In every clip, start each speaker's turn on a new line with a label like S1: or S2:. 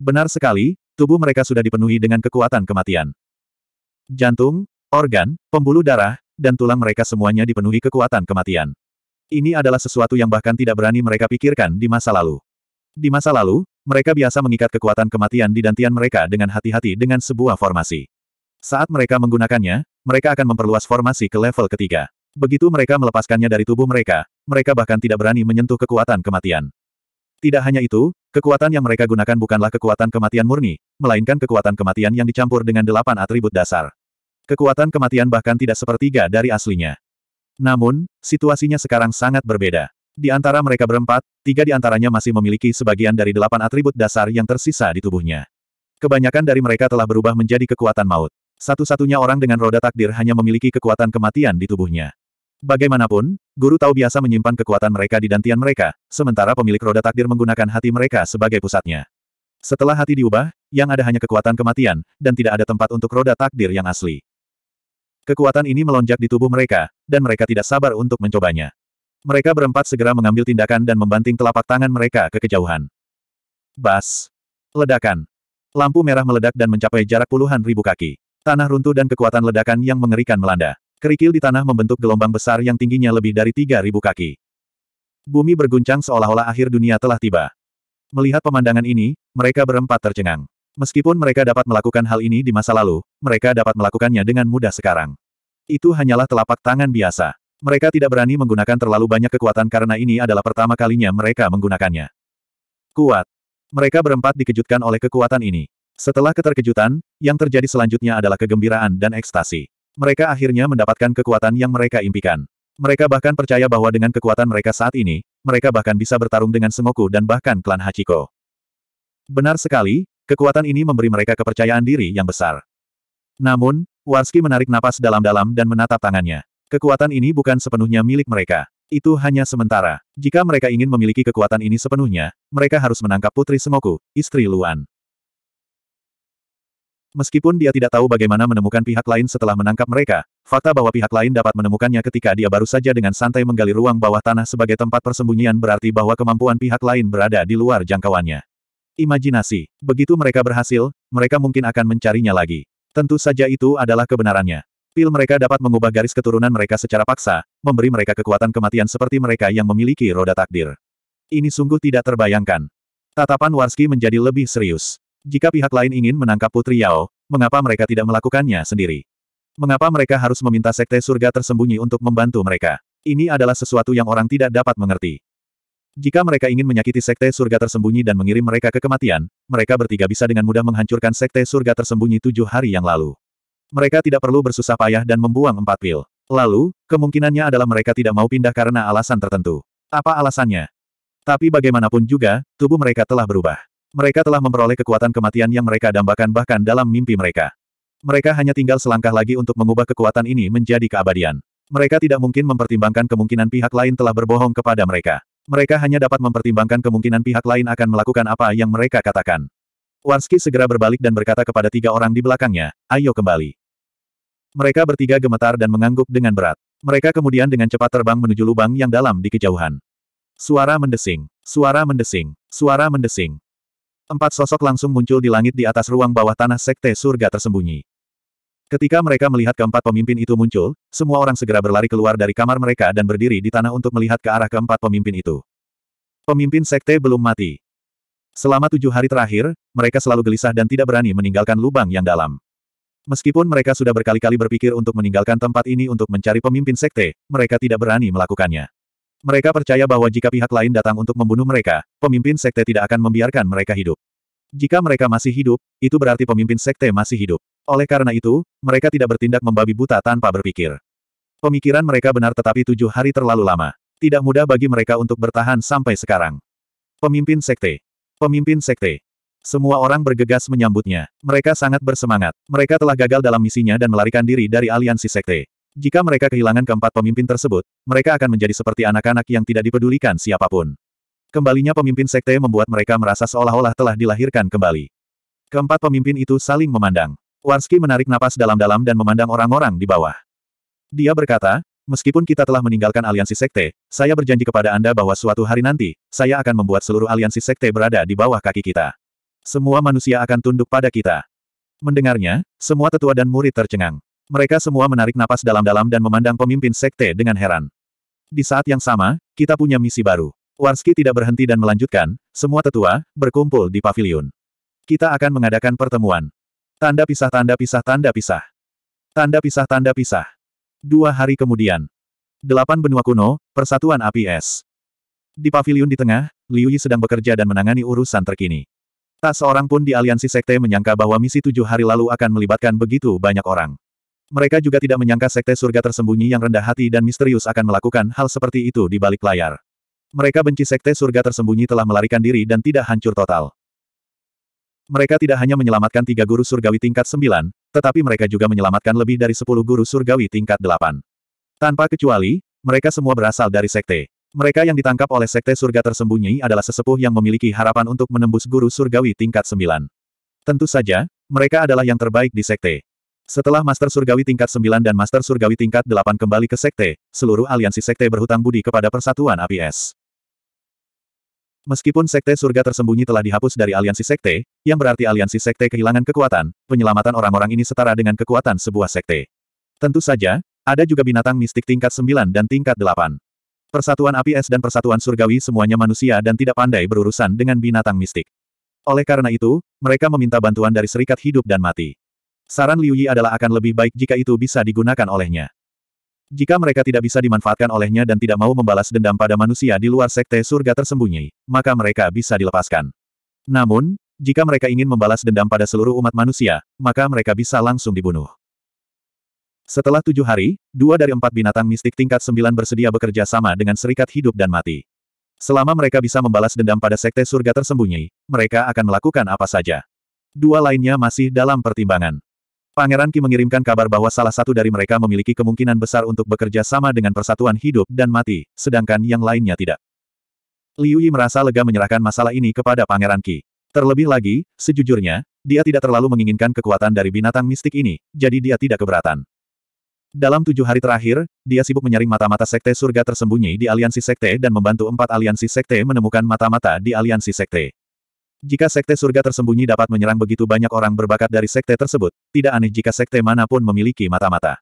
S1: Benar sekali, tubuh mereka sudah dipenuhi dengan kekuatan kematian. Jantung, organ, pembuluh darah, dan tulang mereka semuanya dipenuhi kekuatan kematian. Ini adalah sesuatu yang bahkan tidak berani mereka pikirkan di masa lalu. Di masa lalu, mereka biasa mengikat kekuatan kematian di dantian mereka dengan hati-hati dengan sebuah formasi. Saat mereka menggunakannya, mereka akan memperluas formasi ke level ketiga. Begitu mereka melepaskannya dari tubuh mereka, mereka bahkan tidak berani menyentuh kekuatan kematian. Tidak hanya itu, kekuatan yang mereka gunakan bukanlah kekuatan kematian murni, melainkan kekuatan kematian yang dicampur dengan delapan atribut dasar. Kekuatan kematian bahkan tidak sepertiga dari aslinya. Namun, situasinya sekarang sangat berbeda. Di antara mereka berempat, tiga di antaranya masih memiliki sebagian dari delapan atribut dasar yang tersisa di tubuhnya. Kebanyakan dari mereka telah berubah menjadi kekuatan maut. Satu-satunya orang dengan roda takdir hanya memiliki kekuatan kematian di tubuhnya. Bagaimanapun, guru tahu biasa menyimpan kekuatan mereka di dantian mereka, sementara pemilik roda takdir menggunakan hati mereka sebagai pusatnya. Setelah hati diubah, yang ada hanya kekuatan kematian, dan tidak ada tempat untuk roda takdir yang asli. Kekuatan ini melonjak di tubuh mereka, dan mereka tidak sabar untuk mencobanya. Mereka berempat segera mengambil tindakan dan membanting telapak tangan mereka ke kejauhan. Bas. Ledakan. Lampu merah meledak dan mencapai jarak puluhan ribu kaki. Tanah runtuh dan kekuatan ledakan yang mengerikan melanda. Kerikil di tanah membentuk gelombang besar yang tingginya lebih dari 3.000 kaki. Bumi berguncang seolah-olah akhir dunia telah tiba. Melihat pemandangan ini, mereka berempat tercengang. Meskipun mereka dapat melakukan hal ini di masa lalu, mereka dapat melakukannya dengan mudah sekarang. Itu hanyalah telapak tangan biasa. Mereka tidak berani menggunakan terlalu banyak kekuatan karena ini adalah pertama kalinya mereka menggunakannya. Kuat. Mereka berempat dikejutkan oleh kekuatan ini. Setelah keterkejutan, yang terjadi selanjutnya adalah kegembiraan dan ekstasi. Mereka akhirnya mendapatkan kekuatan yang mereka impikan. Mereka bahkan percaya bahwa dengan kekuatan mereka saat ini, mereka bahkan bisa bertarung dengan Semoku dan bahkan klan Hachiko. Benar sekali, kekuatan ini memberi mereka kepercayaan diri yang besar. Namun, Warski menarik napas dalam-dalam dan menatap tangannya. Kekuatan ini bukan sepenuhnya milik mereka. Itu hanya sementara. Jika mereka ingin memiliki kekuatan ini sepenuhnya, mereka harus menangkap Putri Semoku, istri Luan. Meskipun dia tidak tahu bagaimana menemukan pihak lain setelah menangkap mereka, fakta bahwa pihak lain dapat menemukannya ketika dia baru saja dengan santai menggali ruang bawah tanah sebagai tempat persembunyian berarti bahwa kemampuan pihak lain berada di luar jangkauannya. Imajinasi. Begitu mereka berhasil, mereka mungkin akan mencarinya lagi. Tentu saja itu adalah kebenarannya. Pil mereka dapat mengubah garis keturunan mereka secara paksa, memberi mereka kekuatan kematian seperti mereka yang memiliki roda takdir. Ini sungguh tidak terbayangkan. Tatapan Warski menjadi lebih serius. Jika pihak lain ingin menangkap Putri Yao, mengapa mereka tidak melakukannya sendiri? Mengapa mereka harus meminta Sekte Surga tersembunyi untuk membantu mereka? Ini adalah sesuatu yang orang tidak dapat mengerti. Jika mereka ingin menyakiti Sekte Surga tersembunyi dan mengirim mereka ke kematian, mereka bertiga bisa dengan mudah menghancurkan Sekte Surga tersembunyi tujuh hari yang lalu. Mereka tidak perlu bersusah payah dan membuang empat pil. Lalu, kemungkinannya adalah mereka tidak mau pindah karena alasan tertentu. Apa alasannya? Tapi bagaimanapun juga, tubuh mereka telah berubah. Mereka telah memperoleh kekuatan kematian yang mereka dambakan bahkan dalam mimpi mereka. Mereka hanya tinggal selangkah lagi untuk mengubah kekuatan ini menjadi keabadian. Mereka tidak mungkin mempertimbangkan kemungkinan pihak lain telah berbohong kepada mereka. Mereka hanya dapat mempertimbangkan kemungkinan pihak lain akan melakukan apa yang mereka katakan. Warski segera berbalik dan berkata kepada tiga orang di belakangnya, ayo kembali. Mereka bertiga gemetar dan mengangguk dengan berat. Mereka kemudian dengan cepat terbang menuju lubang yang dalam di kejauhan. Suara mendesing, suara mendesing, suara mendesing. Empat sosok langsung muncul di langit di atas ruang bawah tanah sekte surga tersembunyi. Ketika mereka melihat keempat pemimpin itu muncul, semua orang segera berlari keluar dari kamar mereka dan berdiri di tanah untuk melihat ke arah keempat pemimpin itu. Pemimpin sekte belum mati. Selama tujuh hari terakhir, mereka selalu gelisah dan tidak berani meninggalkan lubang yang dalam. Meskipun mereka sudah berkali-kali berpikir untuk meninggalkan tempat ini untuk mencari pemimpin sekte, mereka tidak berani melakukannya. Mereka percaya bahwa jika pihak lain datang untuk membunuh mereka, pemimpin sekte tidak akan membiarkan mereka hidup. Jika mereka masih hidup, itu berarti pemimpin sekte masih hidup. Oleh karena itu, mereka tidak bertindak membabi buta tanpa berpikir. Pemikiran mereka benar tetapi tujuh hari terlalu lama. Tidak mudah bagi mereka untuk bertahan sampai sekarang. Pemimpin sekte. Pemimpin sekte. Semua orang bergegas menyambutnya. Mereka sangat bersemangat. Mereka telah gagal dalam misinya dan melarikan diri dari aliansi sekte. Jika mereka kehilangan keempat pemimpin tersebut, mereka akan menjadi seperti anak-anak yang tidak dipedulikan siapapun. Kembalinya pemimpin sekte membuat mereka merasa seolah-olah telah dilahirkan kembali. Keempat pemimpin itu saling memandang. Warski menarik napas dalam-dalam dan memandang orang-orang di bawah. Dia berkata, meskipun kita telah meninggalkan aliansi sekte, saya berjanji kepada Anda bahwa suatu hari nanti, saya akan membuat seluruh aliansi sekte berada di bawah kaki kita. Semua manusia akan tunduk pada kita. Mendengarnya, semua tetua dan murid tercengang. Mereka semua menarik napas dalam-dalam dan memandang pemimpin sekte dengan heran. Di saat yang sama, kita punya misi baru. Warski tidak berhenti dan melanjutkan, semua tetua, berkumpul di pavilion. Kita akan mengadakan pertemuan. Tanda pisah tanda pisah tanda pisah. Tanda pisah tanda pisah. Dua hari kemudian. Delapan benua kuno, persatuan APS. Di pavilion di tengah, Liu Yi sedang bekerja dan menangani urusan terkini. Tak seorang pun di aliansi sekte menyangka bahwa misi tujuh hari lalu akan melibatkan begitu banyak orang. Mereka juga tidak menyangka sekte surga tersembunyi yang rendah hati dan misterius akan melakukan hal seperti itu di balik layar. Mereka benci sekte surga tersembunyi telah melarikan diri dan tidak hancur total. Mereka tidak hanya menyelamatkan tiga guru surgawi tingkat sembilan, tetapi mereka juga menyelamatkan lebih dari sepuluh guru surgawi tingkat delapan. Tanpa kecuali, mereka semua berasal dari sekte. Mereka yang ditangkap oleh sekte surga tersembunyi adalah sesepuh yang memiliki harapan untuk menembus guru surgawi tingkat sembilan. Tentu saja, mereka adalah yang terbaik di sekte. Setelah Master Surgawi tingkat 9 dan Master Surgawi tingkat 8 kembali ke Sekte, seluruh aliansi Sekte berhutang budi kepada Persatuan APS. Meskipun Sekte Surga tersembunyi telah dihapus dari aliansi Sekte, yang berarti aliansi Sekte kehilangan kekuatan, penyelamatan orang-orang ini setara dengan kekuatan sebuah Sekte. Tentu saja, ada juga binatang mistik tingkat 9 dan tingkat 8. Persatuan APS dan Persatuan Surgawi semuanya manusia dan tidak pandai berurusan dengan binatang mistik. Oleh karena itu, mereka meminta bantuan dari Serikat Hidup dan Mati. Saran Liu Yi adalah akan lebih baik jika itu bisa digunakan olehnya. Jika mereka tidak bisa dimanfaatkan olehnya dan tidak mau membalas dendam pada manusia di luar sekte surga tersembunyi, maka mereka bisa dilepaskan. Namun, jika mereka ingin membalas dendam pada seluruh umat manusia, maka mereka bisa langsung dibunuh. Setelah tujuh hari, dua dari empat binatang mistik tingkat sembilan bersedia bekerja sama dengan serikat hidup dan mati. Selama mereka bisa membalas dendam pada sekte surga tersembunyi, mereka akan melakukan apa saja. Dua lainnya masih dalam pertimbangan. Pangeran Ki mengirimkan kabar bahwa salah satu dari mereka memiliki kemungkinan besar untuk bekerja sama dengan persatuan hidup dan mati, sedangkan yang lainnya tidak. Liu Yi merasa lega menyerahkan masalah ini kepada Pangeran Ki. Terlebih lagi, sejujurnya, dia tidak terlalu menginginkan kekuatan dari binatang mistik ini, jadi dia tidak keberatan. Dalam tujuh hari terakhir, dia sibuk menyaring mata-mata sekte surga tersembunyi di aliansi sekte dan membantu empat aliansi sekte menemukan mata-mata di aliansi sekte. Jika sekte surga tersembunyi dapat menyerang begitu banyak orang berbakat dari sekte tersebut, tidak aneh jika sekte manapun memiliki mata-mata.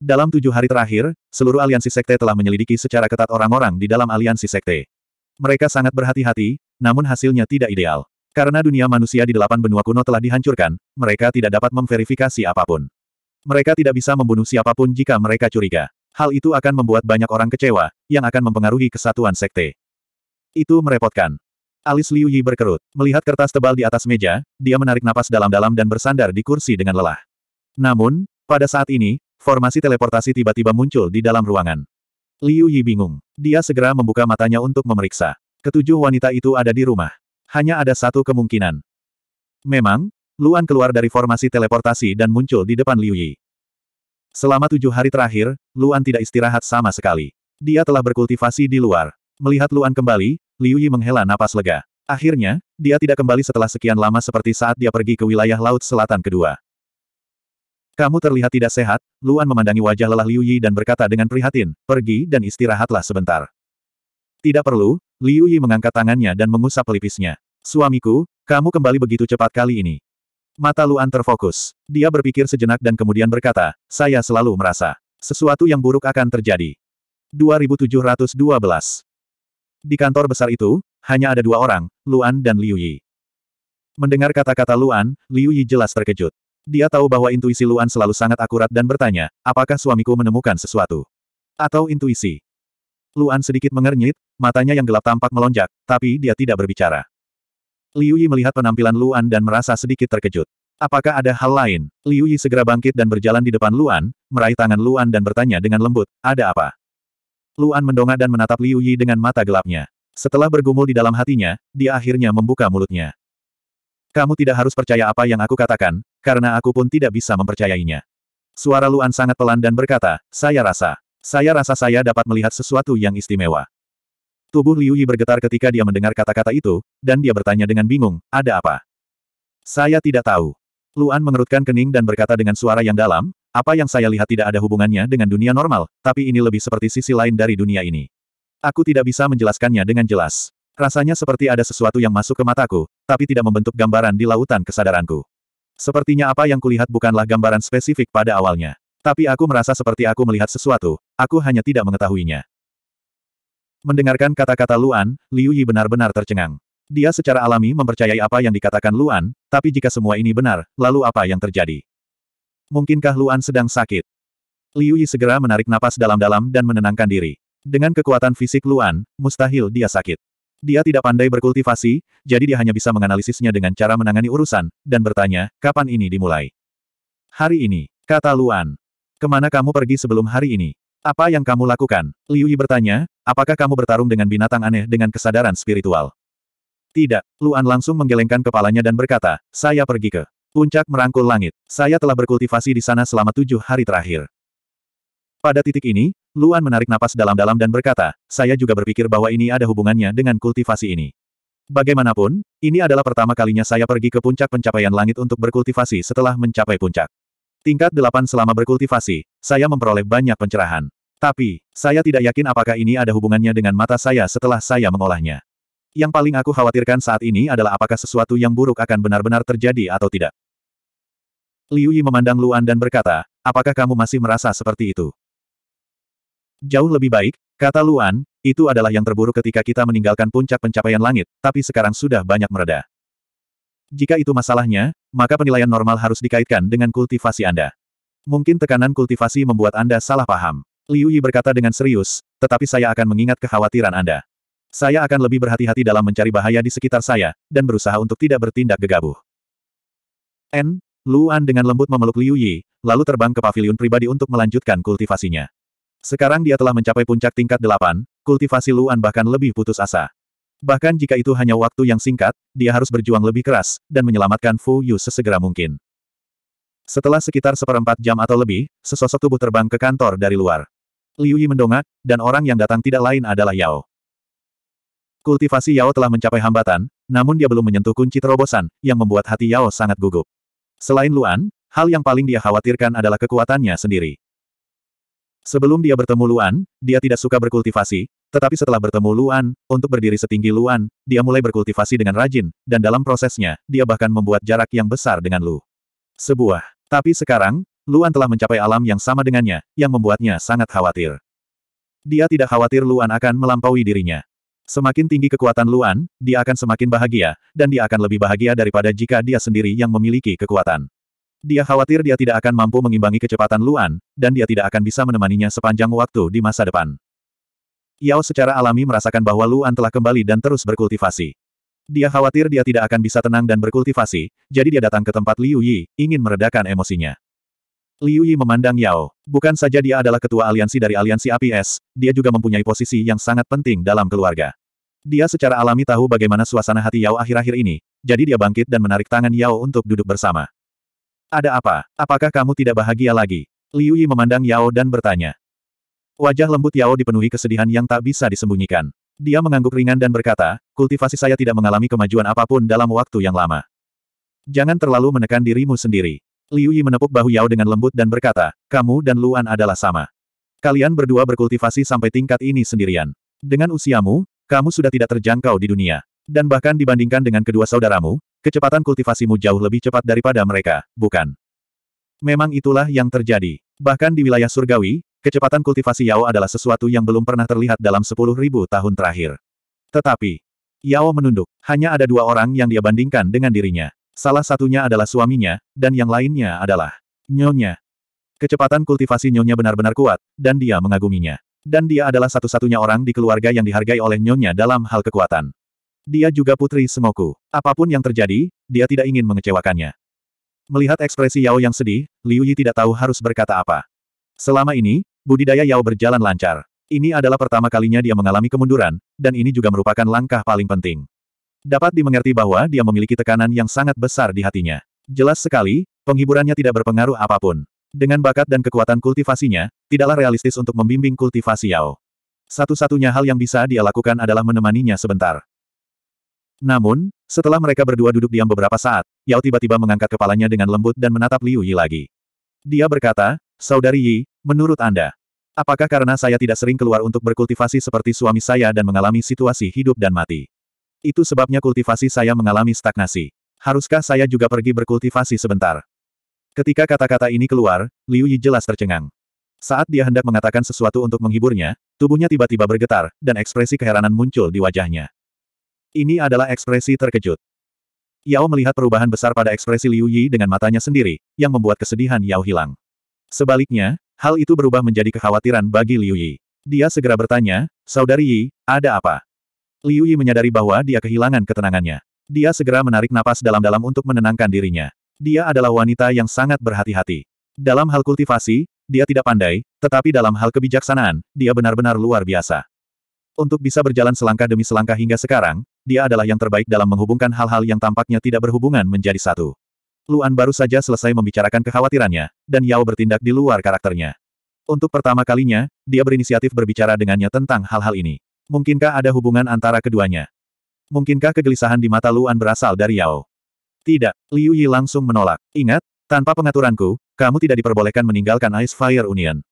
S1: Dalam tujuh hari terakhir, seluruh aliansi sekte telah menyelidiki secara ketat orang-orang di dalam aliansi sekte. Mereka sangat berhati-hati, namun hasilnya tidak ideal. Karena dunia manusia di delapan benua kuno telah dihancurkan, mereka tidak dapat memverifikasi apapun. Mereka tidak bisa membunuh siapapun jika mereka curiga. Hal itu akan membuat banyak orang kecewa, yang akan mempengaruhi kesatuan sekte. Itu merepotkan. Alis Liu Yi berkerut. Melihat kertas tebal di atas meja, dia menarik napas dalam-dalam dan bersandar di kursi dengan lelah. Namun, pada saat ini, formasi teleportasi tiba-tiba muncul di dalam ruangan. Liu Yi bingung. Dia segera membuka matanya untuk memeriksa. Ketujuh wanita itu ada di rumah. Hanya ada satu kemungkinan. Memang, Luan keluar dari formasi teleportasi dan muncul di depan Liu Yi. Selama tujuh hari terakhir, Luan tidak istirahat sama sekali. Dia telah berkultivasi di luar. Melihat Luan kembali, Liu Yi menghela napas lega. Akhirnya, dia tidak kembali setelah sekian lama seperti saat dia pergi ke wilayah Laut Selatan kedua. Kamu terlihat tidak sehat, Luan memandangi wajah lelah Liu Yi dan berkata dengan prihatin, pergi dan istirahatlah sebentar. Tidak perlu, Liu Yi mengangkat tangannya dan mengusap pelipisnya. Suamiku, kamu kembali begitu cepat kali ini. Mata Luan terfokus. Dia berpikir sejenak dan kemudian berkata, saya selalu merasa, sesuatu yang buruk akan terjadi. 2712 di kantor besar itu, hanya ada dua orang, Luan dan Liu Yi. Mendengar kata-kata Luan, Liu Yi jelas terkejut. Dia tahu bahwa intuisi Luan selalu sangat akurat dan bertanya, apakah suamiku menemukan sesuatu? Atau intuisi? Luan sedikit mengernyit, matanya yang gelap tampak melonjak, tapi dia tidak berbicara. Liu Yi melihat penampilan Luan dan merasa sedikit terkejut. Apakah ada hal lain? Liu Yi segera bangkit dan berjalan di depan Luan, meraih tangan Luan dan bertanya dengan lembut, ada apa? Luan mendongak dan menatap Liu Yi dengan mata gelapnya. Setelah bergumul di dalam hatinya, dia akhirnya membuka mulutnya. Kamu tidak harus percaya apa yang aku katakan, karena aku pun tidak bisa mempercayainya. Suara Luan sangat pelan dan berkata, saya rasa. Saya rasa saya dapat melihat sesuatu yang istimewa. Tubuh Liu Yi bergetar ketika dia mendengar kata-kata itu, dan dia bertanya dengan bingung, ada apa? Saya tidak tahu. Luan mengerutkan kening dan berkata dengan suara yang dalam, apa yang saya lihat tidak ada hubungannya dengan dunia normal, tapi ini lebih seperti sisi lain dari dunia ini. Aku tidak bisa menjelaskannya dengan jelas. Rasanya seperti ada sesuatu yang masuk ke mataku, tapi tidak membentuk gambaran di lautan kesadaranku. Sepertinya apa yang kulihat bukanlah gambaran spesifik pada awalnya. Tapi aku merasa seperti aku melihat sesuatu, aku hanya tidak mengetahuinya. Mendengarkan kata-kata Luan, Liu Yi benar-benar tercengang. Dia secara alami mempercayai apa yang dikatakan Luan, tapi jika semua ini benar, lalu apa yang terjadi? Mungkinkah Luan sedang sakit? Liu Yi segera menarik napas dalam-dalam dan menenangkan diri. Dengan kekuatan fisik Luan, mustahil dia sakit. Dia tidak pandai berkultivasi, jadi dia hanya bisa menganalisisnya dengan cara menangani urusan, dan bertanya, kapan ini dimulai? Hari ini, kata Luan. Kemana kamu pergi sebelum hari ini? Apa yang kamu lakukan? Liu Yi bertanya, apakah kamu bertarung dengan binatang aneh dengan kesadaran spiritual? Tidak, Luan langsung menggelengkan kepalanya dan berkata, saya pergi ke Puncak merangkul langit. Saya telah berkultivasi di sana selama tujuh hari terakhir. Pada titik ini, Luan menarik napas dalam-dalam dan berkata, saya juga berpikir bahwa ini ada hubungannya dengan kultivasi ini. Bagaimanapun, ini adalah pertama kalinya saya pergi ke puncak pencapaian langit untuk berkultivasi setelah mencapai puncak. Tingkat delapan selama berkultivasi, saya memperoleh banyak pencerahan. Tapi, saya tidak yakin apakah ini ada hubungannya dengan mata saya setelah saya mengolahnya. Yang paling aku khawatirkan saat ini adalah apakah sesuatu yang buruk akan benar-benar terjadi atau tidak. Liu Yi memandang Luan dan berkata, apakah kamu masih merasa seperti itu? Jauh lebih baik, kata Luan, itu adalah yang terburuk ketika kita meninggalkan puncak pencapaian langit, tapi sekarang sudah banyak mereda. Jika itu masalahnya, maka penilaian normal harus dikaitkan dengan kultivasi Anda. Mungkin tekanan kultivasi membuat Anda salah paham. Liu Yi berkata dengan serius, tetapi saya akan mengingat kekhawatiran Anda. Saya akan lebih berhati-hati dalam mencari bahaya di sekitar saya, dan berusaha untuk tidak bertindak gegabah. N, Luan dengan lembut memeluk Liu Yi, lalu terbang ke pavilion pribadi untuk melanjutkan kultivasinya. Sekarang dia telah mencapai puncak tingkat delapan, kultivasi Luan bahkan lebih putus asa. Bahkan jika itu hanya waktu yang singkat, dia harus berjuang lebih keras, dan menyelamatkan Fu Yu sesegera mungkin. Setelah sekitar seperempat jam atau lebih, sesosok tubuh terbang ke kantor dari luar. Liu Yi mendongak, dan orang yang datang tidak lain adalah Yao. Kultivasi Yao telah mencapai hambatan, namun dia belum menyentuh kunci terobosan, yang membuat hati Yao sangat gugup. Selain Luan, hal yang paling dia khawatirkan adalah kekuatannya sendiri. Sebelum dia bertemu Luan, dia tidak suka berkultivasi, tetapi setelah bertemu Luan, untuk berdiri setinggi Luan, dia mulai berkultivasi dengan rajin, dan dalam prosesnya, dia bahkan membuat jarak yang besar dengan Lu. Sebuah. Tapi sekarang, Luan telah mencapai alam yang sama dengannya, yang membuatnya sangat khawatir. Dia tidak khawatir Luan akan melampaui dirinya. Semakin tinggi kekuatan Luan, dia akan semakin bahagia, dan dia akan lebih bahagia daripada jika dia sendiri yang memiliki kekuatan. Dia khawatir dia tidak akan mampu mengimbangi kecepatan Luan, dan dia tidak akan bisa menemaninya sepanjang waktu di masa depan. Yao secara alami merasakan bahwa Luan telah kembali dan terus berkultivasi. Dia khawatir dia tidak akan bisa tenang dan berkultivasi, jadi dia datang ke tempat Liu Yi, ingin meredakan emosinya. Liu Yi memandang Yao. Bukan saja dia adalah ketua aliansi dari aliansi APS, dia juga mempunyai posisi yang sangat penting dalam keluarga. Dia secara alami tahu bagaimana suasana hati Yao akhir-akhir ini, jadi dia bangkit dan menarik tangan Yao untuk duduk bersama. Ada apa? Apakah kamu tidak bahagia lagi? Liu Yi memandang Yao dan bertanya. Wajah lembut Yao dipenuhi kesedihan yang tak bisa disembunyikan. Dia mengangguk ringan dan berkata, kultivasi saya tidak mengalami kemajuan apapun dalam waktu yang lama. Jangan terlalu menekan dirimu sendiri. Liu Yi menepuk bahu Yao dengan lembut dan berkata, kamu dan Luan adalah sama. Kalian berdua berkultivasi sampai tingkat ini sendirian. Dengan usiamu, kamu sudah tidak terjangkau di dunia. Dan bahkan dibandingkan dengan kedua saudaramu, kecepatan kultivasimu jauh lebih cepat daripada mereka, bukan? Memang itulah yang terjadi. Bahkan di wilayah surgawi, kecepatan kultivasi Yao adalah sesuatu yang belum pernah terlihat dalam 10.000 tahun terakhir. Tetapi, Yao menunduk. Hanya ada dua orang yang dia bandingkan dengan dirinya. Salah satunya adalah suaminya, dan yang lainnya adalah nyonya. Kecepatan kultivasi nyonya benar-benar kuat, dan dia mengaguminya. Dan dia adalah satu-satunya orang di keluarga yang dihargai oleh nyonya dalam hal kekuatan. Dia juga putri Semoku. Apapun yang terjadi, dia tidak ingin mengecewakannya. Melihat ekspresi Yao yang sedih, Liu Yi tidak tahu harus berkata apa. Selama ini, budidaya Yao berjalan lancar. Ini adalah pertama kalinya dia mengalami kemunduran, dan ini juga merupakan langkah paling penting. Dapat dimengerti bahwa dia memiliki tekanan yang sangat besar di hatinya. Jelas sekali, penghiburannya tidak berpengaruh apapun. Dengan bakat dan kekuatan kultivasinya, tidaklah realistis untuk membimbing kultivasi Yao. Satu-satunya hal yang bisa dia lakukan adalah menemaninya sebentar. Namun, setelah mereka berdua duduk diam beberapa saat, Yao tiba-tiba mengangkat kepalanya dengan lembut dan menatap Liu Yi lagi. Dia berkata, Saudari Yi, menurut Anda, apakah karena saya tidak sering keluar untuk berkultivasi seperti suami saya dan mengalami situasi hidup dan mati? Itu sebabnya kultivasi saya mengalami stagnasi. Haruskah saya juga pergi berkultivasi sebentar? Ketika kata-kata ini keluar, Liu Yi jelas tercengang. Saat dia hendak mengatakan sesuatu untuk menghiburnya, tubuhnya tiba-tiba bergetar, dan ekspresi keheranan muncul di wajahnya. Ini adalah ekspresi terkejut. Yao melihat perubahan besar pada ekspresi Liu Yi dengan matanya sendiri, yang membuat kesedihan Yao hilang. Sebaliknya, hal itu berubah menjadi kekhawatiran bagi Liu Yi. Dia segera bertanya, Saudari Yi, ada apa? Liu Yi menyadari bahwa dia kehilangan ketenangannya. Dia segera menarik napas dalam-dalam untuk menenangkan dirinya. Dia adalah wanita yang sangat berhati-hati. Dalam hal kultivasi, dia tidak pandai, tetapi dalam hal kebijaksanaan, dia benar-benar luar biasa. Untuk bisa berjalan selangkah demi selangkah hingga sekarang, dia adalah yang terbaik dalam menghubungkan hal-hal yang tampaknya tidak berhubungan menjadi satu. Luan baru saja selesai membicarakan kekhawatirannya, dan Yao bertindak di luar karakternya. Untuk pertama kalinya, dia berinisiatif berbicara dengannya tentang hal-hal ini. Mungkinkah ada hubungan antara keduanya? Mungkinkah kegelisahan di mata Luan berasal dari Yao? Tidak, Liu Yi langsung menolak. Ingat, tanpa pengaturanku, kamu tidak diperbolehkan meninggalkan Ice Fire Union.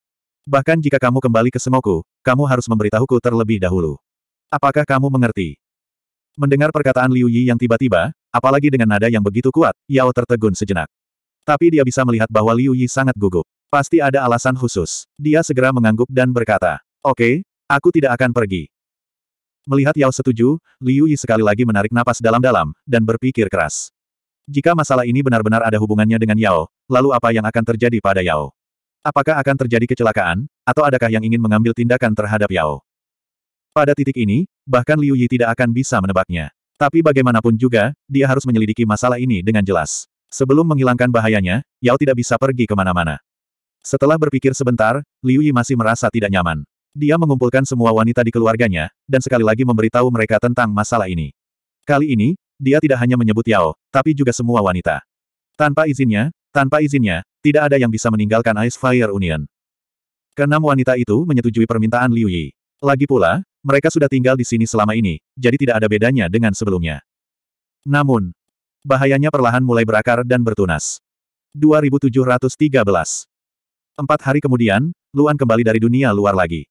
S1: Bahkan jika kamu kembali ke Semoku, kamu harus memberitahuku terlebih dahulu. Apakah kamu mengerti? Mendengar perkataan Liu Yi yang tiba-tiba, apalagi dengan nada yang begitu kuat, Yao tertegun sejenak. Tapi dia bisa melihat bahwa Liu Yi sangat gugup. Pasti ada alasan khusus. Dia segera mengangguk dan berkata, Oke, okay, aku tidak akan pergi. Melihat Yao setuju, Liu Yi sekali lagi menarik napas dalam-dalam, dan berpikir keras. Jika masalah ini benar-benar ada hubungannya dengan Yao, lalu apa yang akan terjadi pada Yao? Apakah akan terjadi kecelakaan, atau adakah yang ingin mengambil tindakan terhadap Yao? Pada titik ini, bahkan Liu Yi tidak akan bisa menebaknya. Tapi bagaimanapun juga, dia harus menyelidiki masalah ini dengan jelas. Sebelum menghilangkan bahayanya, Yao tidak bisa pergi kemana-mana. Setelah berpikir sebentar, Liu Yi masih merasa tidak nyaman. Dia mengumpulkan semua wanita di keluarganya, dan sekali lagi memberitahu mereka tentang masalah ini. Kali ini, dia tidak hanya menyebut Yao, tapi juga semua wanita. Tanpa izinnya, tanpa izinnya, tidak ada yang bisa meninggalkan Ice Fire Union. Keenam wanita itu menyetujui permintaan Liu Yi. Lagi pula, mereka sudah tinggal di sini selama ini, jadi tidak ada bedanya dengan sebelumnya. Namun, bahayanya perlahan mulai berakar dan bertunas. 2713 Empat hari kemudian, Luan kembali dari dunia luar lagi.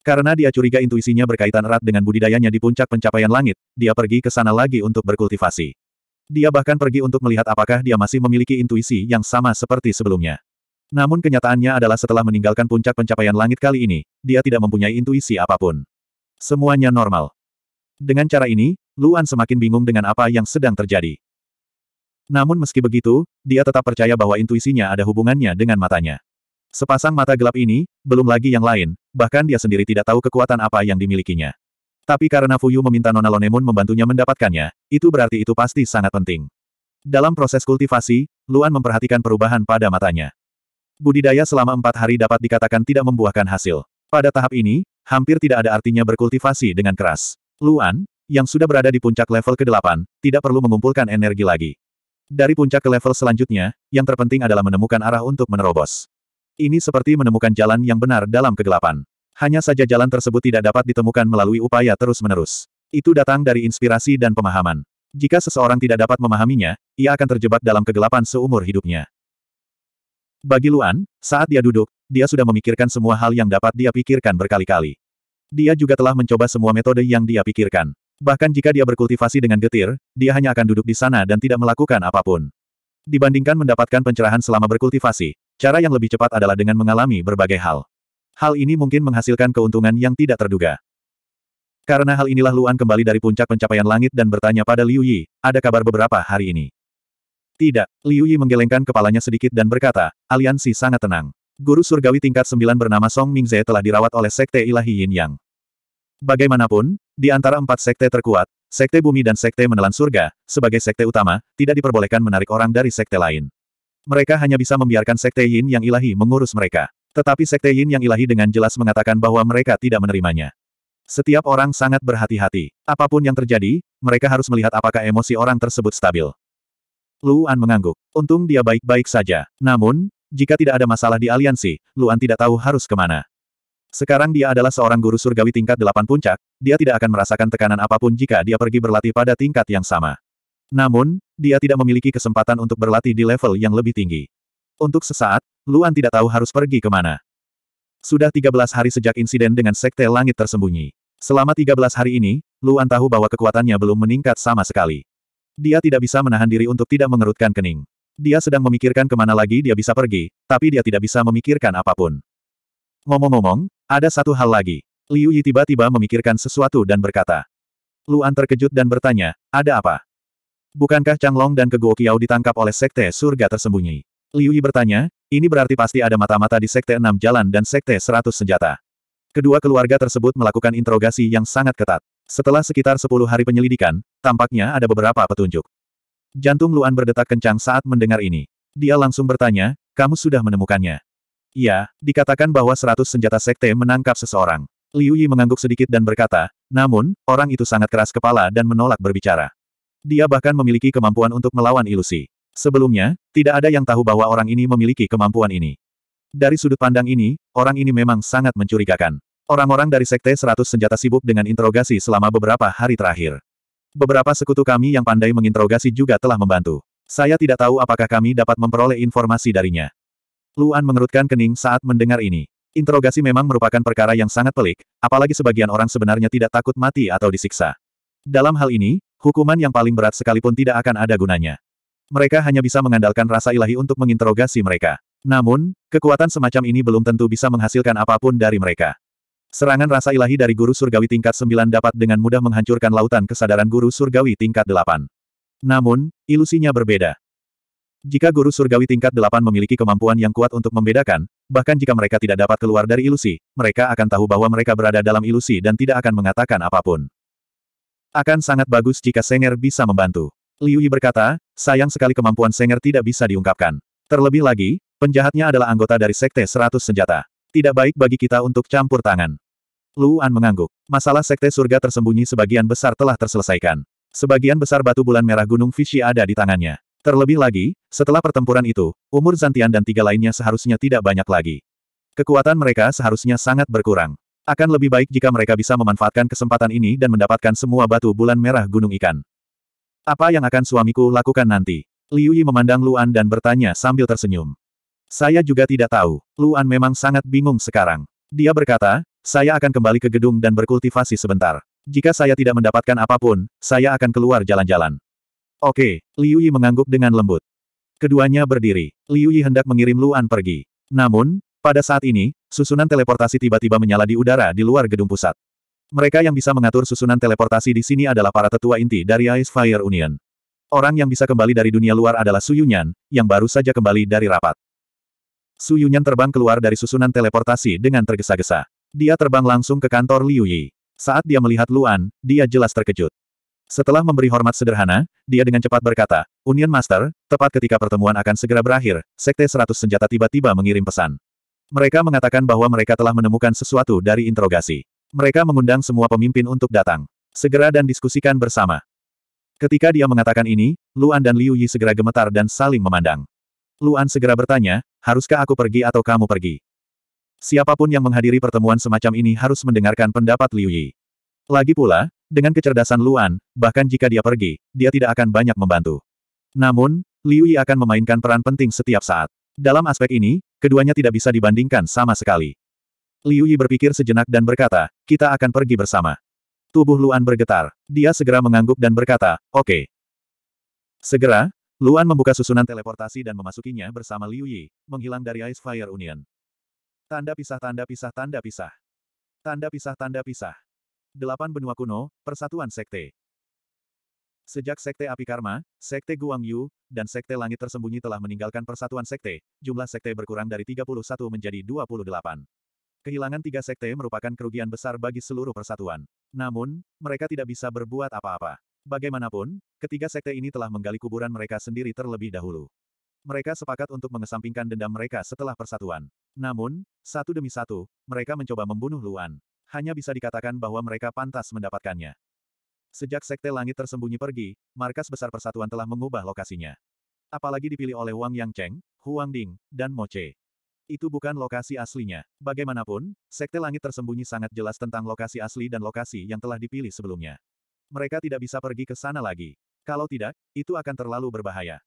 S1: Karena dia curiga intuisinya berkaitan erat dengan budidayanya di puncak pencapaian langit, dia pergi ke sana lagi untuk berkultivasi. Dia bahkan pergi untuk melihat apakah dia masih memiliki intuisi yang sama seperti sebelumnya. Namun kenyataannya adalah setelah meninggalkan puncak pencapaian langit kali ini, dia tidak mempunyai intuisi apapun. Semuanya normal. Dengan cara ini, Luan semakin bingung dengan apa yang sedang terjadi. Namun meski begitu, dia tetap percaya bahwa intuisinya ada hubungannya dengan matanya. Sepasang mata gelap ini, belum lagi yang lain, bahkan dia sendiri tidak tahu kekuatan apa yang dimilikinya. Tapi karena Fuyu meminta Nona Lonemon membantunya mendapatkannya, itu berarti itu pasti sangat penting. Dalam proses kultivasi, Luan memperhatikan perubahan pada matanya. Budidaya selama empat hari dapat dikatakan tidak membuahkan hasil. Pada tahap ini, hampir tidak ada artinya berkultivasi dengan keras. Luan, yang sudah berada di puncak level ke-8, tidak perlu mengumpulkan energi lagi. Dari puncak ke level selanjutnya, yang terpenting adalah menemukan arah untuk menerobos. Ini seperti menemukan jalan yang benar dalam kegelapan. Hanya saja jalan tersebut tidak dapat ditemukan melalui upaya terus-menerus. Itu datang dari inspirasi dan pemahaman. Jika seseorang tidak dapat memahaminya, ia akan terjebak dalam kegelapan seumur hidupnya. Bagi Luan, saat dia duduk, dia sudah memikirkan semua hal yang dapat dia pikirkan berkali-kali. Dia juga telah mencoba semua metode yang dia pikirkan. Bahkan jika dia berkultivasi dengan getir, dia hanya akan duduk di sana dan tidak melakukan apapun. Dibandingkan mendapatkan pencerahan selama berkultivasi, Cara yang lebih cepat adalah dengan mengalami berbagai hal. Hal ini mungkin menghasilkan keuntungan yang tidak terduga. Karena hal inilah Luan kembali dari puncak pencapaian langit dan bertanya pada Liu Yi, ada kabar beberapa hari ini. Tidak, Liu Yi menggelengkan kepalanya sedikit dan berkata, aliansi sangat tenang. Guru surgawi tingkat 9 bernama Song Mingze telah dirawat oleh Sekte Ilahi Yin Yang. Bagaimanapun, di antara empat sekte terkuat, Sekte Bumi dan Sekte Menelan Surga, sebagai sekte utama, tidak diperbolehkan menarik orang dari sekte lain. Mereka hanya bisa membiarkan Sekte Yin yang ilahi mengurus mereka. Tetapi Sekte Yin yang ilahi dengan jelas mengatakan bahwa mereka tidak menerimanya. Setiap orang sangat berhati-hati. Apapun yang terjadi, mereka harus melihat apakah emosi orang tersebut stabil. Luan mengangguk. Untung dia baik-baik saja. Namun, jika tidak ada masalah di aliansi, Luan tidak tahu harus kemana. Sekarang dia adalah seorang guru surgawi tingkat delapan puncak, dia tidak akan merasakan tekanan apapun jika dia pergi berlatih pada tingkat yang sama. Namun, dia tidak memiliki kesempatan untuk berlatih di level yang lebih tinggi. Untuk sesaat, Luan tidak tahu harus pergi kemana. Sudah 13 hari sejak insiden dengan Sekte Langit tersembunyi. Selama 13 hari ini, Luan tahu bahwa kekuatannya belum meningkat sama sekali. Dia tidak bisa menahan diri untuk tidak mengerutkan kening. Dia sedang memikirkan kemana lagi dia bisa pergi, tapi dia tidak bisa memikirkan apapun. Ngomong-ngomong, ada satu hal lagi. Liu Yi tiba-tiba memikirkan sesuatu dan berkata. Luan terkejut dan bertanya, ada apa? Bukankah Changlong dan Keguo Qiao ditangkap oleh Sekte Surga Tersembunyi? Liu Yi bertanya, ini berarti pasti ada mata-mata di Sekte Enam Jalan dan Sekte Seratus Senjata. Kedua keluarga tersebut melakukan interogasi yang sangat ketat. Setelah sekitar sepuluh hari penyelidikan, tampaknya ada beberapa petunjuk. Jantung Luan berdetak kencang saat mendengar ini. Dia langsung bertanya, kamu sudah menemukannya. Iya, dikatakan bahwa seratus senjata Sekte menangkap seseorang. Liu Yi mengangguk sedikit dan berkata, namun, orang itu sangat keras kepala dan menolak berbicara. Dia bahkan memiliki kemampuan untuk melawan ilusi. Sebelumnya, tidak ada yang tahu bahwa orang ini memiliki kemampuan ini. Dari sudut pandang ini, orang ini memang sangat mencurigakan. Orang-orang dari Sekte 100 Senjata sibuk dengan interogasi selama beberapa hari terakhir. Beberapa sekutu kami yang pandai menginterogasi juga telah membantu. Saya tidak tahu apakah kami dapat memperoleh informasi darinya. Luan mengerutkan kening saat mendengar ini. Interogasi memang merupakan perkara yang sangat pelik, apalagi sebagian orang sebenarnya tidak takut mati atau disiksa. Dalam hal ini, Hukuman yang paling berat sekalipun tidak akan ada gunanya. Mereka hanya bisa mengandalkan rasa ilahi untuk menginterogasi mereka. Namun, kekuatan semacam ini belum tentu bisa menghasilkan apapun dari mereka. Serangan rasa ilahi dari guru surgawi tingkat 9 dapat dengan mudah menghancurkan lautan kesadaran guru surgawi tingkat 8. Namun, ilusinya berbeda. Jika guru surgawi tingkat 8 memiliki kemampuan yang kuat untuk membedakan, bahkan jika mereka tidak dapat keluar dari ilusi, mereka akan tahu bahwa mereka berada dalam ilusi dan tidak akan mengatakan apapun. Akan sangat bagus jika Senger bisa membantu. Liu Yi berkata, sayang sekali kemampuan Senger tidak bisa diungkapkan. Terlebih lagi, penjahatnya adalah anggota dari Sekte Seratus Senjata. Tidak baik bagi kita untuk campur tangan. Luan mengangguk. Masalah Sekte Surga tersembunyi sebagian besar telah terselesaikan. Sebagian besar batu bulan merah Gunung Fishi ada di tangannya. Terlebih lagi, setelah pertempuran itu, umur Zantian dan tiga lainnya seharusnya tidak banyak lagi. Kekuatan mereka seharusnya sangat berkurang. Akan lebih baik jika mereka bisa memanfaatkan kesempatan ini dan mendapatkan semua batu bulan merah gunung ikan. Apa yang akan suamiku lakukan nanti? Liu Yi memandang Luan dan bertanya sambil tersenyum. Saya juga tidak tahu. Luan memang sangat bingung sekarang. Dia berkata, saya akan kembali ke gedung dan berkultivasi sebentar. Jika saya tidak mendapatkan apapun, saya akan keluar jalan-jalan. Oke, Liu Yi mengangguk dengan lembut. Keduanya berdiri. Liu Yi hendak mengirim Luan pergi. Namun, pada saat ini, susunan teleportasi tiba-tiba menyala di udara di luar gedung pusat. Mereka yang bisa mengatur susunan teleportasi di sini adalah para tetua inti dari Ice Fire Union. Orang yang bisa kembali dari dunia luar adalah Su Yunyan, yang baru saja kembali dari rapat. Su Yunyan terbang keluar dari susunan teleportasi dengan tergesa-gesa. Dia terbang langsung ke kantor Liu Yi. Saat dia melihat Luan, dia jelas terkejut. Setelah memberi hormat sederhana, dia dengan cepat berkata, Union Master, tepat ketika pertemuan akan segera berakhir, Sekte Seratus Senjata tiba-tiba mengirim pesan. Mereka mengatakan bahwa mereka telah menemukan sesuatu dari interogasi. Mereka mengundang semua pemimpin untuk datang. Segera dan diskusikan bersama. Ketika dia mengatakan ini, Luan dan Liu Yi segera gemetar dan saling memandang. Luan segera bertanya, haruskah aku pergi atau kamu pergi? Siapapun yang menghadiri pertemuan semacam ini harus mendengarkan pendapat Liu Yi. Lagi pula, dengan kecerdasan Luan, bahkan jika dia pergi, dia tidak akan banyak membantu. Namun, Liu Yi akan memainkan peran penting setiap saat. Dalam aspek ini, keduanya tidak bisa dibandingkan sama sekali. Liu Yi berpikir sejenak dan berkata, kita akan pergi bersama. Tubuh Luan bergetar. Dia segera mengangguk dan berkata, oke. Okay. Segera, Luan membuka susunan teleportasi dan memasukinya bersama Liu Yi, menghilang dari Ice Fire Union. Tanda pisah tanda pisah tanda pisah. Tanda pisah tanda pisah. Delapan benua kuno, persatuan sekte. Sejak Sekte Api Karma, Sekte Guangyu, dan Sekte Langit Tersembunyi telah meninggalkan persatuan Sekte, jumlah Sekte berkurang dari 31 menjadi 28. Kehilangan tiga Sekte merupakan kerugian besar bagi seluruh persatuan. Namun, mereka tidak bisa berbuat apa-apa. Bagaimanapun, ketiga Sekte ini telah menggali kuburan mereka sendiri terlebih dahulu. Mereka sepakat untuk mengesampingkan dendam mereka setelah persatuan. Namun, satu demi satu, mereka mencoba membunuh Luan. Hanya bisa dikatakan bahwa mereka pantas mendapatkannya. Sejak Sekte Langit tersembunyi pergi, markas besar persatuan telah mengubah lokasinya. Apalagi dipilih oleh Wang Yangcheng, Huang Ding, dan Mo Che. Itu bukan lokasi aslinya. Bagaimanapun, Sekte Langit tersembunyi sangat jelas tentang lokasi asli dan lokasi yang telah dipilih sebelumnya. Mereka tidak bisa pergi ke sana lagi. Kalau tidak, itu akan terlalu berbahaya.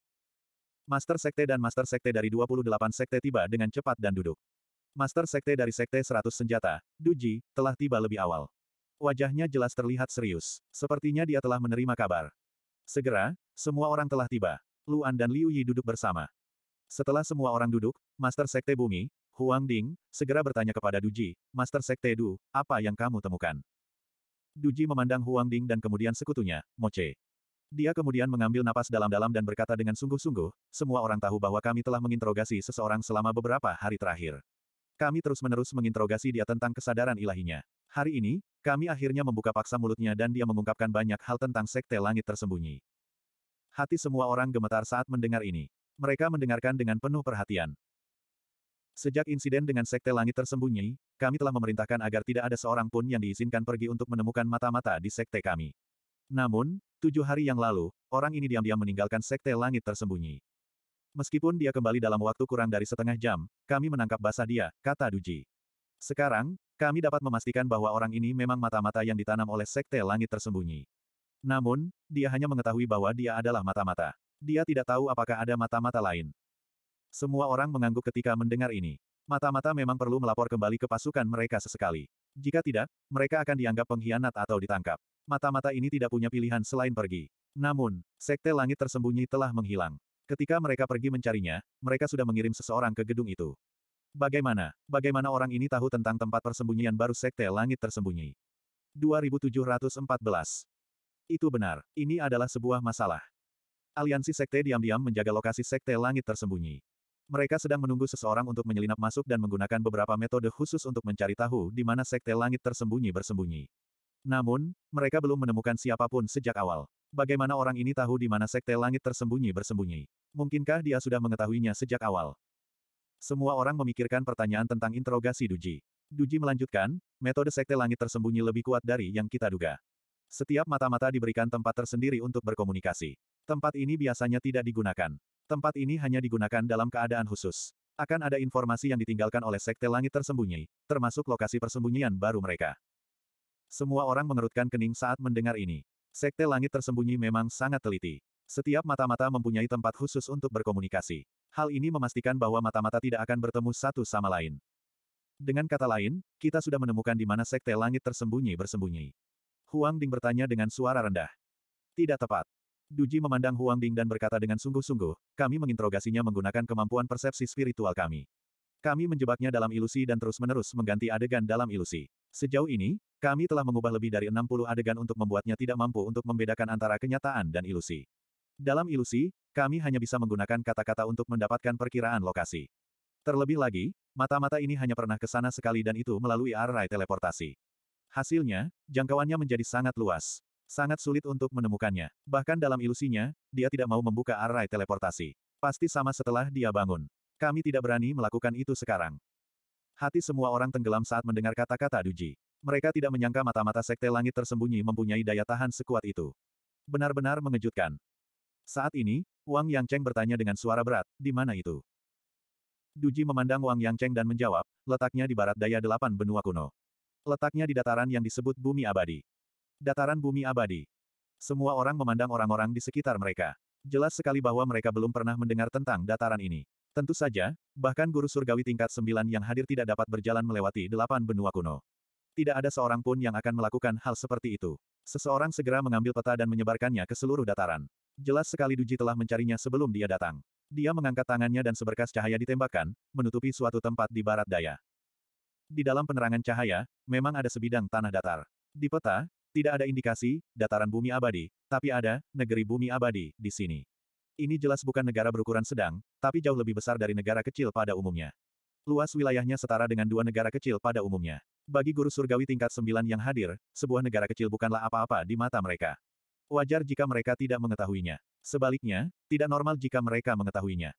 S1: Master Sekte dan Master Sekte dari 28 Sekte tiba dengan cepat dan duduk. Master Sekte dari Sekte 100 Senjata, Duji, telah tiba lebih awal. Wajahnya jelas terlihat serius. Sepertinya dia telah menerima kabar. Segera, semua orang telah tiba. Luan dan Liu Yi duduk bersama. Setelah semua orang duduk, Master Sekte Bumi, Huang Ding, segera bertanya kepada Duji, Master Sekte Du, apa yang kamu temukan? Duji memandang Huang Ding dan kemudian sekutunya, Che. Dia kemudian mengambil napas dalam-dalam dan berkata dengan sungguh-sungguh, semua orang tahu bahwa kami telah menginterogasi seseorang selama beberapa hari terakhir. Kami terus-menerus menginterogasi dia tentang kesadaran ilahinya. Hari ini, kami akhirnya membuka paksa mulutnya dan dia mengungkapkan banyak hal tentang sekte langit tersembunyi. Hati semua orang gemetar saat mendengar ini. Mereka mendengarkan dengan penuh perhatian. Sejak insiden dengan sekte langit tersembunyi, kami telah memerintahkan agar tidak ada seorang pun yang diizinkan pergi untuk menemukan mata-mata di sekte kami. Namun, tujuh hari yang lalu, orang ini diam-diam meninggalkan sekte langit tersembunyi. Meskipun dia kembali dalam waktu kurang dari setengah jam, kami menangkap basah dia, kata Duji. Sekarang, kami dapat memastikan bahwa orang ini memang mata-mata yang ditanam oleh Sekte Langit Tersembunyi. Namun, dia hanya mengetahui bahwa dia adalah mata-mata. Dia tidak tahu apakah ada mata-mata lain. Semua orang mengangguk ketika mendengar ini. Mata-mata memang perlu melapor kembali ke pasukan mereka sesekali. Jika tidak, mereka akan dianggap pengkhianat atau ditangkap. Mata-mata ini tidak punya pilihan selain pergi. Namun, Sekte Langit Tersembunyi telah menghilang. Ketika mereka pergi mencarinya, mereka sudah mengirim seseorang ke gedung itu. Bagaimana, bagaimana orang ini tahu tentang tempat persembunyian baru Sekte Langit Tersembunyi? 2714. Itu benar, ini adalah sebuah masalah. Aliansi Sekte diam-diam menjaga lokasi Sekte Langit Tersembunyi. Mereka sedang menunggu seseorang untuk menyelinap masuk dan menggunakan beberapa metode khusus untuk mencari tahu di mana Sekte Langit Tersembunyi bersembunyi. Namun, mereka belum menemukan siapapun sejak awal. Bagaimana orang ini tahu di mana Sekte Langit Tersembunyi bersembunyi? Mungkinkah dia sudah mengetahuinya sejak awal? Semua orang memikirkan pertanyaan tentang interogasi Duji. Duji melanjutkan, metode sekte langit tersembunyi lebih kuat dari yang kita duga. Setiap mata-mata diberikan tempat tersendiri untuk berkomunikasi. Tempat ini biasanya tidak digunakan. Tempat ini hanya digunakan dalam keadaan khusus. Akan ada informasi yang ditinggalkan oleh sekte langit tersembunyi, termasuk lokasi persembunyian baru mereka. Semua orang mengerutkan kening saat mendengar ini. Sekte langit tersembunyi memang sangat teliti. Setiap mata-mata mempunyai tempat khusus untuk berkomunikasi. Hal ini memastikan bahwa mata-mata tidak akan bertemu satu sama lain. Dengan kata lain, kita sudah menemukan di mana sekte langit tersembunyi-bersembunyi. Huang Ding bertanya dengan suara rendah. Tidak tepat. Duji memandang Huang Ding dan berkata dengan sungguh-sungguh, kami menginterogasinya menggunakan kemampuan persepsi spiritual kami. Kami menjebaknya dalam ilusi dan terus-menerus mengganti adegan dalam ilusi. Sejauh ini, kami telah mengubah lebih dari 60 adegan untuk membuatnya tidak mampu untuk membedakan antara kenyataan dan ilusi. Dalam ilusi, kami hanya bisa menggunakan kata-kata untuk mendapatkan perkiraan lokasi. Terlebih lagi, mata-mata ini hanya pernah ke sana sekali dan itu melalui array teleportasi. Hasilnya, jangkauannya menjadi sangat luas. Sangat sulit untuk menemukannya. Bahkan dalam ilusinya, dia tidak mau membuka array teleportasi. Pasti sama setelah dia bangun. Kami tidak berani melakukan itu sekarang. Hati semua orang tenggelam saat mendengar kata-kata Duji. Mereka tidak menyangka mata-mata sekte langit tersembunyi mempunyai daya tahan sekuat itu. Benar-benar mengejutkan. Saat ini, Wang Yangcheng bertanya dengan suara berat, di mana itu? Duji memandang Wang Yangcheng dan menjawab, letaknya di barat daya delapan benua kuno. Letaknya di dataran yang disebut Bumi Abadi. Dataran Bumi Abadi. Semua orang memandang orang-orang di sekitar mereka. Jelas sekali bahwa mereka belum pernah mendengar tentang dataran ini. Tentu saja, bahkan guru surgawi tingkat sembilan yang hadir tidak dapat berjalan melewati delapan benua kuno. Tidak ada seorang pun yang akan melakukan hal seperti itu. Seseorang segera mengambil peta dan menyebarkannya ke seluruh dataran. Jelas sekali Duji telah mencarinya sebelum dia datang. Dia mengangkat tangannya dan seberkas cahaya ditembakkan, menutupi suatu tempat di barat daya. Di dalam penerangan cahaya, memang ada sebidang tanah datar. Di peta, tidak ada indikasi, dataran bumi abadi, tapi ada, negeri bumi abadi, di sini. Ini jelas bukan negara berukuran sedang, tapi jauh lebih besar dari negara kecil pada umumnya. Luas wilayahnya setara dengan dua negara kecil pada umumnya. Bagi guru surgawi tingkat sembilan yang hadir, sebuah negara kecil bukanlah apa-apa di mata mereka. Wajar jika mereka tidak mengetahuinya. Sebaliknya, tidak normal jika mereka mengetahuinya.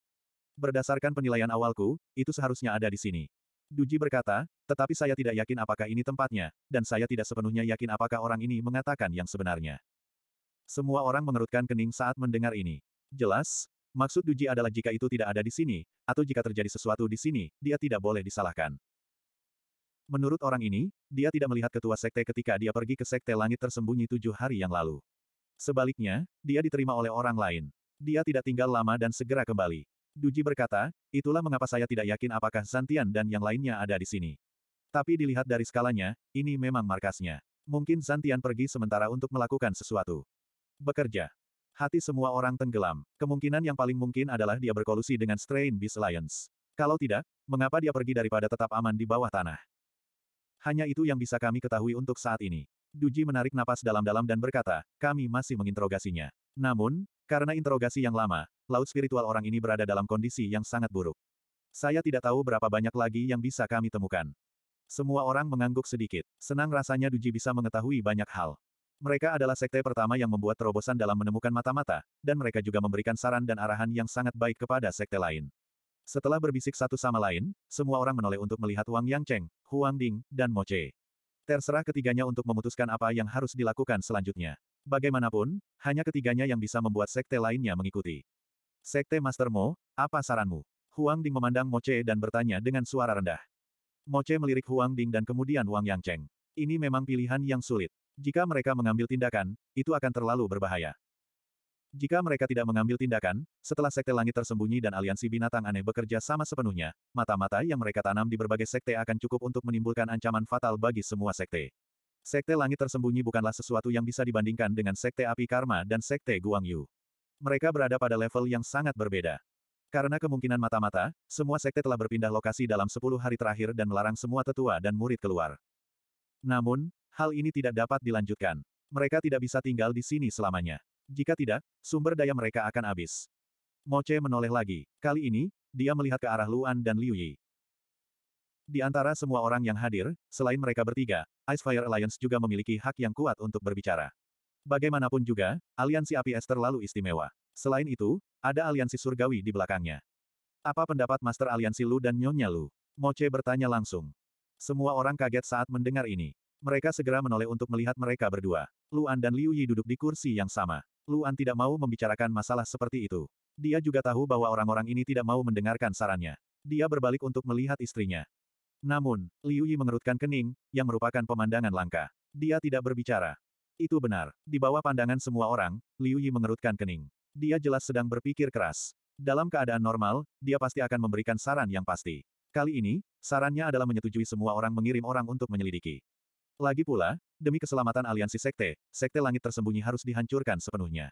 S1: Berdasarkan penilaian awalku, itu seharusnya ada di sini. Duji berkata, tetapi saya tidak yakin apakah ini tempatnya, dan saya tidak sepenuhnya yakin apakah orang ini mengatakan yang sebenarnya. Semua orang mengerutkan kening saat mendengar ini. Jelas, maksud Duji adalah jika itu tidak ada di sini, atau jika terjadi sesuatu di sini, dia tidak boleh disalahkan. Menurut orang ini, dia tidak melihat ketua sekte ketika dia pergi ke sekte langit tersembunyi tujuh hari yang lalu. Sebaliknya, dia diterima oleh orang lain. Dia tidak tinggal lama dan segera kembali. Duji berkata, itulah mengapa saya tidak yakin apakah Zantian dan yang lainnya ada di sini. Tapi dilihat dari skalanya, ini memang markasnya. Mungkin Zantian pergi sementara untuk melakukan sesuatu. Bekerja. Hati semua orang tenggelam. Kemungkinan yang paling mungkin adalah dia berkolusi dengan Strain Beast Alliance. Kalau tidak, mengapa dia pergi daripada tetap aman di bawah tanah? Hanya itu yang bisa kami ketahui untuk saat ini. Duji menarik napas dalam-dalam dan berkata, kami masih menginterogasinya. Namun, karena interogasi yang lama, laut spiritual orang ini berada dalam kondisi yang sangat buruk. Saya tidak tahu berapa banyak lagi yang bisa kami temukan. Semua orang mengangguk sedikit. Senang rasanya Duji bisa mengetahui banyak hal. Mereka adalah sekte pertama yang membuat terobosan dalam menemukan mata-mata, dan mereka juga memberikan saran dan arahan yang sangat baik kepada sekte lain. Setelah berbisik satu sama lain, semua orang menoleh untuk melihat Wang Yang Cheng, Huang Ding, dan Mo Che. Terserah ketiganya untuk memutuskan apa yang harus dilakukan selanjutnya. Bagaimanapun, hanya ketiganya yang bisa membuat sekte lainnya mengikuti. Sekte Master Mo, apa saranmu? Huang Ding memandang Mo Che dan bertanya dengan suara rendah. Mo Che melirik Huang Ding dan kemudian Wang Yang Cheng. Ini memang pilihan yang sulit. Jika mereka mengambil tindakan, itu akan terlalu berbahaya. Jika mereka tidak mengambil tindakan, setelah sekte langit tersembunyi dan aliansi binatang aneh bekerja sama sepenuhnya, mata-mata yang mereka tanam di berbagai sekte akan cukup untuk menimbulkan ancaman fatal bagi semua sekte. Sekte langit tersembunyi bukanlah sesuatu yang bisa dibandingkan dengan sekte api karma dan sekte Guangyu. Mereka berada pada level yang sangat berbeda. Karena kemungkinan mata-mata, semua sekte telah berpindah lokasi dalam 10 hari terakhir dan melarang semua tetua dan murid keluar. Namun, hal ini tidak dapat dilanjutkan. Mereka tidak bisa tinggal di sini selamanya. Jika tidak, sumber daya mereka akan habis. Moce menoleh lagi. Kali ini, dia melihat ke arah Luan dan Liu Yi. Di antara semua orang yang hadir, selain mereka bertiga, Ice Fire Alliance juga memiliki hak yang kuat untuk berbicara. Bagaimanapun juga, aliansi api es terlalu istimewa. Selain itu, ada aliansi surgawi di belakangnya. Apa pendapat Master Aliansi Lu dan Nyonya Lu? Moce bertanya langsung. Semua orang kaget saat mendengar ini. Mereka segera menoleh untuk melihat mereka berdua. Luan dan Liu Yi duduk di kursi yang sama. Luan tidak mau membicarakan masalah seperti itu. Dia juga tahu bahwa orang-orang ini tidak mau mendengarkan sarannya. Dia berbalik untuk melihat istrinya. Namun, Liu Yi mengerutkan kening, yang merupakan pemandangan langka. Dia tidak berbicara. Itu benar. Di bawah pandangan semua orang, Liu Yi mengerutkan kening. Dia jelas sedang berpikir keras. Dalam keadaan normal, dia pasti akan memberikan saran yang pasti. Kali ini, sarannya adalah menyetujui semua orang mengirim orang untuk menyelidiki. Lagi pula, demi keselamatan aliansi sekte, sekte langit tersembunyi harus dihancurkan sepenuhnya.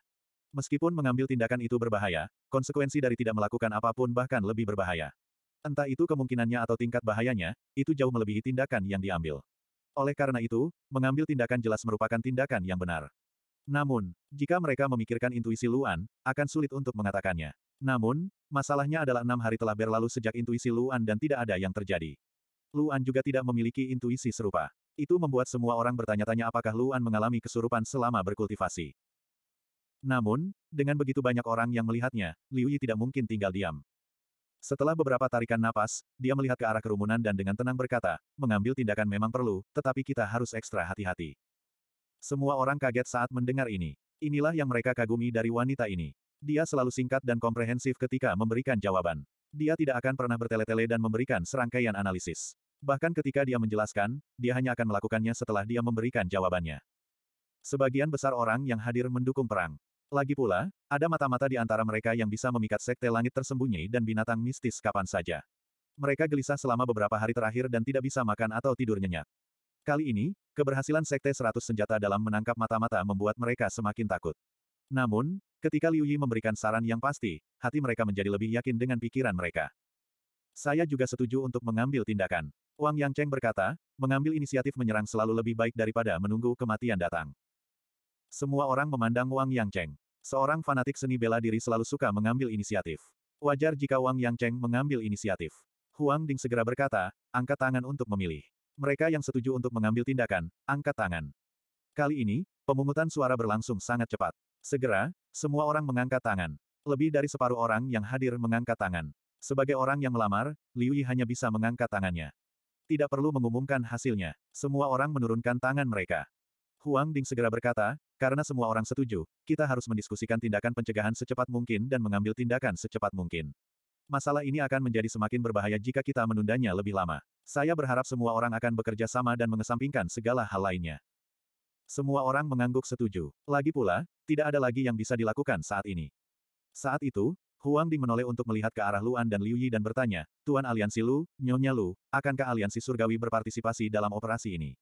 S1: Meskipun mengambil tindakan itu berbahaya, konsekuensi dari tidak melakukan apapun bahkan lebih berbahaya. Entah itu kemungkinannya atau tingkat bahayanya, itu jauh melebihi tindakan yang diambil. Oleh karena itu, mengambil tindakan jelas merupakan tindakan yang benar. Namun, jika mereka memikirkan intuisi Luan, akan sulit untuk mengatakannya. Namun, masalahnya adalah enam hari telah berlalu sejak intuisi Luan dan tidak ada yang terjadi. Luan juga tidak memiliki intuisi serupa. Itu membuat semua orang bertanya-tanya apakah Luan mengalami kesurupan selama berkultivasi. Namun, dengan begitu banyak orang yang melihatnya, Liu Yi tidak mungkin tinggal diam. Setelah beberapa tarikan napas, dia melihat ke arah kerumunan dan dengan tenang berkata, mengambil tindakan memang perlu, tetapi kita harus ekstra hati-hati. Semua orang kaget saat mendengar ini. Inilah yang mereka kagumi dari wanita ini. Dia selalu singkat dan komprehensif ketika memberikan jawaban. Dia tidak akan pernah bertele-tele dan memberikan serangkaian analisis. Bahkan ketika dia menjelaskan, dia hanya akan melakukannya setelah dia memberikan jawabannya. Sebagian besar orang yang hadir mendukung perang. Lagi pula, ada mata-mata di antara mereka yang bisa memikat sekte langit tersembunyi dan binatang mistis kapan saja. Mereka gelisah selama beberapa hari terakhir dan tidak bisa makan atau tidur nyenyak. Kali ini, keberhasilan sekte 100 senjata dalam menangkap mata-mata membuat mereka semakin takut. Namun, ketika Liu Yi memberikan saran yang pasti, hati mereka menjadi lebih yakin dengan pikiran mereka. Saya juga setuju untuk mengambil tindakan. Wang Yang Cheng berkata, mengambil inisiatif menyerang selalu lebih baik daripada menunggu kematian datang. Semua orang memandang Wang Yang Cheng. Seorang fanatik seni bela diri selalu suka mengambil inisiatif. Wajar jika Wang Yang Cheng mengambil inisiatif. Huang Ding segera berkata, angkat tangan untuk memilih. Mereka yang setuju untuk mengambil tindakan, angkat tangan. Kali ini, pemungutan suara berlangsung sangat cepat. Segera, semua orang mengangkat tangan. Lebih dari separuh orang yang hadir mengangkat tangan. Sebagai orang yang melamar, Liu Yi hanya bisa mengangkat tangannya tidak perlu mengumumkan hasilnya. Semua orang menurunkan tangan mereka. Huang Ding segera berkata, karena semua orang setuju, kita harus mendiskusikan tindakan pencegahan secepat mungkin dan mengambil tindakan secepat mungkin. Masalah ini akan menjadi semakin berbahaya jika kita menundanya lebih lama. Saya berharap semua orang akan bekerja sama dan mengesampingkan segala hal lainnya. Semua orang mengangguk setuju. Lagi pula, tidak ada lagi yang bisa dilakukan saat ini. Saat itu, Huang Ding menoleh untuk melihat ke arah Luan dan Liu Yi dan bertanya, Tuan Aliansi Lu, Nyonya Lu, akankah aliansi surgawi berpartisipasi dalam operasi ini?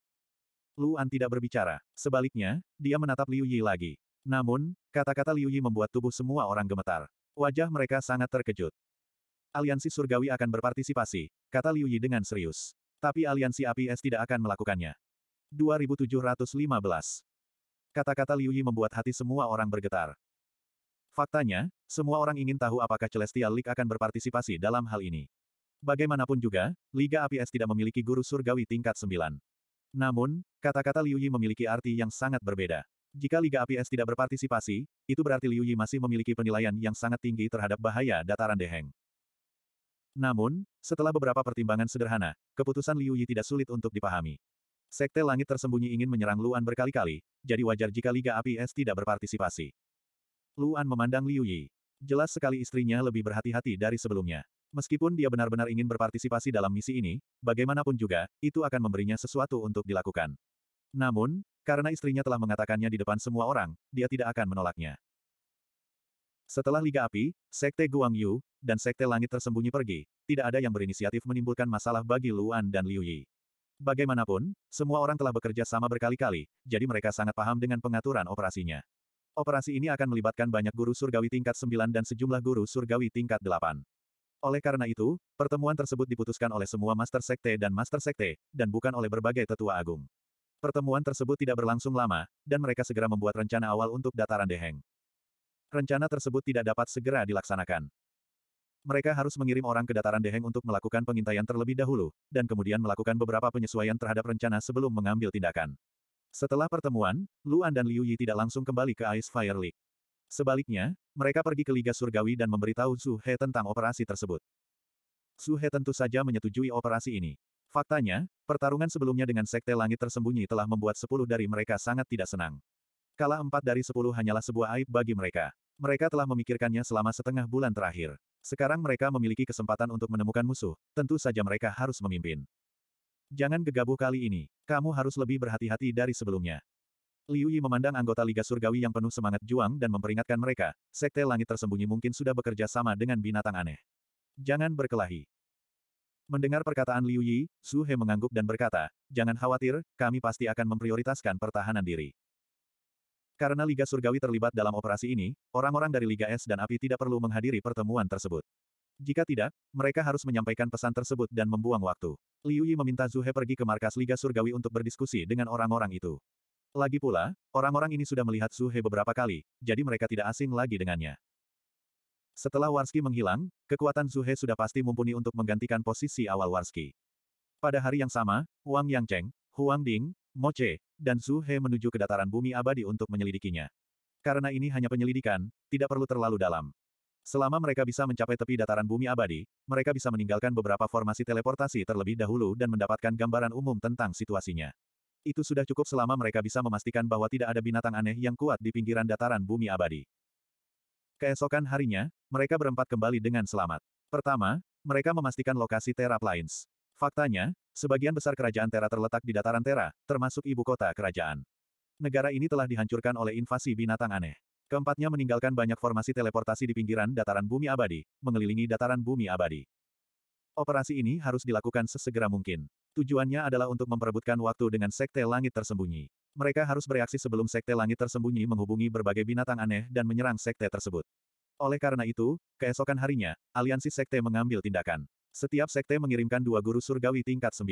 S1: Luan tidak berbicara. Sebaliknya, dia menatap Liu Yi lagi. Namun, kata-kata Liu Yi membuat tubuh semua orang gemetar. Wajah mereka sangat terkejut. Aliansi surgawi akan berpartisipasi, kata Liu Yi dengan serius. Tapi aliansi APS tidak akan melakukannya. 2715 Kata-kata Liu Yi membuat hati semua orang bergetar. Faktanya, semua orang ingin tahu apakah Celestial League akan berpartisipasi dalam hal ini. Bagaimanapun juga, Liga APS tidak memiliki guru surgawi tingkat 9. Namun, kata-kata Liu Yi memiliki arti yang sangat berbeda. Jika Liga APS tidak berpartisipasi, itu berarti Liu Yi masih memiliki penilaian yang sangat tinggi terhadap bahaya dataran deheng. Namun, setelah beberapa pertimbangan sederhana, keputusan Liu Yi tidak sulit untuk dipahami. Sekte Langit Tersembunyi ingin menyerang Luan berkali-kali, jadi wajar jika Liga APS tidak berpartisipasi. Luan memandang Liu Yi. Jelas sekali istrinya lebih berhati-hati dari sebelumnya. Meskipun dia benar-benar ingin berpartisipasi dalam misi ini, bagaimanapun juga, itu akan memberinya sesuatu untuk dilakukan. Namun, karena istrinya telah mengatakannya di depan semua orang, dia tidak akan menolaknya. Setelah Liga Api, Sekte Guang Yu, dan Sekte Langit tersembunyi pergi, tidak ada yang berinisiatif menimbulkan masalah bagi Luan dan Liu Yi. Bagaimanapun, semua orang telah bekerja sama berkali-kali, jadi mereka sangat paham dengan pengaturan operasinya. Operasi ini akan melibatkan banyak guru surgawi tingkat 9 dan sejumlah guru surgawi tingkat 8. Oleh karena itu, pertemuan tersebut diputuskan oleh semua Master Sekte dan Master Sekte, dan bukan oleh berbagai tetua agung. Pertemuan tersebut tidak berlangsung lama, dan mereka segera membuat rencana awal untuk dataran Deheng. Rencana tersebut tidak dapat segera dilaksanakan. Mereka harus mengirim orang ke dataran Deheng untuk melakukan pengintaian terlebih dahulu, dan kemudian melakukan beberapa penyesuaian terhadap rencana sebelum mengambil tindakan. Setelah pertemuan, Luan dan Liu Yi tidak langsung kembali ke Ice Fire League. Sebaliknya, mereka pergi ke Liga Surgawi dan memberitahu Su He tentang operasi tersebut. Su He tentu saja menyetujui operasi ini. Faktanya, pertarungan sebelumnya dengan Sekte Langit Tersembunyi telah membuat sepuluh dari mereka sangat tidak senang. Kalah empat dari sepuluh hanyalah sebuah aib bagi mereka. Mereka telah memikirkannya selama setengah bulan terakhir. Sekarang mereka memiliki kesempatan untuk menemukan musuh, tentu saja mereka harus memimpin. Jangan gegabah kali ini. Kamu harus lebih berhati-hati dari sebelumnya. Liu Yi memandang anggota Liga Surgawi yang penuh semangat juang dan memperingatkan mereka, Sekte Langit Tersembunyi mungkin sudah bekerja sama dengan binatang aneh. Jangan berkelahi. Mendengar perkataan Liu Yi, Su He mengangguk dan berkata, Jangan khawatir, kami pasti akan memprioritaskan pertahanan diri. Karena Liga Surgawi terlibat dalam operasi ini, orang-orang dari Liga Es dan Api tidak perlu menghadiri pertemuan tersebut. Jika tidak, mereka harus menyampaikan pesan tersebut dan membuang waktu. Liu Yi meminta Zuhe pergi ke markas Liga Surgawi untuk berdiskusi dengan orang-orang itu. Lagi pula, orang-orang ini sudah melihat Zuhe beberapa kali, jadi mereka tidak asing lagi dengannya. Setelah Warski menghilang, kekuatan Zuhe sudah pasti mumpuni untuk menggantikan posisi awal Warski. Pada hari yang sama, Wang Yangcheng, Huang Ding, Moche, dan Zuhe menuju ke dataran bumi abadi untuk menyelidikinya. Karena ini hanya penyelidikan, tidak perlu terlalu dalam. Selama mereka bisa mencapai tepi dataran bumi abadi, mereka bisa meninggalkan beberapa formasi teleportasi terlebih dahulu dan mendapatkan gambaran umum tentang situasinya. Itu sudah cukup selama mereka bisa memastikan bahwa tidak ada binatang aneh yang kuat di pinggiran dataran bumi abadi. Keesokan harinya, mereka berempat kembali dengan selamat. Pertama, mereka memastikan lokasi Terra Plains. Faktanya, sebagian besar kerajaan Terra terletak di dataran Terra, termasuk ibu kota kerajaan. Negara ini telah dihancurkan oleh invasi binatang aneh. Keempatnya meninggalkan banyak formasi teleportasi di pinggiran dataran bumi abadi, mengelilingi dataran bumi abadi. Operasi ini harus dilakukan sesegera mungkin. Tujuannya adalah untuk memperebutkan waktu dengan Sekte Langit Tersembunyi. Mereka harus bereaksi sebelum Sekte Langit Tersembunyi menghubungi berbagai binatang aneh dan menyerang Sekte tersebut. Oleh karena itu, keesokan harinya, aliansi Sekte mengambil tindakan. Setiap Sekte mengirimkan dua guru surgawi tingkat 9.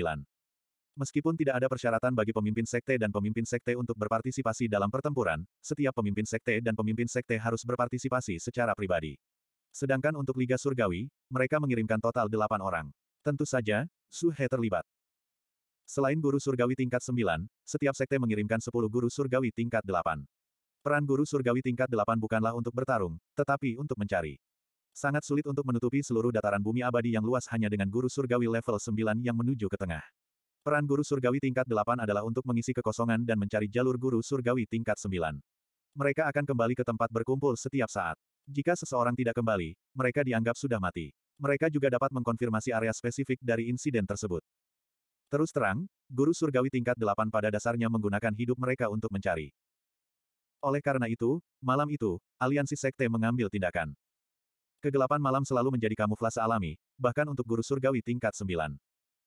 S1: Meskipun tidak ada persyaratan bagi pemimpin sekte dan pemimpin sekte untuk berpartisipasi dalam pertempuran, setiap pemimpin sekte dan pemimpin sekte harus berpartisipasi secara pribadi. Sedangkan untuk Liga Surgawi, mereka mengirimkan total delapan orang. Tentu saja, Su terlibat. Selain guru surgawi tingkat sembilan, setiap sekte mengirimkan sepuluh guru surgawi tingkat delapan. Peran guru surgawi tingkat delapan bukanlah untuk bertarung, tetapi untuk mencari. Sangat sulit untuk menutupi seluruh dataran bumi abadi yang luas hanya dengan guru surgawi level sembilan yang menuju ke tengah. Peran guru surgawi tingkat 8 adalah untuk mengisi kekosongan dan mencari jalur guru surgawi tingkat 9. Mereka akan kembali ke tempat berkumpul setiap saat. Jika seseorang tidak kembali, mereka dianggap sudah mati. Mereka juga dapat mengkonfirmasi area spesifik dari insiden tersebut. Terus terang, guru surgawi tingkat 8 pada dasarnya menggunakan hidup mereka untuk mencari. Oleh karena itu, malam itu, aliansi sekte mengambil tindakan. Kegelapan malam selalu menjadi kamuflase alami, bahkan untuk guru surgawi tingkat 9.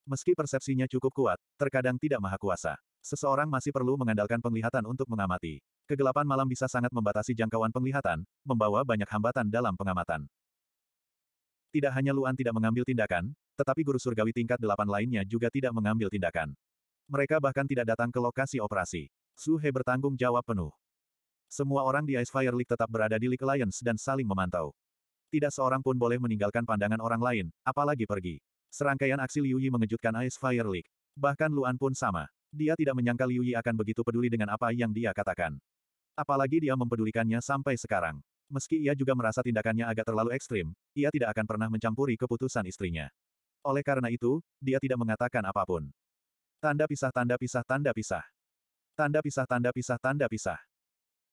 S1: Meski persepsinya cukup kuat, terkadang tidak maha kuasa. Seseorang masih perlu mengandalkan penglihatan untuk mengamati. Kegelapan malam bisa sangat membatasi jangkauan penglihatan, membawa banyak hambatan dalam pengamatan. Tidak hanya Luan tidak mengambil tindakan, tetapi guru surgawi tingkat delapan lainnya juga tidak mengambil tindakan. Mereka bahkan tidak datang ke lokasi operasi. Su He bertanggung jawab penuh. Semua orang di Ice Fire League tetap berada di League Alliance dan saling memantau. Tidak seorang pun boleh meninggalkan pandangan orang lain, apalagi pergi. Serangkaian aksi Liu Yi mengejutkan Ice Fire League. Bahkan Luan pun sama. Dia tidak menyangka Liu Yi akan begitu peduli dengan apa yang dia katakan. Apalagi dia mempedulikannya sampai sekarang. Meski ia juga merasa tindakannya agak terlalu ekstrim, ia tidak akan pernah mencampuri keputusan istrinya. Oleh karena itu, dia tidak mengatakan apapun. Tanda pisah tanda pisah tanda pisah. Tanda pisah tanda pisah tanda pisah.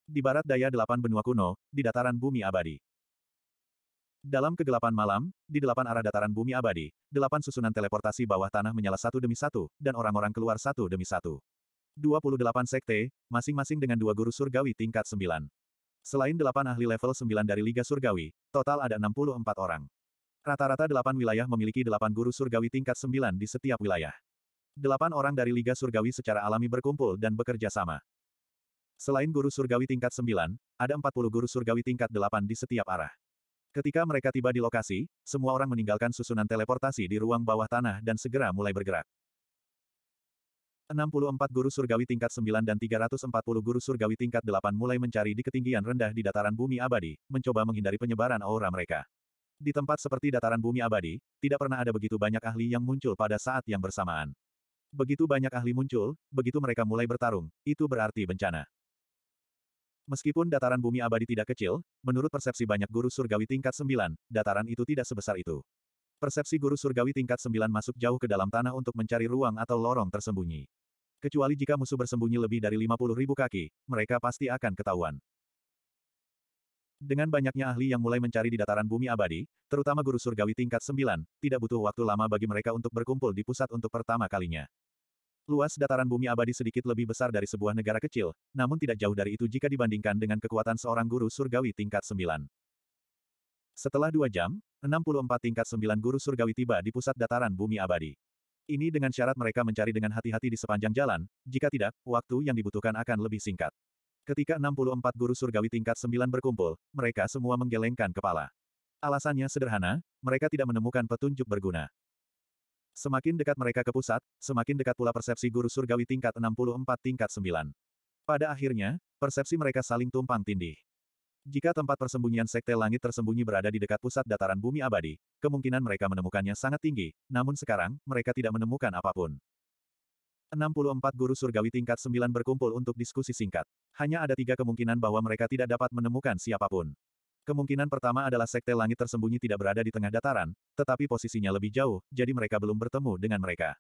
S1: Di barat daya delapan benua kuno, di dataran bumi abadi. Dalam kegelapan malam, di delapan arah dataran bumi abadi, delapan susunan teleportasi bawah tanah menyala satu demi satu, dan orang-orang keluar satu demi satu. 28 sekte, masing-masing dengan dua guru surgawi tingkat 9. Selain delapan ahli level 9 dari Liga Surgawi, total ada 64 orang. Rata-rata delapan wilayah memiliki delapan guru surgawi tingkat 9 di setiap wilayah. Delapan orang dari Liga Surgawi secara alami berkumpul dan bekerja sama. Selain guru surgawi tingkat 9, ada 40 guru surgawi tingkat 8 di setiap arah. Ketika mereka tiba di lokasi, semua orang meninggalkan susunan teleportasi di ruang bawah tanah dan segera mulai bergerak. 64 guru surgawi tingkat 9 dan 340 guru surgawi tingkat 8 mulai mencari di ketinggian rendah di dataran bumi abadi, mencoba menghindari penyebaran aura mereka. Di tempat seperti dataran bumi abadi, tidak pernah ada begitu banyak ahli yang muncul pada saat yang bersamaan. Begitu banyak ahli muncul, begitu mereka mulai bertarung, itu berarti bencana. Meskipun dataran bumi abadi tidak kecil, menurut persepsi banyak guru surgawi tingkat 9, dataran itu tidak sebesar itu. Persepsi guru surgawi tingkat 9 masuk jauh ke dalam tanah untuk mencari ruang atau lorong tersembunyi. Kecuali jika musuh bersembunyi lebih dari 50 ribu kaki, mereka pasti akan ketahuan. Dengan banyaknya ahli yang mulai mencari di dataran bumi abadi, terutama guru surgawi tingkat 9, tidak butuh waktu lama bagi mereka untuk berkumpul di pusat untuk pertama kalinya. Luas dataran bumi abadi sedikit lebih besar dari sebuah negara kecil, namun tidak jauh dari itu jika dibandingkan dengan kekuatan seorang guru surgawi tingkat 9. Setelah dua jam, 64 tingkat 9 guru surgawi tiba di pusat dataran bumi abadi. Ini dengan syarat mereka mencari dengan hati-hati di sepanjang jalan, jika tidak, waktu yang dibutuhkan akan lebih singkat. Ketika 64 guru surgawi tingkat 9 berkumpul, mereka semua menggelengkan kepala. Alasannya sederhana, mereka tidak menemukan petunjuk berguna. Semakin dekat mereka ke pusat, semakin dekat pula persepsi guru surgawi tingkat 64 tingkat 9. Pada akhirnya, persepsi mereka saling tumpang tindih. Jika tempat persembunyian sekte langit tersembunyi berada di dekat pusat dataran bumi abadi, kemungkinan mereka menemukannya sangat tinggi, namun sekarang, mereka tidak menemukan apapun. 64 guru surgawi tingkat 9 berkumpul untuk diskusi singkat. Hanya ada tiga kemungkinan bahwa mereka tidak dapat menemukan siapapun. Kemungkinan pertama adalah sekte langit tersembunyi tidak berada di tengah dataran, tetapi posisinya lebih jauh, jadi mereka belum bertemu dengan mereka.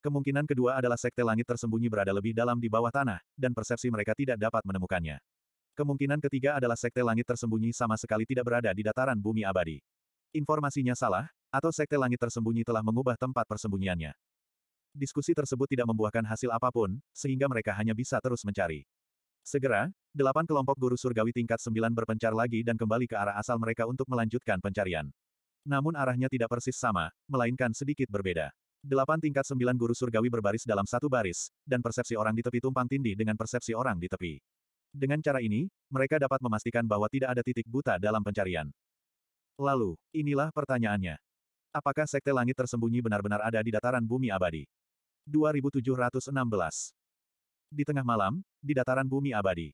S1: Kemungkinan kedua adalah sekte langit tersembunyi berada lebih dalam di bawah tanah, dan persepsi mereka tidak dapat menemukannya. Kemungkinan ketiga adalah sekte langit tersembunyi sama sekali tidak berada di dataran bumi abadi. Informasinya salah, atau sekte langit tersembunyi telah mengubah tempat persembunyiannya. Diskusi tersebut tidak membuahkan hasil apapun, sehingga mereka hanya bisa terus mencari. Segera, delapan kelompok guru surgawi tingkat sembilan berpencar lagi dan kembali ke arah asal mereka untuk melanjutkan pencarian. Namun arahnya tidak persis sama, melainkan sedikit berbeda. Delapan tingkat sembilan guru surgawi berbaris dalam satu baris, dan persepsi orang di tepi tumpang tindih dengan persepsi orang di tepi. Dengan cara ini, mereka dapat memastikan bahwa tidak ada titik buta dalam pencarian. Lalu, inilah pertanyaannya. Apakah sekte langit tersembunyi benar-benar ada di dataran bumi abadi? 2716 di tengah malam, di dataran bumi abadi.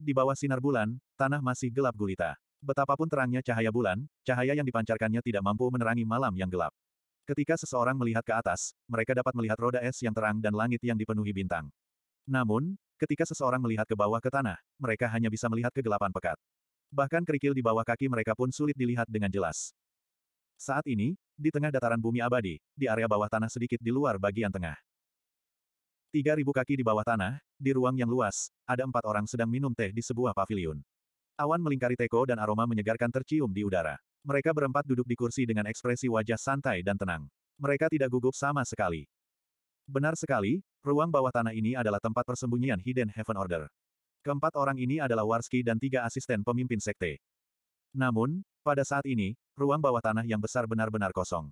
S1: Di bawah sinar bulan, tanah masih gelap gulita. Betapapun terangnya cahaya bulan, cahaya yang dipancarkannya tidak mampu menerangi malam yang gelap. Ketika seseorang melihat ke atas, mereka dapat melihat roda es yang terang dan langit yang dipenuhi bintang. Namun, ketika seseorang melihat ke bawah ke tanah, mereka hanya bisa melihat kegelapan pekat. Bahkan kerikil di bawah kaki mereka pun sulit dilihat dengan jelas. Saat ini, di tengah dataran bumi abadi, di area bawah tanah sedikit di luar bagian tengah. Tiga ribu kaki di bawah tanah, di ruang yang luas, ada empat orang sedang minum teh di sebuah paviliun. Awan melingkari teko dan aroma menyegarkan tercium di udara. Mereka berempat duduk di kursi dengan ekspresi wajah santai dan tenang. Mereka tidak gugup sama sekali. Benar sekali, ruang bawah tanah ini adalah tempat persembunyian Hidden Heaven Order. Keempat orang ini adalah Warski dan tiga asisten pemimpin sekte. Namun, pada saat ini, ruang bawah tanah yang besar benar-benar kosong.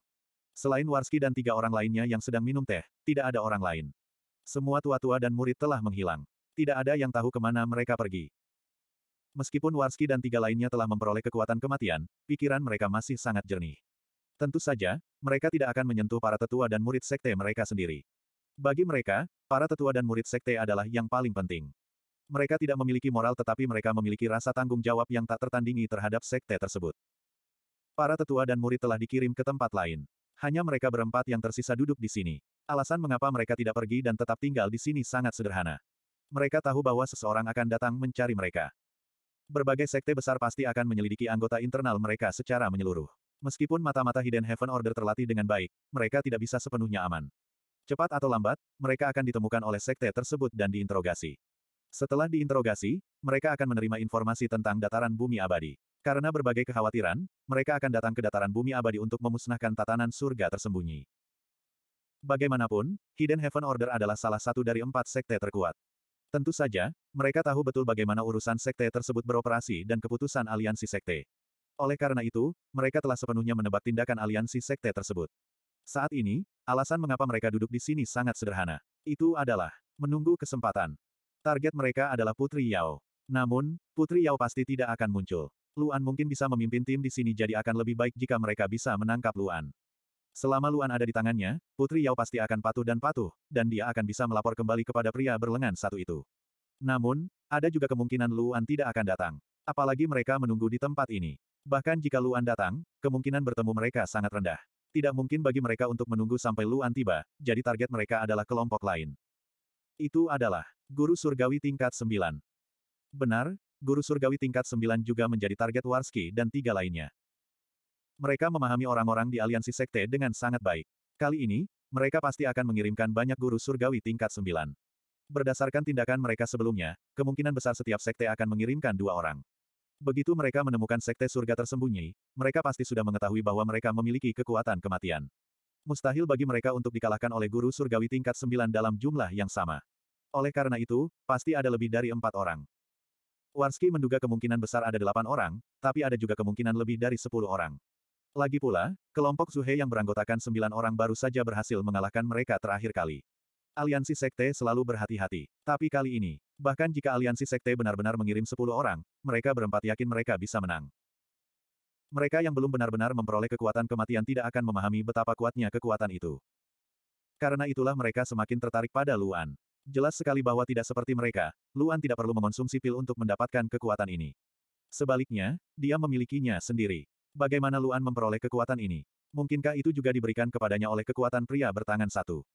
S1: Selain Warski dan tiga orang lainnya yang sedang minum teh, tidak ada orang lain. Semua tua-tua dan murid telah menghilang. Tidak ada yang tahu kemana mereka pergi. Meskipun Warski dan tiga lainnya telah memperoleh kekuatan kematian, pikiran mereka masih sangat jernih. Tentu saja, mereka tidak akan menyentuh para tetua dan murid sekte mereka sendiri. Bagi mereka, para tetua dan murid sekte adalah yang paling penting. Mereka tidak memiliki moral tetapi mereka memiliki rasa tanggung jawab yang tak tertandingi terhadap sekte tersebut. Para tetua dan murid telah dikirim ke tempat lain. Hanya mereka berempat yang tersisa duduk di sini. Alasan mengapa mereka tidak pergi dan tetap tinggal di sini sangat sederhana. Mereka tahu bahwa seseorang akan datang mencari mereka. Berbagai sekte besar pasti akan menyelidiki anggota internal mereka secara menyeluruh. Meskipun mata-mata Hidden Heaven Order terlatih dengan baik, mereka tidak bisa sepenuhnya aman. Cepat atau lambat, mereka akan ditemukan oleh sekte tersebut dan diinterogasi. Setelah diinterogasi, mereka akan menerima informasi tentang dataran bumi abadi. Karena berbagai kekhawatiran, mereka akan datang ke dataran bumi abadi untuk memusnahkan tatanan surga tersembunyi. Bagaimanapun, Hidden Heaven Order adalah salah satu dari empat sekte terkuat. Tentu saja, mereka tahu betul bagaimana urusan sekte tersebut beroperasi dan keputusan aliansi sekte. Oleh karena itu, mereka telah sepenuhnya menebak tindakan aliansi sekte tersebut. Saat ini, alasan mengapa mereka duduk di sini sangat sederhana. Itu adalah menunggu kesempatan. Target mereka adalah Putri Yao. Namun, Putri Yao pasti tidak akan muncul. Luan mungkin bisa memimpin tim di sini jadi akan lebih baik jika mereka bisa menangkap Luan. Selama Luan ada di tangannya, Putri Yao pasti akan patuh dan patuh, dan dia akan bisa melapor kembali kepada pria berlengan satu itu. Namun, ada juga kemungkinan Luan tidak akan datang. Apalagi mereka menunggu di tempat ini. Bahkan jika Luan datang, kemungkinan bertemu mereka sangat rendah. Tidak mungkin bagi mereka untuk menunggu sampai Luan tiba, jadi target mereka adalah kelompok lain. Itu adalah Guru Surgawi tingkat 9. Benar, Guru Surgawi tingkat 9 juga menjadi target Warski dan tiga lainnya. Mereka memahami orang-orang di aliansi sekte dengan sangat baik. Kali ini, mereka pasti akan mengirimkan banyak guru surgawi tingkat sembilan. Berdasarkan tindakan mereka sebelumnya, kemungkinan besar setiap sekte akan mengirimkan dua orang. Begitu mereka menemukan sekte surga tersembunyi, mereka pasti sudah mengetahui bahwa mereka memiliki kekuatan kematian. Mustahil bagi mereka untuk dikalahkan oleh guru surgawi tingkat sembilan dalam jumlah yang sama. Oleh karena itu, pasti ada lebih dari empat orang. Warski menduga kemungkinan besar ada delapan orang, tapi ada juga kemungkinan lebih dari sepuluh orang. Lagi pula, kelompok Zuhe yang beranggotakan sembilan orang baru saja berhasil mengalahkan mereka terakhir kali. Aliansi Sekte selalu berhati-hati. Tapi kali ini, bahkan jika Aliansi Sekte benar-benar mengirim sepuluh orang, mereka berempat yakin mereka bisa menang. Mereka yang belum benar-benar memperoleh kekuatan kematian tidak akan memahami betapa kuatnya kekuatan itu. Karena itulah mereka semakin tertarik pada Luan. Jelas sekali bahwa tidak seperti mereka, Luan tidak perlu mengonsumsi pil untuk mendapatkan kekuatan ini. Sebaliknya, dia memilikinya sendiri. Bagaimana Luan memperoleh kekuatan ini? Mungkinkah itu juga diberikan kepadanya oleh kekuatan pria bertangan satu?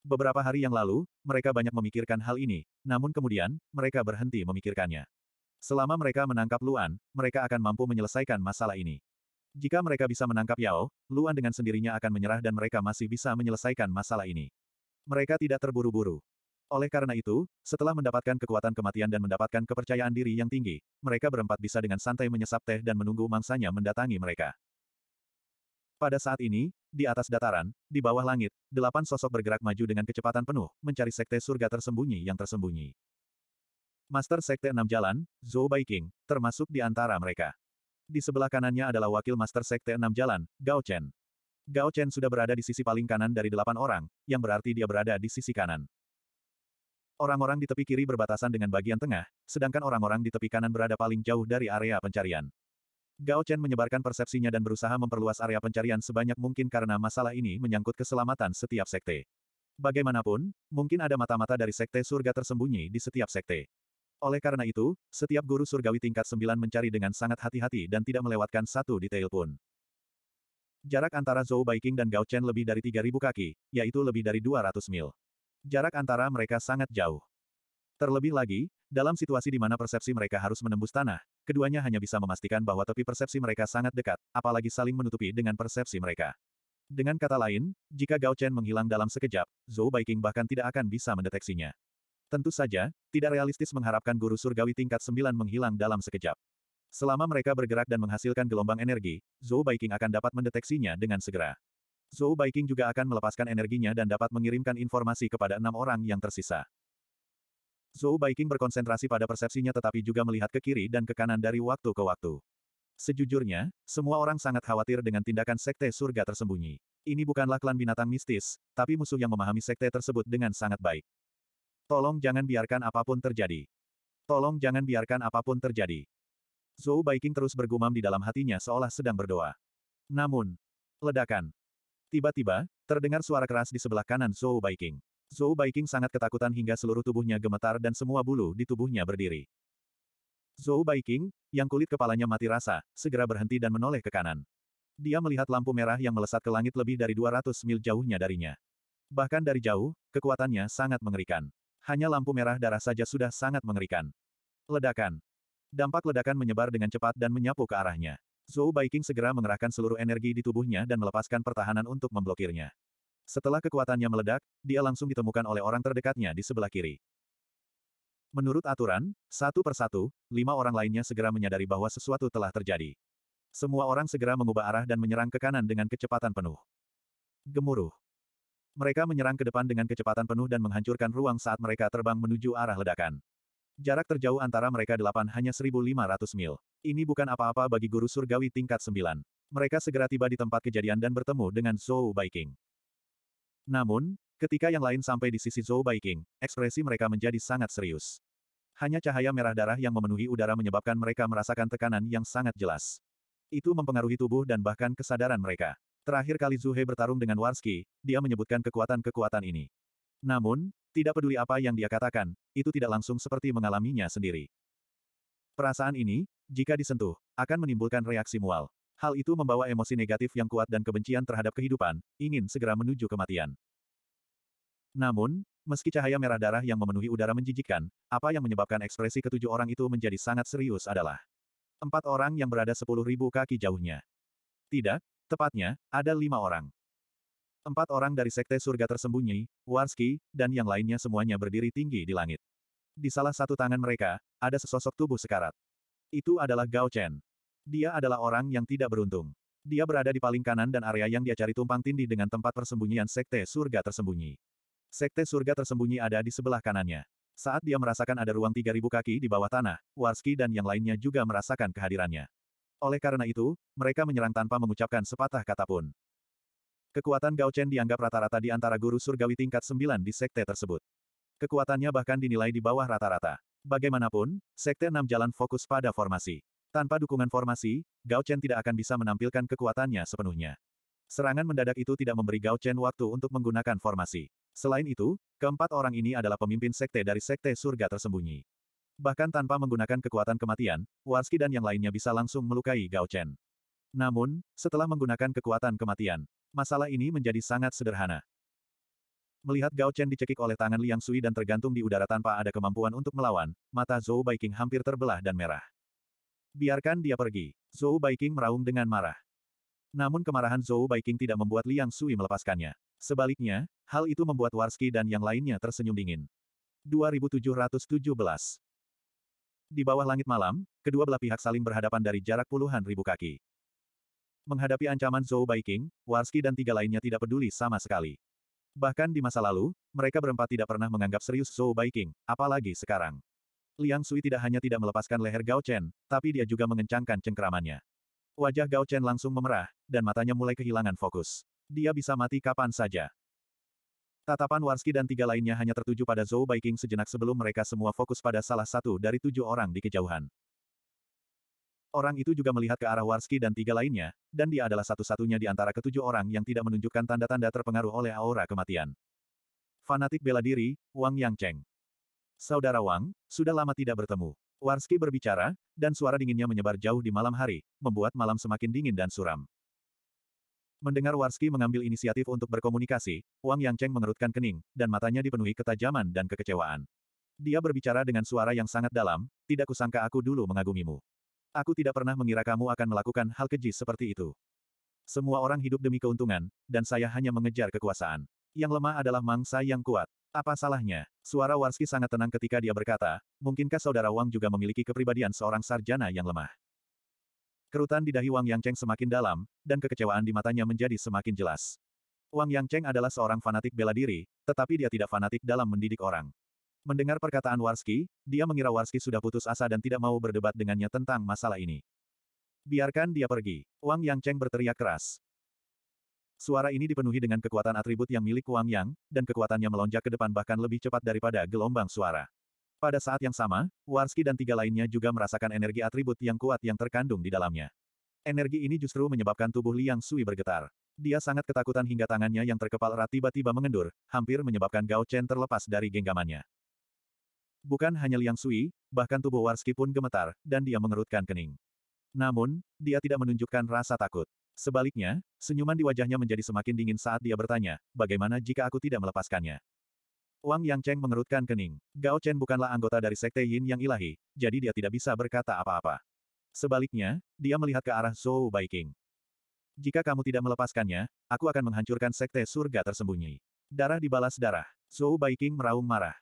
S1: Beberapa hari yang lalu, mereka banyak memikirkan hal ini, namun kemudian, mereka berhenti memikirkannya. Selama mereka menangkap Luan, mereka akan mampu menyelesaikan masalah ini. Jika mereka bisa menangkap Yao, Luan dengan sendirinya akan menyerah dan mereka masih bisa menyelesaikan masalah ini. Mereka tidak terburu-buru. Oleh karena itu, setelah mendapatkan kekuatan kematian dan mendapatkan kepercayaan diri yang tinggi, mereka berempat bisa dengan santai menyesap teh dan menunggu mangsanya mendatangi mereka. Pada saat ini, di atas dataran, di bawah langit, delapan sosok bergerak maju dengan kecepatan penuh, mencari sekte surga tersembunyi yang tersembunyi. Master Sekte Enam Jalan, Zhou Baiking, termasuk di antara mereka. Di sebelah kanannya adalah Wakil Master Sekte Enam Jalan, Gao Chen. Gao Chen sudah berada di sisi paling kanan dari delapan orang, yang berarti dia berada di sisi kanan. Orang-orang di tepi kiri berbatasan dengan bagian tengah, sedangkan orang-orang di tepi kanan berada paling jauh dari area pencarian. Gao Chen menyebarkan persepsinya dan berusaha memperluas area pencarian sebanyak mungkin karena masalah ini menyangkut keselamatan setiap sekte. Bagaimanapun, mungkin ada mata-mata dari sekte surga tersembunyi di setiap sekte. Oleh karena itu, setiap guru surgawi tingkat 9 mencari dengan sangat hati-hati dan tidak melewatkan satu detail pun. Jarak antara Zhou Baiking dan Gao Chen lebih dari 3.000 kaki, yaitu lebih dari 200 mil. Jarak antara mereka sangat jauh. Terlebih lagi, dalam situasi di mana persepsi mereka harus menembus tanah, keduanya hanya bisa memastikan bahwa tepi persepsi mereka sangat dekat, apalagi saling menutupi dengan persepsi mereka. Dengan kata lain, jika Gao Chen menghilang dalam sekejap, Zhou Baiking bahkan tidak akan bisa mendeteksinya. Tentu saja, tidak realistis mengharapkan guru surgawi tingkat 9 menghilang dalam sekejap. Selama mereka bergerak dan menghasilkan gelombang energi, Zhou Baiking akan dapat mendeteksinya dengan segera. Zhou Baiking juga akan melepaskan energinya dan dapat mengirimkan informasi kepada enam orang yang tersisa. Zhou Baiking berkonsentrasi pada persepsinya tetapi juga melihat ke kiri dan ke kanan dari waktu ke waktu. Sejujurnya, semua orang sangat khawatir dengan tindakan sekte surga tersembunyi. Ini bukanlah klan binatang mistis, tapi musuh yang memahami sekte tersebut dengan sangat baik. Tolong jangan biarkan apapun terjadi. Tolong jangan biarkan apapun terjadi. Zhou Baiking terus bergumam di dalam hatinya seolah sedang berdoa. Namun, ledakan, Tiba-tiba, terdengar suara keras di sebelah kanan Zhou Baiking. Zhou Baiking sangat ketakutan hingga seluruh tubuhnya gemetar dan semua bulu di tubuhnya berdiri. Zhou Baiking, yang kulit kepalanya mati rasa, segera berhenti dan menoleh ke kanan. Dia melihat lampu merah yang melesat ke langit lebih dari 200 mil jauhnya darinya. Bahkan dari jauh, kekuatannya sangat mengerikan. Hanya lampu merah darah saja sudah sangat mengerikan. Ledakan. Dampak ledakan menyebar dengan cepat dan menyapu ke arahnya. Zhou Baiking segera mengerahkan seluruh energi di tubuhnya dan melepaskan pertahanan untuk memblokirnya. Setelah kekuatannya meledak, dia langsung ditemukan oleh orang terdekatnya di sebelah kiri. Menurut aturan, satu persatu, lima orang lainnya segera menyadari bahwa sesuatu telah terjadi. Semua orang segera mengubah arah dan menyerang ke kanan dengan kecepatan penuh. Gemuruh. Mereka menyerang ke depan dengan kecepatan penuh dan menghancurkan ruang saat mereka terbang menuju arah ledakan. Jarak terjauh antara mereka delapan hanya 1.500 mil. Ini bukan apa-apa bagi guru surgawi tingkat sembilan. Mereka segera tiba di tempat kejadian dan bertemu dengan Zhou Baiking. Namun, ketika yang lain sampai di sisi Zhou Baiking, ekspresi mereka menjadi sangat serius. Hanya cahaya merah darah yang memenuhi udara menyebabkan mereka merasakan tekanan yang sangat jelas. Itu mempengaruhi tubuh dan bahkan kesadaran mereka. Terakhir kali Zuhe bertarung dengan Warski, dia menyebutkan kekuatan-kekuatan ini. Namun, tidak peduli apa yang dia katakan, itu tidak langsung seperti mengalaminya sendiri. Perasaan ini, jika disentuh, akan menimbulkan reaksi mual. Hal itu membawa emosi negatif yang kuat dan kebencian terhadap kehidupan, ingin segera menuju kematian. Namun, meski cahaya merah darah yang memenuhi udara menjijikkan, apa yang menyebabkan ekspresi ketujuh orang itu menjadi sangat serius adalah empat orang yang berada sepuluh ribu kaki jauhnya. Tidak, tepatnya, ada lima orang. Empat orang dari Sekte Surga Tersembunyi, Warski, dan yang lainnya semuanya berdiri tinggi di langit. Di salah satu tangan mereka, ada sesosok tubuh sekarat. Itu adalah Gao Chen. Dia adalah orang yang tidak beruntung. Dia berada di paling kanan dan area yang dia cari tumpang tindih dengan tempat persembunyian Sekte Surga Tersembunyi. Sekte Surga Tersembunyi ada di sebelah kanannya. Saat dia merasakan ada ruang 3000 kaki di bawah tanah, Warski dan yang lainnya juga merasakan kehadirannya. Oleh karena itu, mereka menyerang tanpa mengucapkan sepatah kata pun. Kekuatan Gao Chen dianggap rata-rata di antara guru surgawi tingkat 9 di sekte tersebut. Kekuatannya bahkan dinilai di bawah rata-rata. Bagaimanapun, Sekte Enam Jalan fokus pada formasi. Tanpa dukungan formasi, Gao Chen tidak akan bisa menampilkan kekuatannya sepenuhnya. Serangan mendadak itu tidak memberi Gao Chen waktu untuk menggunakan formasi. Selain itu, keempat orang ini adalah pemimpin sekte dari Sekte Surga Tersembunyi. Bahkan tanpa menggunakan kekuatan kematian, Warski dan yang lainnya bisa langsung melukai Gao Chen. Namun, setelah menggunakan kekuatan kematian, masalah ini menjadi sangat sederhana. Melihat Gao Chen dicekik oleh tangan Liang Sui dan tergantung di udara tanpa ada kemampuan untuk melawan, mata Zhou Baiking hampir terbelah dan merah. Biarkan dia pergi. Zhou Baiking meraung dengan marah. Namun kemarahan Zhou Baiking tidak membuat Liang Sui melepaskannya. Sebaliknya, hal itu membuat Warski dan yang lainnya tersenyum dingin. 2717 Di bawah langit malam, kedua belah pihak saling berhadapan dari jarak puluhan ribu kaki. Menghadapi ancaman Zhou Baiking, Warski dan tiga lainnya tidak peduli sama sekali. Bahkan di masa lalu, mereka berempat tidak pernah menganggap serius Zhou Baiking, apalagi sekarang. Liang Sui tidak hanya tidak melepaskan leher Gao Chen, tapi dia juga mengencangkan cengkeramannya. Wajah Gao Chen langsung memerah, dan matanya mulai kehilangan fokus. Dia bisa mati kapan saja. Tatapan Warski dan tiga lainnya hanya tertuju pada Zhou Baiking sejenak sebelum mereka semua fokus pada salah satu dari tujuh orang di kejauhan. Orang itu juga melihat ke arah Warski dan tiga lainnya, dan dia adalah satu-satunya di antara ketujuh orang yang tidak menunjukkan tanda-tanda terpengaruh oleh aura kematian. Fanatik bela diri, Wang Yangcheng. Saudara Wang, sudah lama tidak bertemu. Warski berbicara, dan suara dinginnya menyebar jauh di malam hari, membuat malam semakin dingin dan suram. Mendengar Warski mengambil inisiatif untuk berkomunikasi, Wang Yangcheng mengerutkan kening, dan matanya dipenuhi ketajaman dan kekecewaan. Dia berbicara dengan suara yang sangat dalam, tidak kusangka aku dulu mengagumimu. Aku tidak pernah mengira kamu akan melakukan hal keji seperti itu. Semua orang hidup demi keuntungan, dan saya hanya mengejar kekuasaan. Yang lemah adalah mangsa yang kuat. Apa salahnya? Suara Warski sangat tenang ketika dia berkata, mungkinkah saudara Wang juga memiliki kepribadian seorang sarjana yang lemah? Kerutan di dahi Wang Yangcheng semakin dalam, dan kekecewaan di matanya menjadi semakin jelas. Wang Yangcheng adalah seorang fanatik bela diri, tetapi dia tidak fanatik dalam mendidik orang. Mendengar perkataan Warski, dia mengira Warski sudah putus asa dan tidak mau berdebat dengannya tentang masalah ini. Biarkan dia pergi. Wang Yang Cheng berteriak keras. Suara ini dipenuhi dengan kekuatan atribut yang milik Wang Yang, dan kekuatannya melonjak ke depan bahkan lebih cepat daripada gelombang suara. Pada saat yang sama, Warski dan tiga lainnya juga merasakan energi atribut yang kuat yang terkandung di dalamnya. Energi ini justru menyebabkan tubuh Liang Sui bergetar. Dia sangat ketakutan hingga tangannya yang terkepal erat tiba-tiba mengendur, hampir menyebabkan Gao Chen terlepas dari genggamannya. Bukan hanya Liang Sui, bahkan tubuh Warski pun gemetar, dan dia mengerutkan kening. Namun, dia tidak menunjukkan rasa takut. Sebaliknya, senyuman di wajahnya menjadi semakin dingin saat dia bertanya, bagaimana jika aku tidak melepaskannya? Wang Yang Cheng mengerutkan kening. Gao Chen bukanlah anggota dari Sekte Yin yang ilahi, jadi dia tidak bisa berkata apa-apa. Sebaliknya, dia melihat ke arah Zhou Baiking. Jika kamu tidak melepaskannya, aku akan menghancurkan Sekte Surga tersembunyi. Darah dibalas darah. Zhou Baiking meraung marah.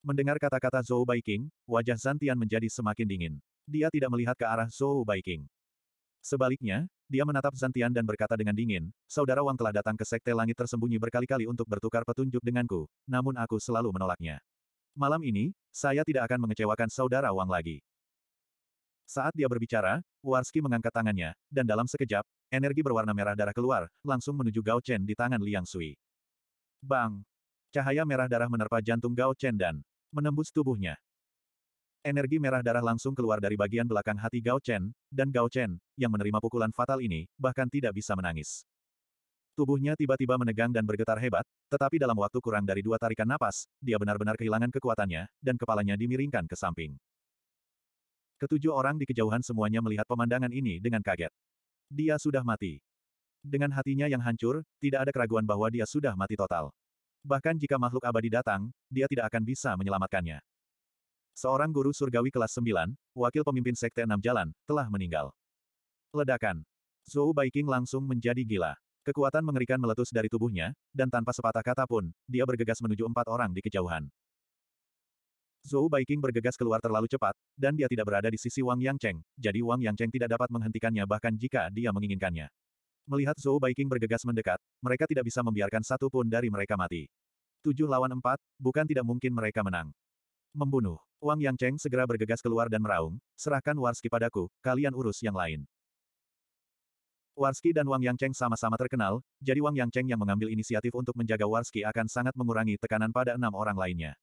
S1: Mendengar kata-kata Zhou Baiking, wajah Zantian menjadi semakin dingin. Dia tidak melihat ke arah Zhou Baiking. Sebaliknya, dia menatap Zantian dan berkata dengan dingin, Saudara Wang telah datang ke Sekte Langit tersembunyi berkali-kali untuk bertukar petunjuk denganku, namun aku selalu menolaknya. Malam ini, saya tidak akan mengecewakan Saudara Wang lagi. Saat dia berbicara, Warski mengangkat tangannya, dan dalam sekejap, energi berwarna merah darah keluar, langsung menuju Gao Chen di tangan Liang Sui. Bang! Cahaya merah darah menerpa jantung Gao Chen dan menembus tubuhnya. Energi merah darah langsung keluar dari bagian belakang hati Gao Chen, dan Gao Chen, yang menerima pukulan fatal ini, bahkan tidak bisa menangis. Tubuhnya tiba-tiba menegang dan bergetar hebat, tetapi dalam waktu kurang dari dua tarikan napas, dia benar-benar kehilangan kekuatannya, dan kepalanya dimiringkan ke samping. Ketujuh orang di kejauhan semuanya melihat pemandangan ini dengan kaget. Dia sudah mati. Dengan hatinya yang hancur, tidak ada keraguan bahwa dia sudah mati total. Bahkan jika makhluk abadi datang, dia tidak akan bisa menyelamatkannya. Seorang guru surgawi kelas 9, wakil pemimpin Sekte Enam Jalan, telah meninggal. Ledakan. Zhou Baiking langsung menjadi gila. Kekuatan mengerikan meletus dari tubuhnya, dan tanpa sepatah kata pun, dia bergegas menuju empat orang di kejauhan. Zhou Baiking bergegas keluar terlalu cepat, dan dia tidak berada di sisi Wang Yangcheng, jadi Wang Yangcheng tidak dapat menghentikannya bahkan jika dia menginginkannya. Melihat Zhou Baiking bergegas mendekat, mereka tidak bisa membiarkan satu pun dari mereka mati. Tujuh lawan empat, bukan tidak mungkin mereka menang. Membunuh. Wang Yang Cheng segera bergegas keluar dan meraung, serahkan Warski padaku, kalian urus yang lain. Warski dan Wang Yang Cheng sama-sama terkenal, jadi Wang Yang Cheng yang mengambil inisiatif untuk menjaga Warski akan sangat mengurangi tekanan pada enam orang lainnya.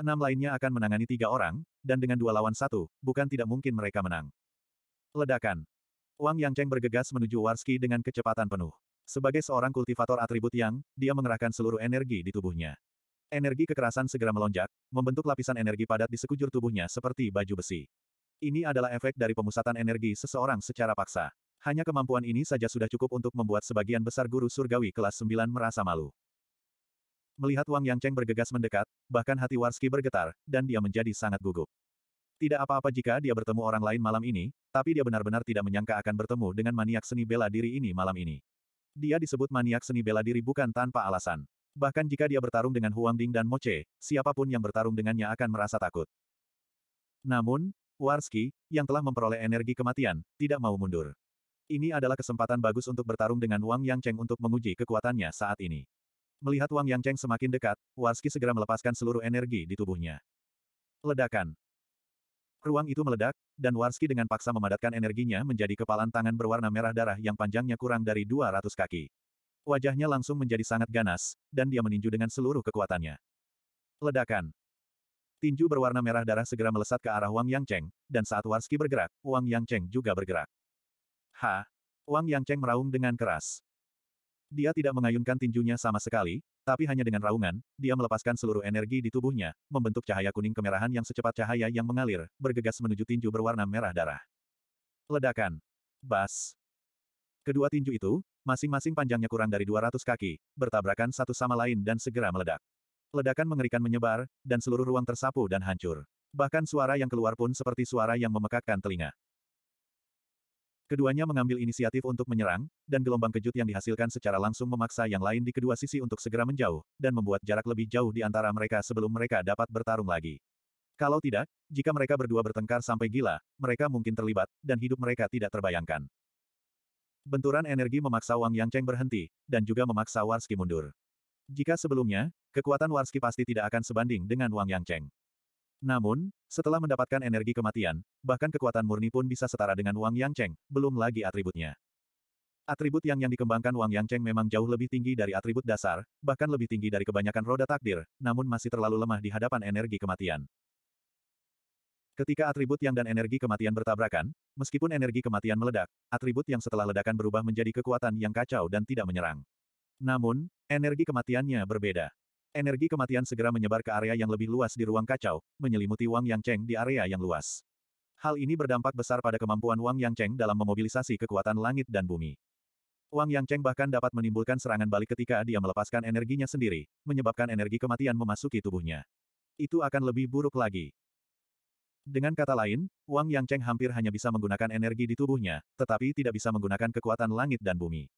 S1: Enam lainnya akan menangani tiga orang, dan dengan dua lawan satu, bukan tidak mungkin mereka menang. Ledakan. Wang Yangcheng bergegas menuju Warski dengan kecepatan penuh. Sebagai seorang kultivator atribut yang, dia mengerahkan seluruh energi di tubuhnya. Energi kekerasan segera melonjak, membentuk lapisan energi padat di sekujur tubuhnya seperti baju besi. Ini adalah efek dari pemusatan energi seseorang secara paksa. Hanya kemampuan ini saja sudah cukup untuk membuat sebagian besar guru surgawi kelas 9 merasa malu. Melihat Wang Yangcheng bergegas mendekat, bahkan hati Warski bergetar, dan dia menjadi sangat gugup. Tidak apa-apa jika dia bertemu orang lain malam ini, tapi dia benar-benar tidak menyangka akan bertemu dengan maniak seni bela diri ini malam ini. Dia disebut maniak seni bela diri bukan tanpa alasan. Bahkan jika dia bertarung dengan Huang Ding dan Moche, siapapun yang bertarung dengannya akan merasa takut. Namun, Warski, yang telah memperoleh energi kematian, tidak mau mundur. Ini adalah kesempatan bagus untuk bertarung dengan Wang Yang Cheng untuk menguji kekuatannya saat ini. Melihat Wang Yang Cheng semakin dekat, Warski segera melepaskan seluruh energi di tubuhnya. Ledakan. Ruang itu meledak, dan Warski dengan paksa memadatkan energinya menjadi kepalan tangan berwarna merah darah yang panjangnya kurang dari 200 kaki. Wajahnya langsung menjadi sangat ganas, dan dia meninju dengan seluruh kekuatannya. Ledakan. Tinju berwarna merah darah segera melesat ke arah Wang Yang Cheng, dan saat Warski bergerak, Wang Yang Cheng juga bergerak. Ha! Wang Yang Cheng meraung dengan keras. Dia tidak mengayunkan tinjunya sama sekali, tapi hanya dengan raungan, dia melepaskan seluruh energi di tubuhnya, membentuk cahaya kuning kemerahan yang secepat cahaya yang mengalir, bergegas menuju tinju berwarna merah darah. Ledakan. Bas. Kedua tinju itu, masing-masing panjangnya kurang dari 200 kaki, bertabrakan satu sama lain dan segera meledak. Ledakan mengerikan menyebar, dan seluruh ruang tersapu dan hancur. Bahkan suara yang keluar pun seperti suara yang memekakkan telinga. Keduanya mengambil inisiatif untuk menyerang, dan gelombang kejut yang dihasilkan secara langsung memaksa yang lain di kedua sisi untuk segera menjauh, dan membuat jarak lebih jauh di antara mereka sebelum mereka dapat bertarung lagi. Kalau tidak, jika mereka berdua bertengkar sampai gila, mereka mungkin terlibat, dan hidup mereka tidak terbayangkan. Benturan energi memaksa Wang Yang Cheng berhenti, dan juga memaksa Warski mundur. Jika sebelumnya, kekuatan Warski pasti tidak akan sebanding dengan Wang Yang Cheng. Namun, setelah mendapatkan energi kematian, bahkan kekuatan murni pun bisa setara dengan Wang Yang Cheng, belum lagi atributnya. Atribut yang yang dikembangkan Wang Yang Cheng memang jauh lebih tinggi dari atribut dasar, bahkan lebih tinggi dari kebanyakan roda takdir, namun masih terlalu lemah di hadapan energi kematian. Ketika atribut yang dan energi kematian bertabrakan, meskipun energi kematian meledak, atribut yang setelah ledakan berubah menjadi kekuatan yang kacau dan tidak menyerang. Namun, energi kematiannya berbeda. Energi kematian segera menyebar ke area yang lebih luas di ruang kacau, menyelimuti Wang Yang Cheng di area yang luas. Hal ini berdampak besar pada kemampuan Wang Yang Cheng dalam memobilisasi kekuatan langit dan bumi. Wang Yang Cheng bahkan dapat menimbulkan serangan balik ketika dia melepaskan energinya sendiri, menyebabkan energi kematian memasuki tubuhnya. Itu akan lebih buruk lagi. Dengan kata lain, Wang Yang Cheng hampir hanya bisa menggunakan energi di tubuhnya, tetapi tidak bisa menggunakan kekuatan langit dan bumi.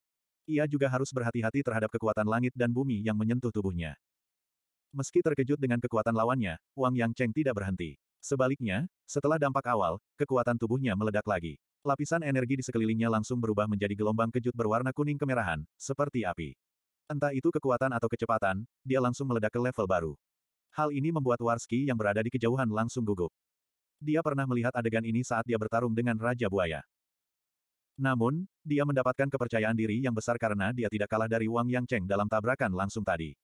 S1: Ia juga harus berhati-hati terhadap kekuatan langit dan bumi yang menyentuh tubuhnya. Meski terkejut dengan kekuatan lawannya, Wang Yang Cheng tidak berhenti. Sebaliknya, setelah dampak awal, kekuatan tubuhnya meledak lagi. Lapisan energi di sekelilingnya langsung berubah menjadi gelombang kejut berwarna kuning kemerahan, seperti api. Entah itu kekuatan atau kecepatan, dia langsung meledak ke level baru. Hal ini membuat Warski yang berada di kejauhan langsung gugup. Dia pernah melihat adegan ini saat dia bertarung dengan Raja Buaya. Namun, dia mendapatkan kepercayaan diri yang besar karena dia tidak kalah dari Wang Yang Cheng dalam tabrakan langsung tadi.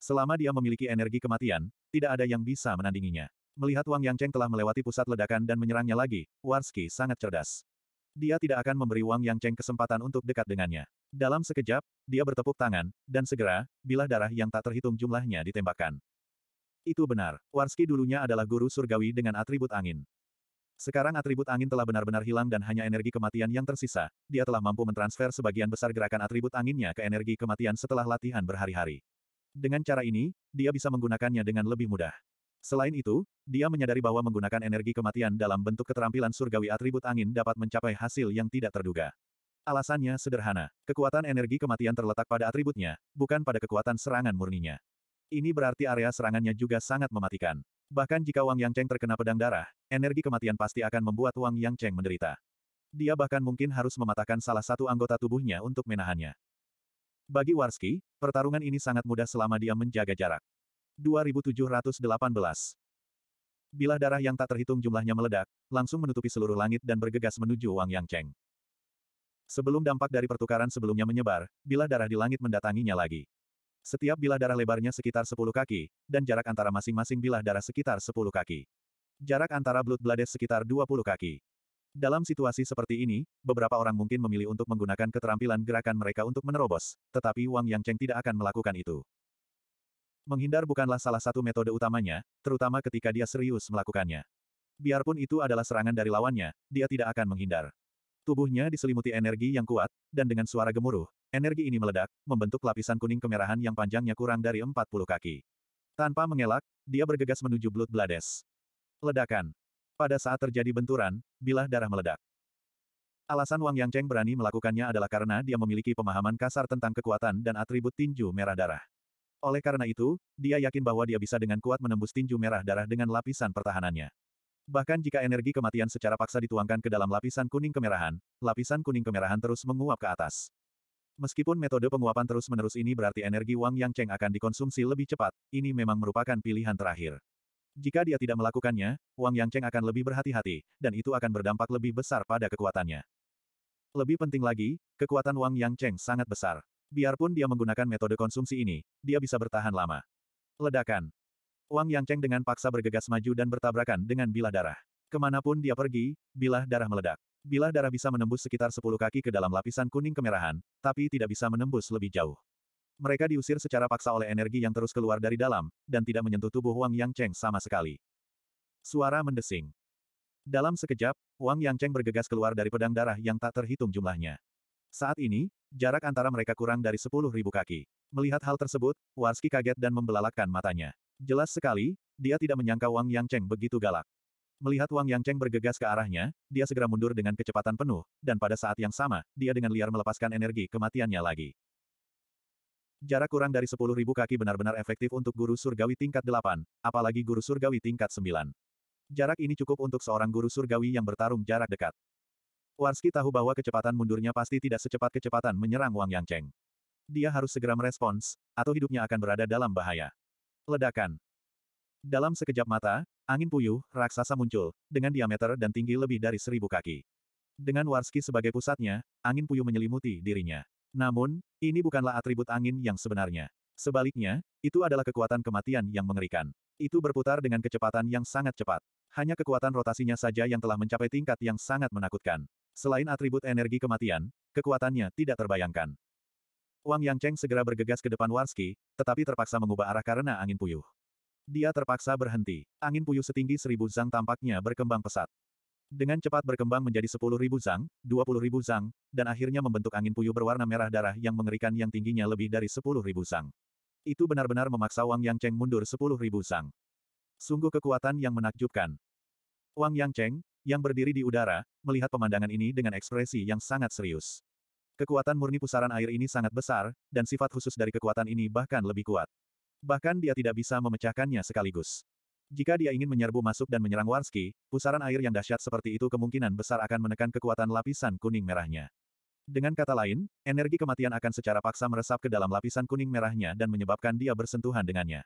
S1: Selama dia memiliki energi kematian, tidak ada yang bisa menandinginya. Melihat Wang Yangcheng telah melewati pusat ledakan dan menyerangnya lagi, Warski sangat cerdas. Dia tidak akan memberi Wang Yangcheng kesempatan untuk dekat dengannya. Dalam sekejap, dia bertepuk tangan, dan segera, bilah darah yang tak terhitung jumlahnya ditembakkan. Itu benar, Warski dulunya adalah guru surgawi dengan atribut angin. Sekarang atribut angin telah benar-benar hilang dan hanya energi kematian yang tersisa, dia telah mampu mentransfer sebagian besar gerakan atribut anginnya ke energi kematian setelah latihan berhari-hari. Dengan cara ini, dia bisa menggunakannya dengan lebih mudah. Selain itu, dia menyadari bahwa menggunakan energi kematian dalam bentuk keterampilan surgawi atribut angin dapat mencapai hasil yang tidak terduga. Alasannya sederhana, kekuatan energi kematian terletak pada atributnya, bukan pada kekuatan serangan murninya. Ini berarti area serangannya juga sangat mematikan. Bahkan jika Wang Yang Cheng terkena pedang darah, energi kematian pasti akan membuat Wang Yang Cheng menderita. Dia bahkan mungkin harus mematahkan salah satu anggota tubuhnya untuk menahannya. Bagi Warski, pertarungan ini sangat mudah selama dia menjaga jarak. 2718 Bilah darah yang tak terhitung jumlahnya meledak, langsung menutupi seluruh langit dan bergegas menuju Wang Yang Cheng. Sebelum dampak dari pertukaran sebelumnya menyebar, bilah darah di langit mendatanginya lagi. Setiap bilah darah lebarnya sekitar 10 kaki, dan jarak antara masing-masing bilah darah sekitar 10 kaki. Jarak antara Blood Blades sekitar 20 kaki. Dalam situasi seperti ini, beberapa orang mungkin memilih untuk menggunakan keterampilan gerakan mereka untuk menerobos, tetapi Wang Yang Cheng tidak akan melakukan itu. Menghindar bukanlah salah satu metode utamanya, terutama ketika dia serius melakukannya. Biarpun itu adalah serangan dari lawannya, dia tidak akan menghindar. Tubuhnya diselimuti energi yang kuat, dan dengan suara gemuruh, energi ini meledak, membentuk lapisan kuning kemerahan yang panjangnya kurang dari 40 kaki. Tanpa mengelak, dia bergegas menuju Blood Blades. Ledakan. Pada saat terjadi benturan, bilah darah meledak. Alasan Wang Yangcheng berani melakukannya adalah karena dia memiliki pemahaman kasar tentang kekuatan dan atribut tinju merah darah. Oleh karena itu, dia yakin bahwa dia bisa dengan kuat menembus tinju merah darah dengan lapisan pertahanannya. Bahkan jika energi kematian secara paksa dituangkan ke dalam lapisan kuning kemerahan, lapisan kuning kemerahan terus menguap ke atas. Meskipun metode penguapan terus-menerus ini berarti energi Wang Yangcheng akan dikonsumsi lebih cepat, ini memang merupakan pilihan terakhir. Jika dia tidak melakukannya, Wang Yangcheng akan lebih berhati-hati, dan itu akan berdampak lebih besar pada kekuatannya. Lebih penting lagi, kekuatan Wang Yangcheng sangat besar. Biarpun dia menggunakan metode konsumsi ini, dia bisa bertahan lama. Ledakan. Wang Yangcheng dengan paksa bergegas maju dan bertabrakan dengan bilah darah. Kemanapun dia pergi, bilah darah meledak. Bilah darah bisa menembus sekitar 10 kaki ke dalam lapisan kuning kemerahan, tapi tidak bisa menembus lebih jauh. Mereka diusir secara paksa oleh energi yang terus keluar dari dalam, dan tidak menyentuh tubuh Wang Yang Cheng sama sekali. Suara mendesing. Dalam sekejap, Wang Yang Cheng bergegas keluar dari pedang darah yang tak terhitung jumlahnya. Saat ini, jarak antara mereka kurang dari 10.000 kaki. Melihat hal tersebut, Warski kaget dan membelalakkan matanya. Jelas sekali, dia tidak menyangka Wang Yang Cheng begitu galak. Melihat Wang Yang Cheng bergegas ke arahnya, dia segera mundur dengan kecepatan penuh, dan pada saat yang sama, dia dengan liar melepaskan energi kematiannya lagi. Jarak kurang dari 10.000 kaki benar-benar efektif untuk guru surgawi tingkat 8, apalagi guru surgawi tingkat 9. Jarak ini cukup untuk seorang guru surgawi yang bertarung jarak dekat. Warski tahu bahwa kecepatan mundurnya pasti tidak secepat kecepatan menyerang Wang Yangcheng. Dia harus segera merespons, atau hidupnya akan berada dalam bahaya. Ledakan. Dalam sekejap mata, angin puyuh, raksasa muncul, dengan diameter dan tinggi lebih dari seribu kaki. Dengan Warski sebagai pusatnya, angin puyuh menyelimuti dirinya. Namun, ini bukanlah atribut angin yang sebenarnya. Sebaliknya, itu adalah kekuatan kematian yang mengerikan. Itu berputar dengan kecepatan yang sangat cepat. Hanya kekuatan rotasinya saja yang telah mencapai tingkat yang sangat menakutkan. Selain atribut energi kematian, kekuatannya tidak terbayangkan. Wang Yangcheng segera bergegas ke depan Warski, tetapi terpaksa mengubah arah karena angin puyuh. Dia terpaksa berhenti. Angin puyuh setinggi seribu zang tampaknya berkembang pesat. Dengan cepat berkembang menjadi 10.000 zang, 20.000 zang, dan akhirnya membentuk angin puyuh berwarna merah darah yang mengerikan yang tingginya lebih dari 10.000 zang. Itu benar-benar memaksa Wang Yang Cheng mundur 10.000 zang. Sungguh kekuatan yang menakjubkan. Wang Yang Cheng, yang berdiri di udara, melihat pemandangan ini dengan ekspresi yang sangat serius. Kekuatan murni pusaran air ini sangat besar, dan sifat khusus dari kekuatan ini bahkan lebih kuat. Bahkan dia tidak bisa memecahkannya sekaligus. Jika dia ingin menyerbu masuk dan menyerang Warski, pusaran air yang dahsyat seperti itu kemungkinan besar akan menekan kekuatan lapisan kuning merahnya. Dengan kata lain, energi kematian akan secara paksa meresap ke dalam lapisan kuning merahnya dan menyebabkan dia bersentuhan dengannya.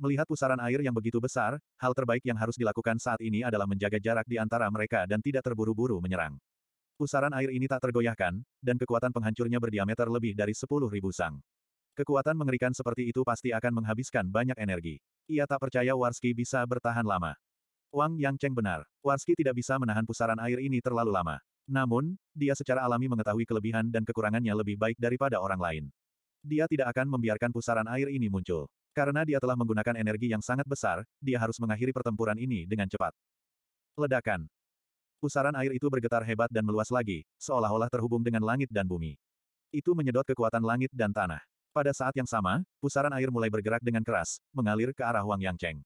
S1: Melihat pusaran air yang begitu besar, hal terbaik yang harus dilakukan saat ini adalah menjaga jarak di antara mereka dan tidak terburu-buru menyerang. Pusaran air ini tak tergoyahkan, dan kekuatan penghancurnya berdiameter lebih dari 10.000 sang. Kekuatan mengerikan seperti itu pasti akan menghabiskan banyak energi. Ia tak percaya Warski bisa bertahan lama. Wang Yang Cheng benar. Warski tidak bisa menahan pusaran air ini terlalu lama. Namun, dia secara alami mengetahui kelebihan dan kekurangannya lebih baik daripada orang lain. Dia tidak akan membiarkan pusaran air ini muncul. Karena dia telah menggunakan energi yang sangat besar, dia harus mengakhiri pertempuran ini dengan cepat. Ledakan. Pusaran air itu bergetar hebat dan meluas lagi, seolah-olah terhubung dengan langit dan bumi. Itu menyedot kekuatan langit dan tanah. Pada saat yang sama, pusaran air mulai bergerak dengan keras, mengalir ke arah Wang Yangcheng.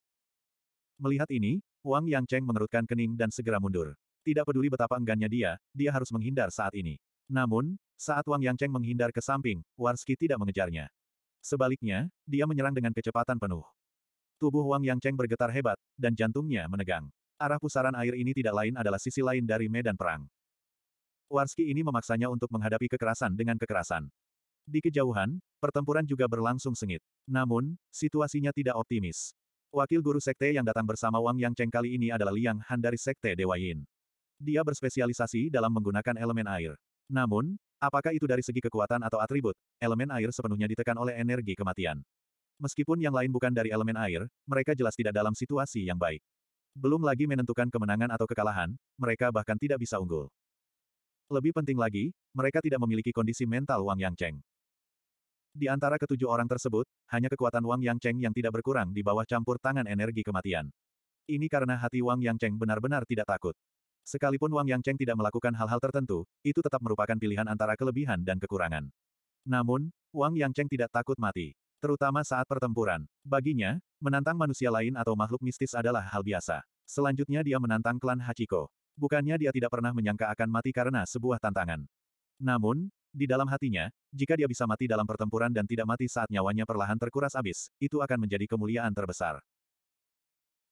S1: Melihat ini, Wang Yangcheng mengerutkan kening dan segera mundur. Tidak peduli betapa enggannya dia, dia harus menghindar saat ini. Namun, saat Wang Yangcheng menghindar ke samping, Warski tidak mengejarnya. Sebaliknya, dia menyerang dengan kecepatan penuh. Tubuh Wang Yangcheng bergetar hebat, dan jantungnya menegang. Arah pusaran air ini tidak lain adalah sisi lain dari medan perang. Warski ini memaksanya untuk menghadapi kekerasan dengan kekerasan. Di kejauhan, pertempuran juga berlangsung sengit. Namun, situasinya tidak optimis. Wakil guru sekte yang datang bersama Wang Yang Cheng kali ini adalah Liang Han dari sekte Dewa Yin. Dia berspesialisasi dalam menggunakan elemen air. Namun, apakah itu dari segi kekuatan atau atribut, elemen air sepenuhnya ditekan oleh energi kematian. Meskipun yang lain bukan dari elemen air, mereka jelas tidak dalam situasi yang baik. Belum lagi menentukan kemenangan atau kekalahan, mereka bahkan tidak bisa unggul. Lebih penting lagi, mereka tidak memiliki kondisi mental Wang Yang Cheng. Di antara ketujuh orang tersebut, hanya kekuatan Wang Yang Cheng yang tidak berkurang di bawah campur tangan energi kematian. Ini karena hati Wang Yang Cheng benar-benar tidak takut. Sekalipun Wang Yang Cheng tidak melakukan hal-hal tertentu, itu tetap merupakan pilihan antara kelebihan dan kekurangan. Namun, Wang Yang Cheng tidak takut mati. Terutama saat pertempuran. Baginya, menantang manusia lain atau makhluk mistis adalah hal biasa. Selanjutnya dia menantang klan Hachiko. Bukannya dia tidak pernah menyangka akan mati karena sebuah tantangan. Namun, di dalam hatinya, jika dia bisa mati dalam pertempuran dan tidak mati saat nyawanya perlahan terkuras habis, itu akan menjadi kemuliaan terbesar.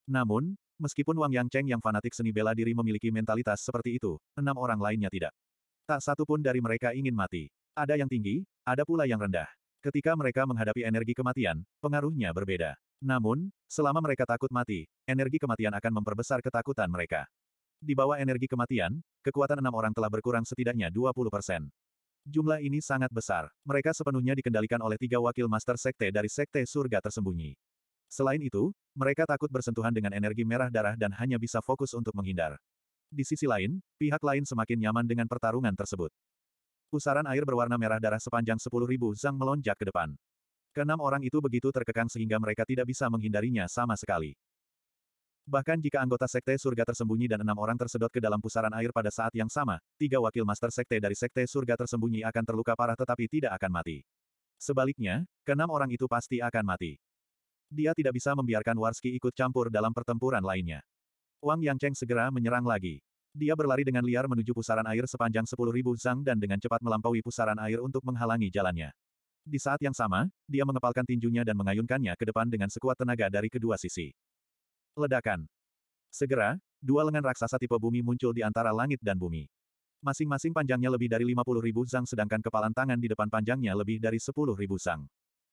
S1: Namun, meskipun Wang Yang Cheng yang fanatik seni bela diri memiliki mentalitas seperti itu, enam orang lainnya tidak. Tak satu pun dari mereka ingin mati. Ada yang tinggi, ada pula yang rendah. Ketika mereka menghadapi energi kematian, pengaruhnya berbeda. Namun, selama mereka takut mati, energi kematian akan memperbesar ketakutan mereka. Di bawah energi kematian, kekuatan enam orang telah berkurang setidaknya 20 persen. Jumlah ini sangat besar. Mereka sepenuhnya dikendalikan oleh tiga wakil master sekte dari sekte surga tersembunyi. Selain itu, mereka takut bersentuhan dengan energi merah darah dan hanya bisa fokus untuk menghindar. Di sisi lain, pihak lain semakin nyaman dengan pertarungan tersebut. Pusaran air berwarna merah darah sepanjang 10.000 zang melonjak ke depan. Keenam orang itu begitu terkekang sehingga mereka tidak bisa menghindarinya sama sekali. Bahkan jika anggota Sekte Surga tersembunyi dan enam orang tersedot ke dalam pusaran air pada saat yang sama, tiga wakil Master Sekte dari Sekte Surga tersembunyi akan terluka parah tetapi tidak akan mati. Sebaliknya, keenam orang itu pasti akan mati. Dia tidak bisa membiarkan Warski ikut campur dalam pertempuran lainnya. Wang Yangcheng segera menyerang lagi. Dia berlari dengan liar menuju pusaran air sepanjang 10.000 zang dan dengan cepat melampaui pusaran air untuk menghalangi jalannya. Di saat yang sama, dia mengepalkan tinjunya dan mengayunkannya ke depan dengan sekuat tenaga dari kedua sisi. Ledakan. Segera, dua lengan raksasa tipe bumi muncul di antara langit dan bumi. Masing-masing panjangnya lebih dari 50 ribu zang sedangkan kepalan tangan di depan panjangnya lebih dari 10 ribu zang.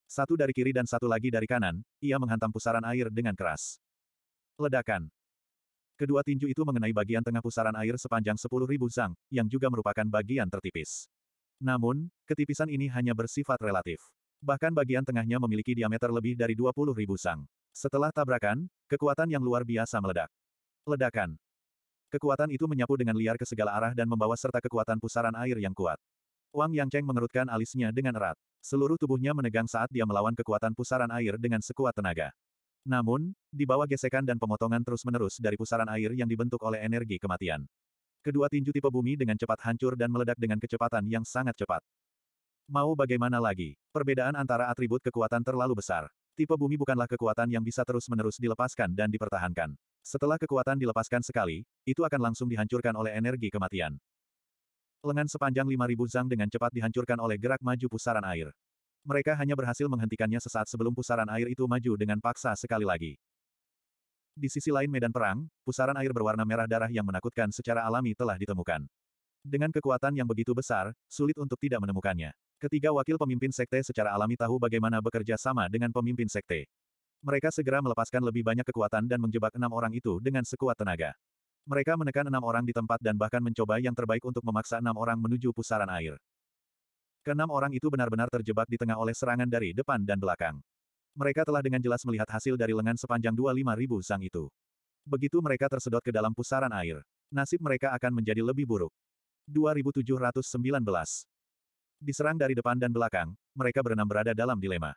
S1: Satu dari kiri dan satu lagi dari kanan, ia menghantam pusaran air dengan keras. Ledakan. Kedua tinju itu mengenai bagian tengah pusaran air sepanjang 10 ribu zang, yang juga merupakan bagian tertipis. Namun, ketipisan ini hanya bersifat relatif. Bahkan bagian tengahnya memiliki diameter lebih dari 20 ribu zang. Setelah tabrakan, kekuatan yang luar biasa meledak. Ledakan. Kekuatan itu menyapu dengan liar ke segala arah dan membawa serta kekuatan pusaran air yang kuat. Wang Yangcheng mengerutkan alisnya dengan erat. Seluruh tubuhnya menegang saat dia melawan kekuatan pusaran air dengan sekuat tenaga. Namun, di bawah gesekan dan pemotongan terus-menerus dari pusaran air yang dibentuk oleh energi kematian. Kedua tinju tipe bumi dengan cepat hancur dan meledak dengan kecepatan yang sangat cepat. Mau bagaimana lagi? Perbedaan antara atribut kekuatan terlalu besar. Tipe bumi bukanlah kekuatan yang bisa terus-menerus dilepaskan dan dipertahankan. Setelah kekuatan dilepaskan sekali, itu akan langsung dihancurkan oleh energi kematian. Lengan sepanjang 5000 zang dengan cepat dihancurkan oleh gerak maju pusaran air. Mereka hanya berhasil menghentikannya sesaat sebelum pusaran air itu maju dengan paksa sekali lagi. Di sisi lain medan perang, pusaran air berwarna merah darah yang menakutkan secara alami telah ditemukan. Dengan kekuatan yang begitu besar, sulit untuk tidak menemukannya. Ketiga wakil pemimpin sekte secara alami tahu bagaimana bekerja sama dengan pemimpin sekte. Mereka segera melepaskan lebih banyak kekuatan dan menjebak enam orang itu dengan sekuat tenaga. Mereka menekan enam orang di tempat dan bahkan mencoba yang terbaik untuk memaksa enam orang menuju pusaran air. Keenam orang itu benar-benar terjebak di tengah oleh serangan dari depan dan belakang. Mereka telah dengan jelas melihat hasil dari lengan sepanjang dua lima ribu sang itu. Begitu mereka tersedot ke dalam pusaran air, nasib mereka akan menjadi lebih buruk. 2719 Diserang dari depan dan belakang, mereka berenam berada dalam dilema.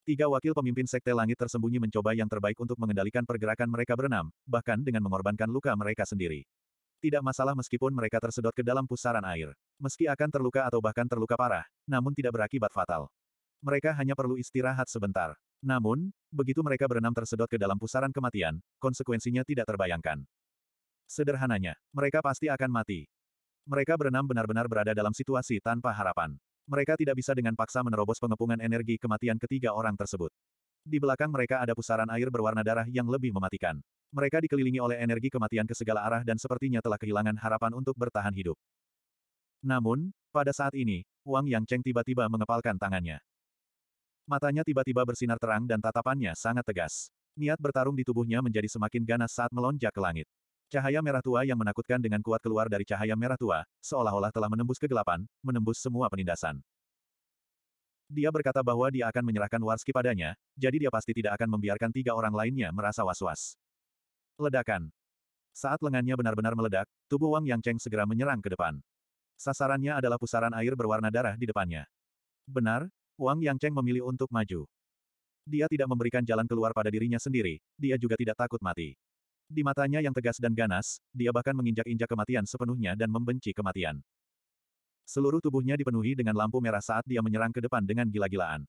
S1: Tiga wakil pemimpin sekte langit tersembunyi mencoba yang terbaik untuk mengendalikan pergerakan mereka berenam, bahkan dengan mengorbankan luka mereka sendiri. Tidak masalah meskipun mereka tersedot ke dalam pusaran air. Meski akan terluka atau bahkan terluka parah, namun tidak berakibat fatal. Mereka hanya perlu istirahat sebentar. Namun, begitu mereka berenam tersedot ke dalam pusaran kematian, konsekuensinya tidak terbayangkan. Sederhananya, mereka pasti akan mati. Mereka berenam benar-benar berada dalam situasi tanpa harapan. Mereka tidak bisa dengan paksa menerobos pengepungan energi kematian ketiga orang tersebut. Di belakang mereka ada pusaran air berwarna darah yang lebih mematikan. Mereka dikelilingi oleh energi kematian ke segala arah dan sepertinya telah kehilangan harapan untuk bertahan hidup. Namun, pada saat ini, Wang Yang Cheng tiba-tiba mengepalkan tangannya. Matanya tiba-tiba bersinar terang dan tatapannya sangat tegas. Niat bertarung di tubuhnya menjadi semakin ganas saat melonjak ke langit. Cahaya merah tua yang menakutkan dengan kuat keluar dari cahaya merah tua, seolah-olah telah menembus kegelapan, menembus semua penindasan. Dia berkata bahwa dia akan menyerahkan Warski padanya, jadi dia pasti tidak akan membiarkan tiga orang lainnya merasa was-was. Ledakan. Saat lengannya benar-benar meledak, tubuh Wang Yang Cheng segera menyerang ke depan. Sasarannya adalah pusaran air berwarna darah di depannya. Benar, Wang Yang Cheng memilih untuk maju. Dia tidak memberikan jalan keluar pada dirinya sendiri, dia juga tidak takut mati. Di matanya yang tegas dan ganas, dia bahkan menginjak-injak kematian sepenuhnya dan membenci kematian. Seluruh tubuhnya dipenuhi dengan lampu merah saat dia menyerang ke depan dengan gila-gilaan.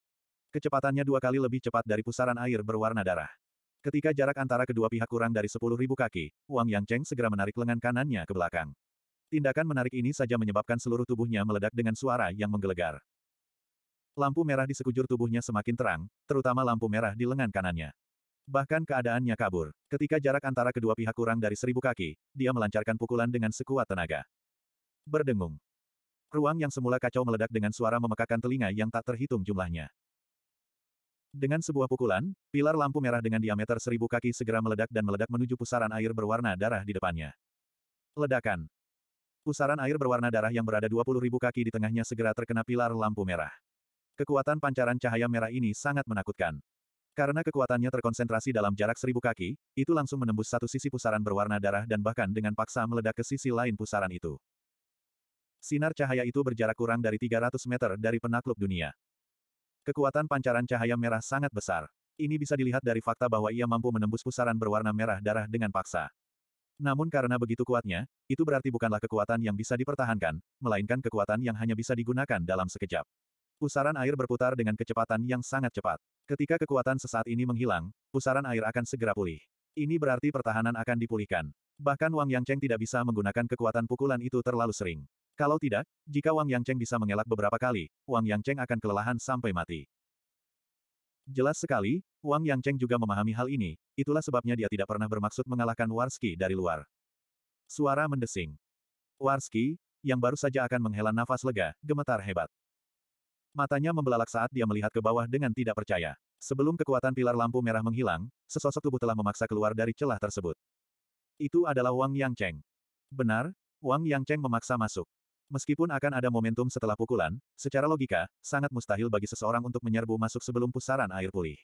S1: Kecepatannya dua kali lebih cepat dari pusaran air berwarna darah. Ketika jarak antara kedua pihak kurang dari 10.000 kaki, Wang Yang Cheng segera menarik lengan kanannya ke belakang. Tindakan menarik ini saja menyebabkan seluruh tubuhnya meledak dengan suara yang menggelegar. Lampu merah di sekujur tubuhnya semakin terang, terutama lampu merah di lengan kanannya. Bahkan keadaannya kabur. Ketika jarak antara kedua pihak kurang dari seribu kaki, dia melancarkan pukulan dengan sekuat tenaga. Berdengung. Ruang yang semula kacau meledak dengan suara memekakan telinga yang tak terhitung jumlahnya. Dengan sebuah pukulan, pilar lampu merah dengan diameter seribu kaki segera meledak dan meledak menuju pusaran air berwarna darah di depannya. Ledakan. Pusaran air berwarna darah yang berada ribu kaki di tengahnya segera terkena pilar lampu merah. Kekuatan pancaran cahaya merah ini sangat menakutkan. Karena kekuatannya terkonsentrasi dalam jarak seribu kaki, itu langsung menembus satu sisi pusaran berwarna darah dan bahkan dengan paksa meledak ke sisi lain pusaran itu. Sinar cahaya itu berjarak kurang dari 300 meter dari penakluk dunia. Kekuatan pancaran cahaya merah sangat besar. Ini bisa dilihat dari fakta bahwa ia mampu menembus pusaran berwarna merah darah dengan paksa. Namun karena begitu kuatnya, itu berarti bukanlah kekuatan yang bisa dipertahankan, melainkan kekuatan yang hanya bisa digunakan dalam sekejap. Pusaran air berputar dengan kecepatan yang sangat cepat. Ketika kekuatan sesaat ini menghilang, pusaran air akan segera pulih. Ini berarti pertahanan akan dipulihkan. Bahkan Wang Yangcheng tidak bisa menggunakan kekuatan pukulan itu terlalu sering. Kalau tidak, jika Wang Yangcheng bisa mengelak beberapa kali, Wang Yangcheng akan kelelahan sampai mati. Jelas sekali, Wang Yangcheng juga memahami hal ini, itulah sebabnya dia tidak pernah bermaksud mengalahkan Warski dari luar. Suara mendesing. Warski, yang baru saja akan menghela nafas lega, gemetar hebat. Matanya membelalak saat dia melihat ke bawah dengan tidak percaya. Sebelum kekuatan pilar lampu merah menghilang, sesosok tubuh telah memaksa keluar dari celah tersebut. Itu adalah Wang Yang Cheng. Benar, Wang Yang Cheng memaksa masuk. Meskipun akan ada momentum setelah pukulan, secara logika, sangat mustahil bagi seseorang untuk menyerbu masuk sebelum pusaran air pulih.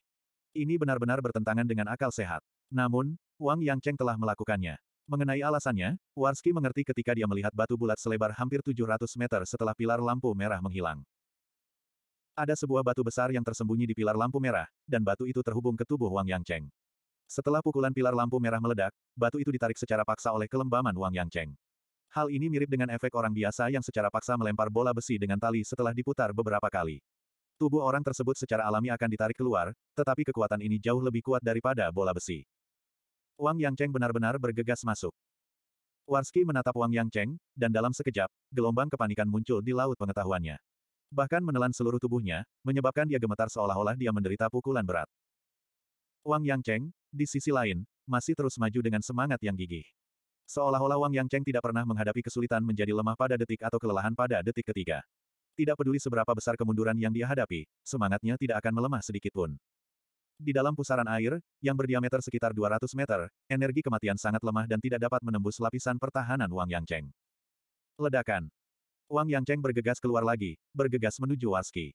S1: Ini benar-benar bertentangan dengan akal sehat. Namun, Wang Yang Cheng telah melakukannya. Mengenai alasannya, Warski mengerti ketika dia melihat batu bulat selebar hampir 700 meter setelah pilar lampu merah menghilang. Ada sebuah batu besar yang tersembunyi di pilar lampu merah, dan batu itu terhubung ke tubuh Wang Yang Cheng. Setelah pukulan pilar lampu merah meledak, batu itu ditarik secara paksa oleh kelembaman Wang Yang Cheng. Hal ini mirip dengan efek orang biasa yang secara paksa melempar bola besi dengan tali setelah diputar beberapa kali. Tubuh orang tersebut secara alami akan ditarik keluar, tetapi kekuatan ini jauh lebih kuat daripada bola besi. Wang Yang Cheng benar-benar bergegas masuk. Warski menatap Wang Yang Cheng, dan dalam sekejap, gelombang kepanikan muncul di laut pengetahuannya bahkan menelan seluruh tubuhnya, menyebabkan dia gemetar seolah-olah dia menderita pukulan berat. Wang Yang Cheng, di sisi lain, masih terus maju dengan semangat yang gigih. Seolah-olah Wang Yang Cheng tidak pernah menghadapi kesulitan menjadi lemah pada detik atau kelelahan pada detik ketiga. Tidak peduli seberapa besar kemunduran yang dia hadapi, semangatnya tidak akan melemah sedikit pun. Di dalam pusaran air, yang berdiameter sekitar 200 meter, energi kematian sangat lemah dan tidak dapat menembus lapisan pertahanan Wang Yang Cheng. Ledakan. Wang Yang Cheng bergegas keluar lagi, bergegas menuju Warski.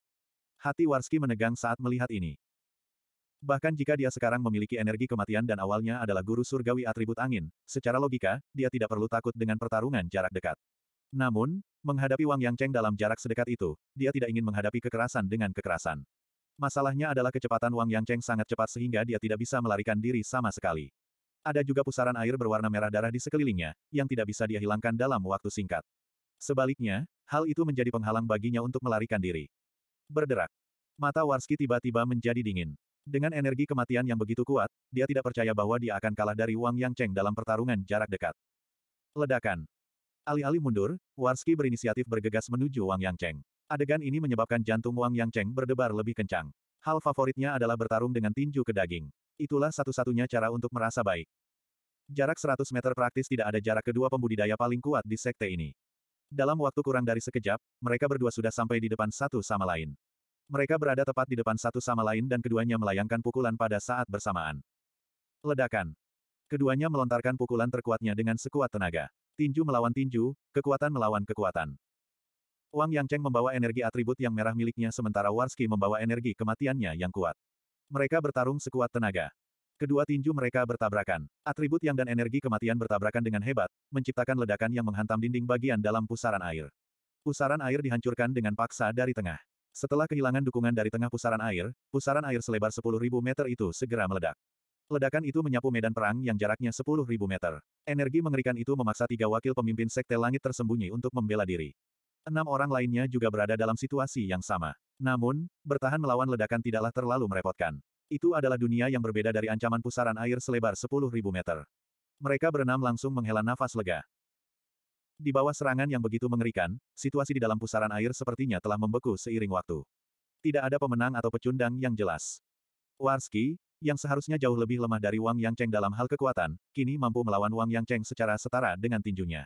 S1: Hati Warski menegang saat melihat ini. Bahkan jika dia sekarang memiliki energi kematian dan awalnya adalah guru surgawi atribut angin, secara logika, dia tidak perlu takut dengan pertarungan jarak dekat. Namun, menghadapi Wang Yang Cheng dalam jarak sedekat itu, dia tidak ingin menghadapi kekerasan dengan kekerasan. Masalahnya adalah kecepatan Wang Yang Cheng sangat cepat sehingga dia tidak bisa melarikan diri sama sekali. Ada juga pusaran air berwarna merah darah di sekelilingnya, yang tidak bisa dia hilangkan dalam waktu singkat. Sebaliknya, hal itu menjadi penghalang baginya untuk melarikan diri. Berderak. Mata Warski tiba-tiba menjadi dingin. Dengan energi kematian yang begitu kuat, dia tidak percaya bahwa dia akan kalah dari Wang Yang Cheng dalam pertarungan jarak dekat. Ledakan. Alih-alih mundur, Warski berinisiatif bergegas menuju Wang Yang Cheng. Adegan ini menyebabkan jantung Wang Yang Cheng berdebar lebih kencang. Hal favoritnya adalah bertarung dengan tinju ke daging. Itulah satu-satunya cara untuk merasa baik. Jarak 100 meter praktis tidak ada jarak kedua pembudidaya paling kuat di sekte ini. Dalam waktu kurang dari sekejap, mereka berdua sudah sampai di depan satu sama lain. Mereka berada tepat di depan satu sama lain dan keduanya melayangkan pukulan pada saat bersamaan. Ledakan. Keduanya melontarkan pukulan terkuatnya dengan sekuat tenaga. Tinju melawan tinju, kekuatan melawan kekuatan. Wang Yangcheng membawa energi atribut yang merah miliknya sementara Warski membawa energi kematiannya yang kuat. Mereka bertarung sekuat tenaga. Kedua tinju mereka bertabrakan. Atribut yang dan energi kematian bertabrakan dengan hebat, menciptakan ledakan yang menghantam dinding bagian dalam pusaran air. Pusaran air dihancurkan dengan paksa dari tengah. Setelah kehilangan dukungan dari tengah pusaran air, pusaran air selebar 10.000 meter itu segera meledak. Ledakan itu menyapu medan perang yang jaraknya 10.000 meter. Energi mengerikan itu memaksa tiga wakil pemimpin Sekte Langit tersembunyi untuk membela diri. Enam orang lainnya juga berada dalam situasi yang sama. Namun, bertahan melawan ledakan tidaklah terlalu merepotkan. Itu adalah dunia yang berbeda dari ancaman pusaran air selebar 10.000 meter. Mereka berenam langsung menghela nafas lega. Di bawah serangan yang begitu mengerikan, situasi di dalam pusaran air sepertinya telah membeku seiring waktu. Tidak ada pemenang atau pecundang yang jelas. Warski, yang seharusnya jauh lebih lemah dari Wang Yang Cheng dalam hal kekuatan, kini mampu melawan Wang Yang Cheng secara setara dengan tinjunya.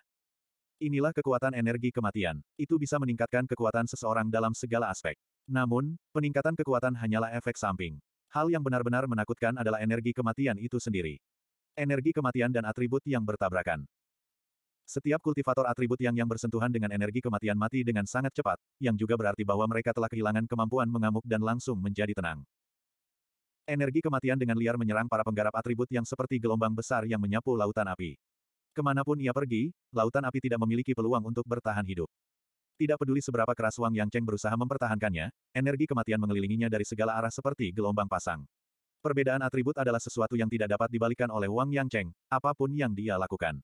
S1: Inilah kekuatan energi kematian. Itu bisa meningkatkan kekuatan seseorang dalam segala aspek. Namun, peningkatan kekuatan hanyalah efek samping. Hal yang benar-benar menakutkan adalah energi kematian itu sendiri. Energi kematian dan atribut yang bertabrakan. Setiap kultivator atribut yang yang bersentuhan dengan energi kematian mati dengan sangat cepat, yang juga berarti bahwa mereka telah kehilangan kemampuan mengamuk dan langsung menjadi tenang. Energi kematian dengan liar menyerang para penggarap atribut yang seperti gelombang besar yang menyapu lautan api. Kemanapun ia pergi, lautan api tidak memiliki peluang untuk bertahan hidup. Tidak peduli seberapa keras Wang Yangcheng berusaha mempertahankannya, energi kematian mengelilinginya dari segala arah seperti gelombang pasang. Perbedaan atribut adalah sesuatu yang tidak dapat dibalikan oleh Wang Yangcheng, apapun yang dia lakukan.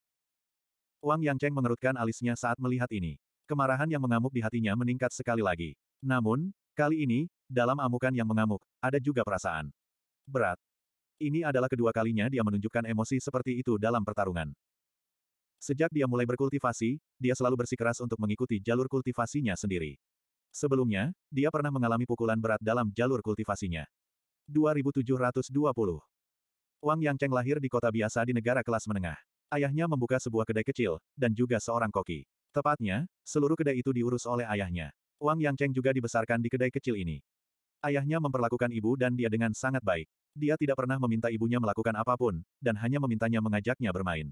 S1: Wang Yangcheng mengerutkan alisnya saat melihat ini. Kemarahan yang mengamuk di hatinya meningkat sekali lagi. Namun, kali ini, dalam amukan yang mengamuk, ada juga perasaan. Berat. Ini adalah kedua kalinya dia menunjukkan emosi seperti itu dalam pertarungan. Sejak dia mulai berkultivasi, dia selalu bersikeras untuk mengikuti jalur kultivasinya sendiri. Sebelumnya, dia pernah mengalami pukulan berat dalam jalur kultivasinya. 2720 Wang Yangcheng lahir di kota biasa di negara kelas menengah. Ayahnya membuka sebuah kedai kecil, dan juga seorang koki. Tepatnya, seluruh kedai itu diurus oleh ayahnya. Wang Yangcheng juga dibesarkan di kedai kecil ini. Ayahnya memperlakukan ibu dan dia dengan sangat baik. Dia tidak pernah meminta ibunya melakukan apapun, dan hanya memintanya mengajaknya bermain.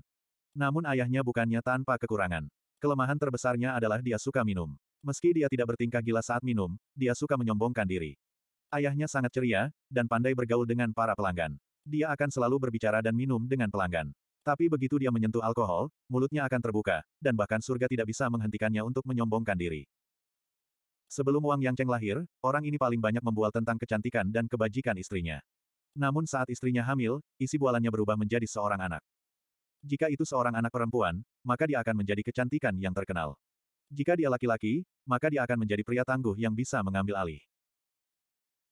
S1: Namun ayahnya bukannya tanpa kekurangan. Kelemahan terbesarnya adalah dia suka minum. Meski dia tidak bertingkah gila saat minum, dia suka menyombongkan diri. Ayahnya sangat ceria, dan pandai bergaul dengan para pelanggan. Dia akan selalu berbicara dan minum dengan pelanggan. Tapi begitu dia menyentuh alkohol, mulutnya akan terbuka, dan bahkan surga tidak bisa menghentikannya untuk menyombongkan diri. Sebelum Wang Yangcheng lahir, orang ini paling banyak membual tentang kecantikan dan kebajikan istrinya. Namun saat istrinya hamil, isi bualannya berubah menjadi seorang anak. Jika itu seorang anak perempuan, maka dia akan menjadi kecantikan yang terkenal. Jika dia laki-laki, maka dia akan menjadi pria tangguh yang bisa mengambil alih.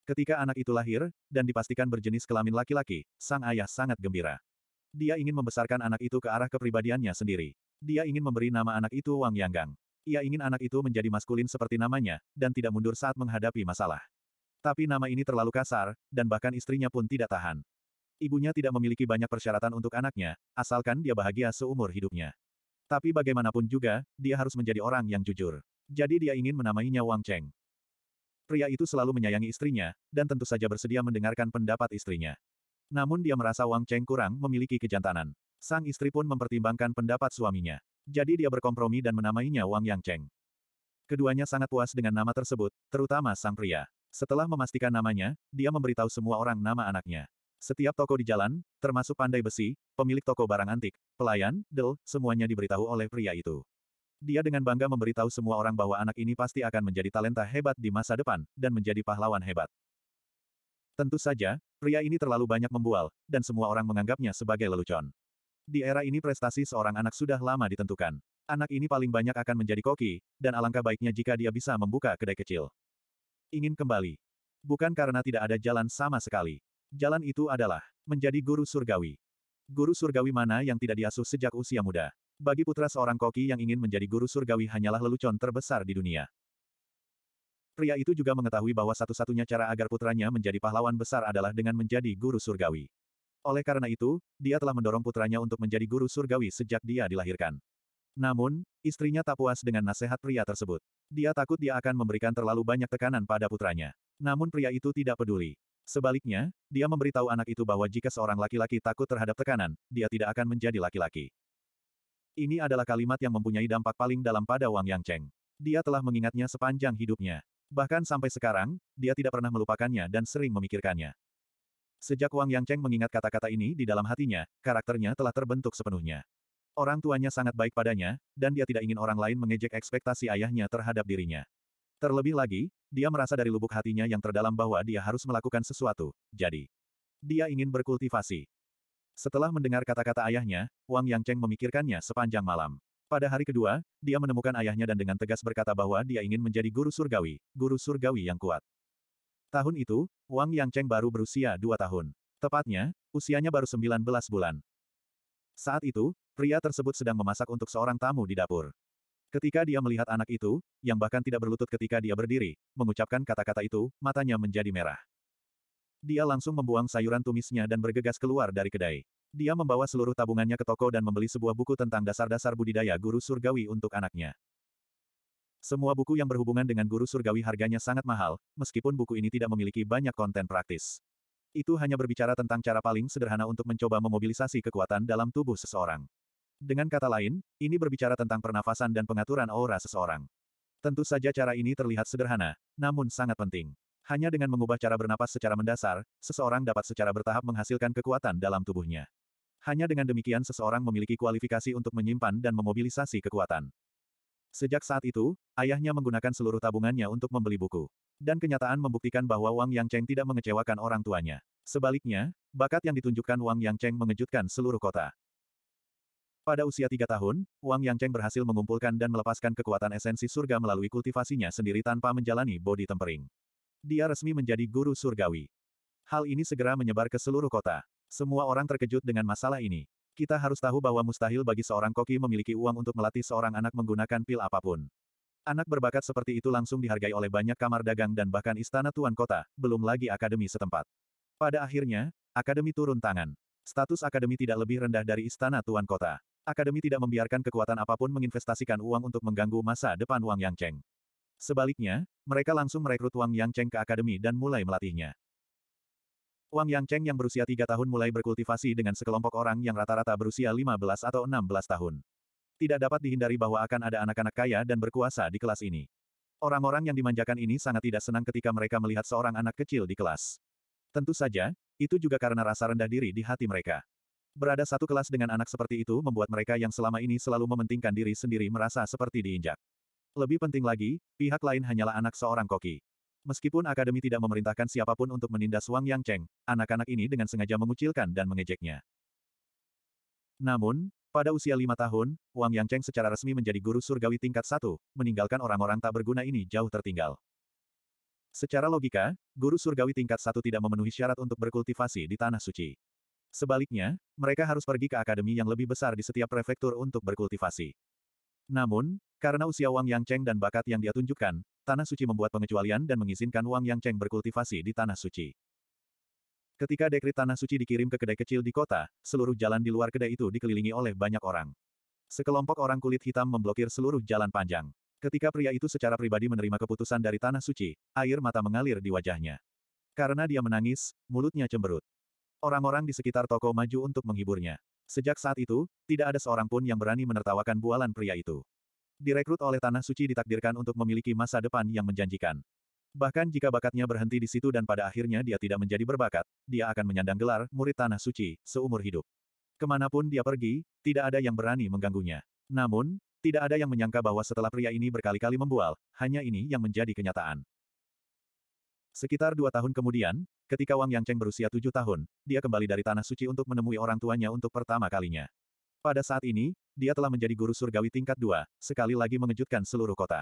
S1: Ketika anak itu lahir, dan dipastikan berjenis kelamin laki-laki, sang ayah sangat gembira. Dia ingin membesarkan anak itu ke arah kepribadiannya sendiri. Dia ingin memberi nama anak itu Wang Yanggang. Ia ingin anak itu menjadi maskulin seperti namanya, dan tidak mundur saat menghadapi masalah. Tapi nama ini terlalu kasar, dan bahkan istrinya pun tidak tahan. Ibunya tidak memiliki banyak persyaratan untuk anaknya, asalkan dia bahagia seumur hidupnya. Tapi bagaimanapun juga, dia harus menjadi orang yang jujur. Jadi dia ingin menamainya Wang Cheng. Pria itu selalu menyayangi istrinya, dan tentu saja bersedia mendengarkan pendapat istrinya. Namun dia merasa Wang Cheng kurang memiliki kejantanan. Sang istri pun mempertimbangkan pendapat suaminya. Jadi dia berkompromi dan menamainya Wang Yang Cheng. Keduanya sangat puas dengan nama tersebut, terutama sang pria. Setelah memastikan namanya, dia memberitahu semua orang nama anaknya. Setiap toko di jalan, termasuk pandai besi, pemilik toko barang antik, pelayan, del, semuanya diberitahu oleh pria itu. Dia dengan bangga memberitahu semua orang bahwa anak ini pasti akan menjadi talenta hebat di masa depan, dan menjadi pahlawan hebat. Tentu saja, pria ini terlalu banyak membual, dan semua orang menganggapnya sebagai lelucon. Di era ini prestasi seorang anak sudah lama ditentukan. Anak ini paling banyak akan menjadi koki, dan alangkah baiknya jika dia bisa membuka kedai kecil. Ingin kembali. Bukan karena tidak ada jalan sama sekali. Jalan itu adalah menjadi guru surgawi. Guru surgawi mana yang tidak diasuh sejak usia muda? Bagi putra seorang koki yang ingin menjadi guru surgawi hanyalah lelucon terbesar di dunia. Pria itu juga mengetahui bahwa satu-satunya cara agar putranya menjadi pahlawan besar adalah dengan menjadi guru surgawi. Oleh karena itu, dia telah mendorong putranya untuk menjadi guru surgawi sejak dia dilahirkan. Namun, istrinya tak puas dengan nasihat pria tersebut. Dia takut dia akan memberikan terlalu banyak tekanan pada putranya. Namun pria itu tidak peduli. Sebaliknya, dia memberitahu anak itu bahwa jika seorang laki-laki takut terhadap tekanan, dia tidak akan menjadi laki-laki. Ini adalah kalimat yang mempunyai dampak paling dalam pada Wang Yang Cheng. Dia telah mengingatnya sepanjang hidupnya. Bahkan sampai sekarang, dia tidak pernah melupakannya dan sering memikirkannya. Sejak Wang Yang Cheng mengingat kata-kata ini di dalam hatinya, karakternya telah terbentuk sepenuhnya. Orang tuanya sangat baik padanya, dan dia tidak ingin orang lain mengejek ekspektasi ayahnya terhadap dirinya. Terlebih lagi, dia merasa dari lubuk hatinya yang terdalam bahwa dia harus melakukan sesuatu, jadi dia ingin berkultivasi. Setelah mendengar kata-kata ayahnya, Wang Yangcheng memikirkannya sepanjang malam. Pada hari kedua, dia menemukan ayahnya dan dengan tegas berkata bahwa dia ingin menjadi guru surgawi, guru surgawi yang kuat. Tahun itu, Wang Yangcheng baru berusia dua tahun. Tepatnya, usianya baru 19 bulan. Saat itu, pria tersebut sedang memasak untuk seorang tamu di dapur. Ketika dia melihat anak itu, yang bahkan tidak berlutut ketika dia berdiri, mengucapkan kata-kata itu, matanya menjadi merah. Dia langsung membuang sayuran tumisnya dan bergegas keluar dari kedai. Dia membawa seluruh tabungannya ke toko dan membeli sebuah buku tentang dasar-dasar budidaya guru surgawi untuk anaknya. Semua buku yang berhubungan dengan guru surgawi harganya sangat mahal, meskipun buku ini tidak memiliki banyak konten praktis. Itu hanya berbicara tentang cara paling sederhana untuk mencoba memobilisasi kekuatan dalam tubuh seseorang. Dengan kata lain, ini berbicara tentang pernafasan dan pengaturan aura seseorang. Tentu saja cara ini terlihat sederhana, namun sangat penting. Hanya dengan mengubah cara bernapas secara mendasar, seseorang dapat secara bertahap menghasilkan kekuatan dalam tubuhnya. Hanya dengan demikian seseorang memiliki kualifikasi untuk menyimpan dan memobilisasi kekuatan. Sejak saat itu, ayahnya menggunakan seluruh tabungannya untuk membeli buku. Dan kenyataan membuktikan bahwa Wang Yang Cheng tidak mengecewakan orang tuanya. Sebaliknya, bakat yang ditunjukkan Wang Yang Cheng mengejutkan seluruh kota. Pada usia tiga tahun, Wang Yangcheng berhasil mengumpulkan dan melepaskan kekuatan esensi surga melalui kultivasinya sendiri tanpa menjalani body tempering. Dia resmi menjadi guru surgawi. Hal ini segera menyebar ke seluruh kota. Semua orang terkejut dengan masalah ini. Kita harus tahu bahwa mustahil bagi seorang koki memiliki uang untuk melatih seorang anak menggunakan pil apapun. Anak berbakat seperti itu langsung dihargai oleh banyak kamar dagang dan bahkan istana tuan kota, belum lagi akademi setempat. Pada akhirnya, akademi turun tangan. Status akademi tidak lebih rendah dari istana tuan kota. Akademi tidak membiarkan kekuatan apapun menginvestasikan uang untuk mengganggu masa depan Wang Yang Sebaliknya, mereka langsung merekrut Wang Yang ke akademi dan mulai melatihnya. Wang Yang yang berusia tiga tahun mulai berkultivasi dengan sekelompok orang yang rata-rata berusia 15 atau 16 tahun. Tidak dapat dihindari bahwa akan ada anak-anak kaya dan berkuasa di kelas ini. Orang-orang yang dimanjakan ini sangat tidak senang ketika mereka melihat seorang anak kecil di kelas. Tentu saja, itu juga karena rasa rendah diri di hati mereka. Berada satu kelas dengan anak seperti itu membuat mereka yang selama ini selalu mementingkan diri sendiri merasa seperti diinjak. Lebih penting lagi, pihak lain hanyalah anak seorang koki. Meskipun akademi tidak memerintahkan siapapun untuk menindas Wang Yang Cheng, anak-anak ini dengan sengaja mengucilkan dan mengejeknya. Namun, pada usia lima tahun, Wang Yang Cheng secara resmi menjadi guru surgawi tingkat satu, meninggalkan orang-orang tak berguna ini jauh tertinggal. Secara logika, guru surgawi tingkat satu tidak memenuhi syarat untuk berkultivasi di Tanah Suci. Sebaliknya, mereka harus pergi ke akademi yang lebih besar di setiap prefektur untuk berkultivasi. Namun, karena usia Wang Yang Cheng dan bakat yang dia tunjukkan, Tanah Suci membuat pengecualian dan mengizinkan Wang Yang Cheng berkultivasi di Tanah Suci. Ketika dekrit Tanah Suci dikirim ke kedai kecil di kota, seluruh jalan di luar kedai itu dikelilingi oleh banyak orang. Sekelompok orang kulit hitam memblokir seluruh jalan panjang. Ketika pria itu secara pribadi menerima keputusan dari Tanah Suci, air mata mengalir di wajahnya. Karena dia menangis, mulutnya cemberut. Orang-orang di sekitar toko maju untuk menghiburnya. Sejak saat itu, tidak ada seorang pun yang berani menertawakan bualan pria itu. Direkrut oleh Tanah Suci ditakdirkan untuk memiliki masa depan yang menjanjikan. Bahkan jika bakatnya berhenti di situ dan pada akhirnya dia tidak menjadi berbakat, dia akan menyandang gelar murid Tanah Suci seumur hidup. Kemanapun dia pergi, tidak ada yang berani mengganggunya. Namun, tidak ada yang menyangka bahwa setelah pria ini berkali-kali membual, hanya ini yang menjadi kenyataan. Sekitar dua tahun kemudian, ketika Wang Yangcheng berusia tujuh tahun, dia kembali dari Tanah Suci untuk menemui orang tuanya untuk pertama kalinya. Pada saat ini, dia telah menjadi guru surgawi tingkat dua, sekali lagi mengejutkan seluruh kota.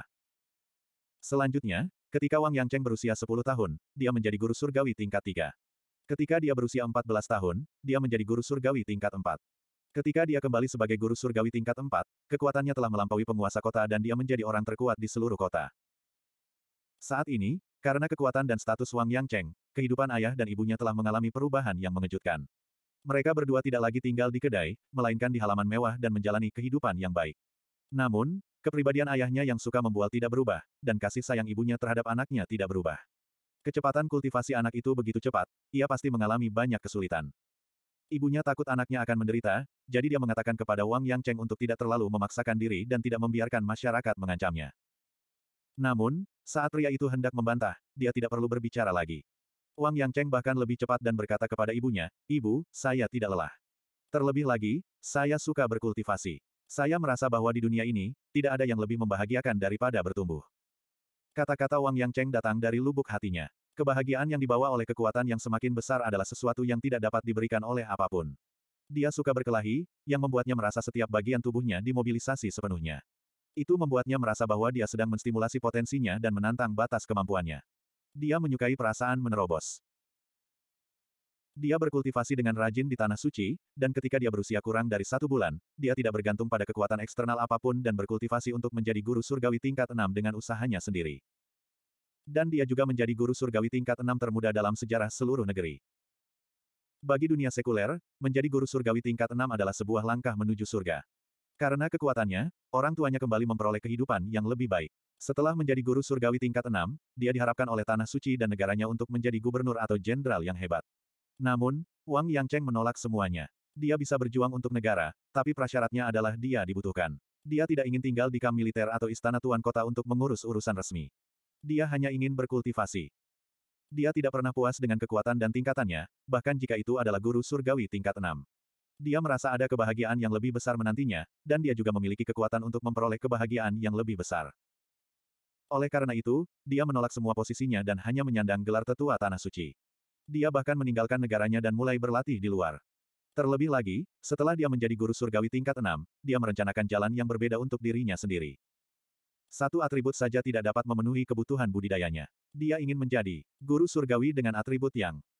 S1: Selanjutnya, ketika Wang Yangcheng berusia sepuluh tahun, dia menjadi guru surgawi tingkat tiga. Ketika dia berusia empat belas tahun, dia menjadi guru surgawi tingkat empat. Ketika dia kembali sebagai guru surgawi tingkat 4, kekuatannya telah melampaui penguasa kota dan dia menjadi orang terkuat di seluruh kota. Saat ini, karena kekuatan dan status Wang Yang Cheng, kehidupan ayah dan ibunya telah mengalami perubahan yang mengejutkan. Mereka berdua tidak lagi tinggal di kedai, melainkan di halaman mewah dan menjalani kehidupan yang baik. Namun, kepribadian ayahnya yang suka membual tidak berubah, dan kasih sayang ibunya terhadap anaknya tidak berubah. Kecepatan kultivasi anak itu begitu cepat, ia pasti mengalami banyak kesulitan. Ibunya takut anaknya akan menderita, jadi dia mengatakan kepada Wang Yang Cheng untuk tidak terlalu memaksakan diri dan tidak membiarkan masyarakat mengancamnya. Namun, saat pria itu hendak membantah, dia tidak perlu berbicara lagi. Wang Yang Cheng bahkan lebih cepat dan berkata kepada ibunya, Ibu, saya tidak lelah. Terlebih lagi, saya suka berkultivasi. Saya merasa bahwa di dunia ini, tidak ada yang lebih membahagiakan daripada bertumbuh. Kata-kata Wang Yang Cheng datang dari lubuk hatinya. Kebahagiaan yang dibawa oleh kekuatan yang semakin besar adalah sesuatu yang tidak dapat diberikan oleh apapun. Dia suka berkelahi, yang membuatnya merasa setiap bagian tubuhnya dimobilisasi sepenuhnya. Itu membuatnya merasa bahwa dia sedang menstimulasi potensinya dan menantang batas kemampuannya. Dia menyukai perasaan menerobos. Dia berkultivasi dengan rajin di Tanah Suci, dan ketika dia berusia kurang dari satu bulan, dia tidak bergantung pada kekuatan eksternal apapun dan berkultivasi untuk menjadi guru surgawi tingkat enam dengan usahanya sendiri. Dan dia juga menjadi guru surgawi tingkat enam termuda dalam sejarah seluruh negeri. Bagi dunia sekuler, menjadi guru surgawi tingkat enam adalah sebuah langkah menuju surga. Karena kekuatannya, orang tuanya kembali memperoleh kehidupan yang lebih baik. Setelah menjadi guru surgawi tingkat enam, dia diharapkan oleh Tanah Suci dan negaranya untuk menjadi gubernur atau jenderal yang hebat. Namun, Wang Yangcheng menolak semuanya. Dia bisa berjuang untuk negara, tapi prasyaratnya adalah dia dibutuhkan. Dia tidak ingin tinggal di kamp militer atau istana tuan kota untuk mengurus urusan resmi. Dia hanya ingin berkultivasi. Dia tidak pernah puas dengan kekuatan dan tingkatannya, bahkan jika itu adalah guru surgawi tingkat enam. Dia merasa ada kebahagiaan yang lebih besar menantinya, dan dia juga memiliki kekuatan untuk memperoleh kebahagiaan yang lebih besar. Oleh karena itu, dia menolak semua posisinya dan hanya menyandang gelar tetua Tanah Suci. Dia bahkan meninggalkan negaranya dan mulai berlatih di luar. Terlebih lagi, setelah dia menjadi guru surgawi tingkat 6, dia merencanakan jalan yang berbeda untuk dirinya sendiri. Satu atribut saja tidak dapat memenuhi kebutuhan budidayanya. Dia ingin menjadi guru surgawi dengan atribut yang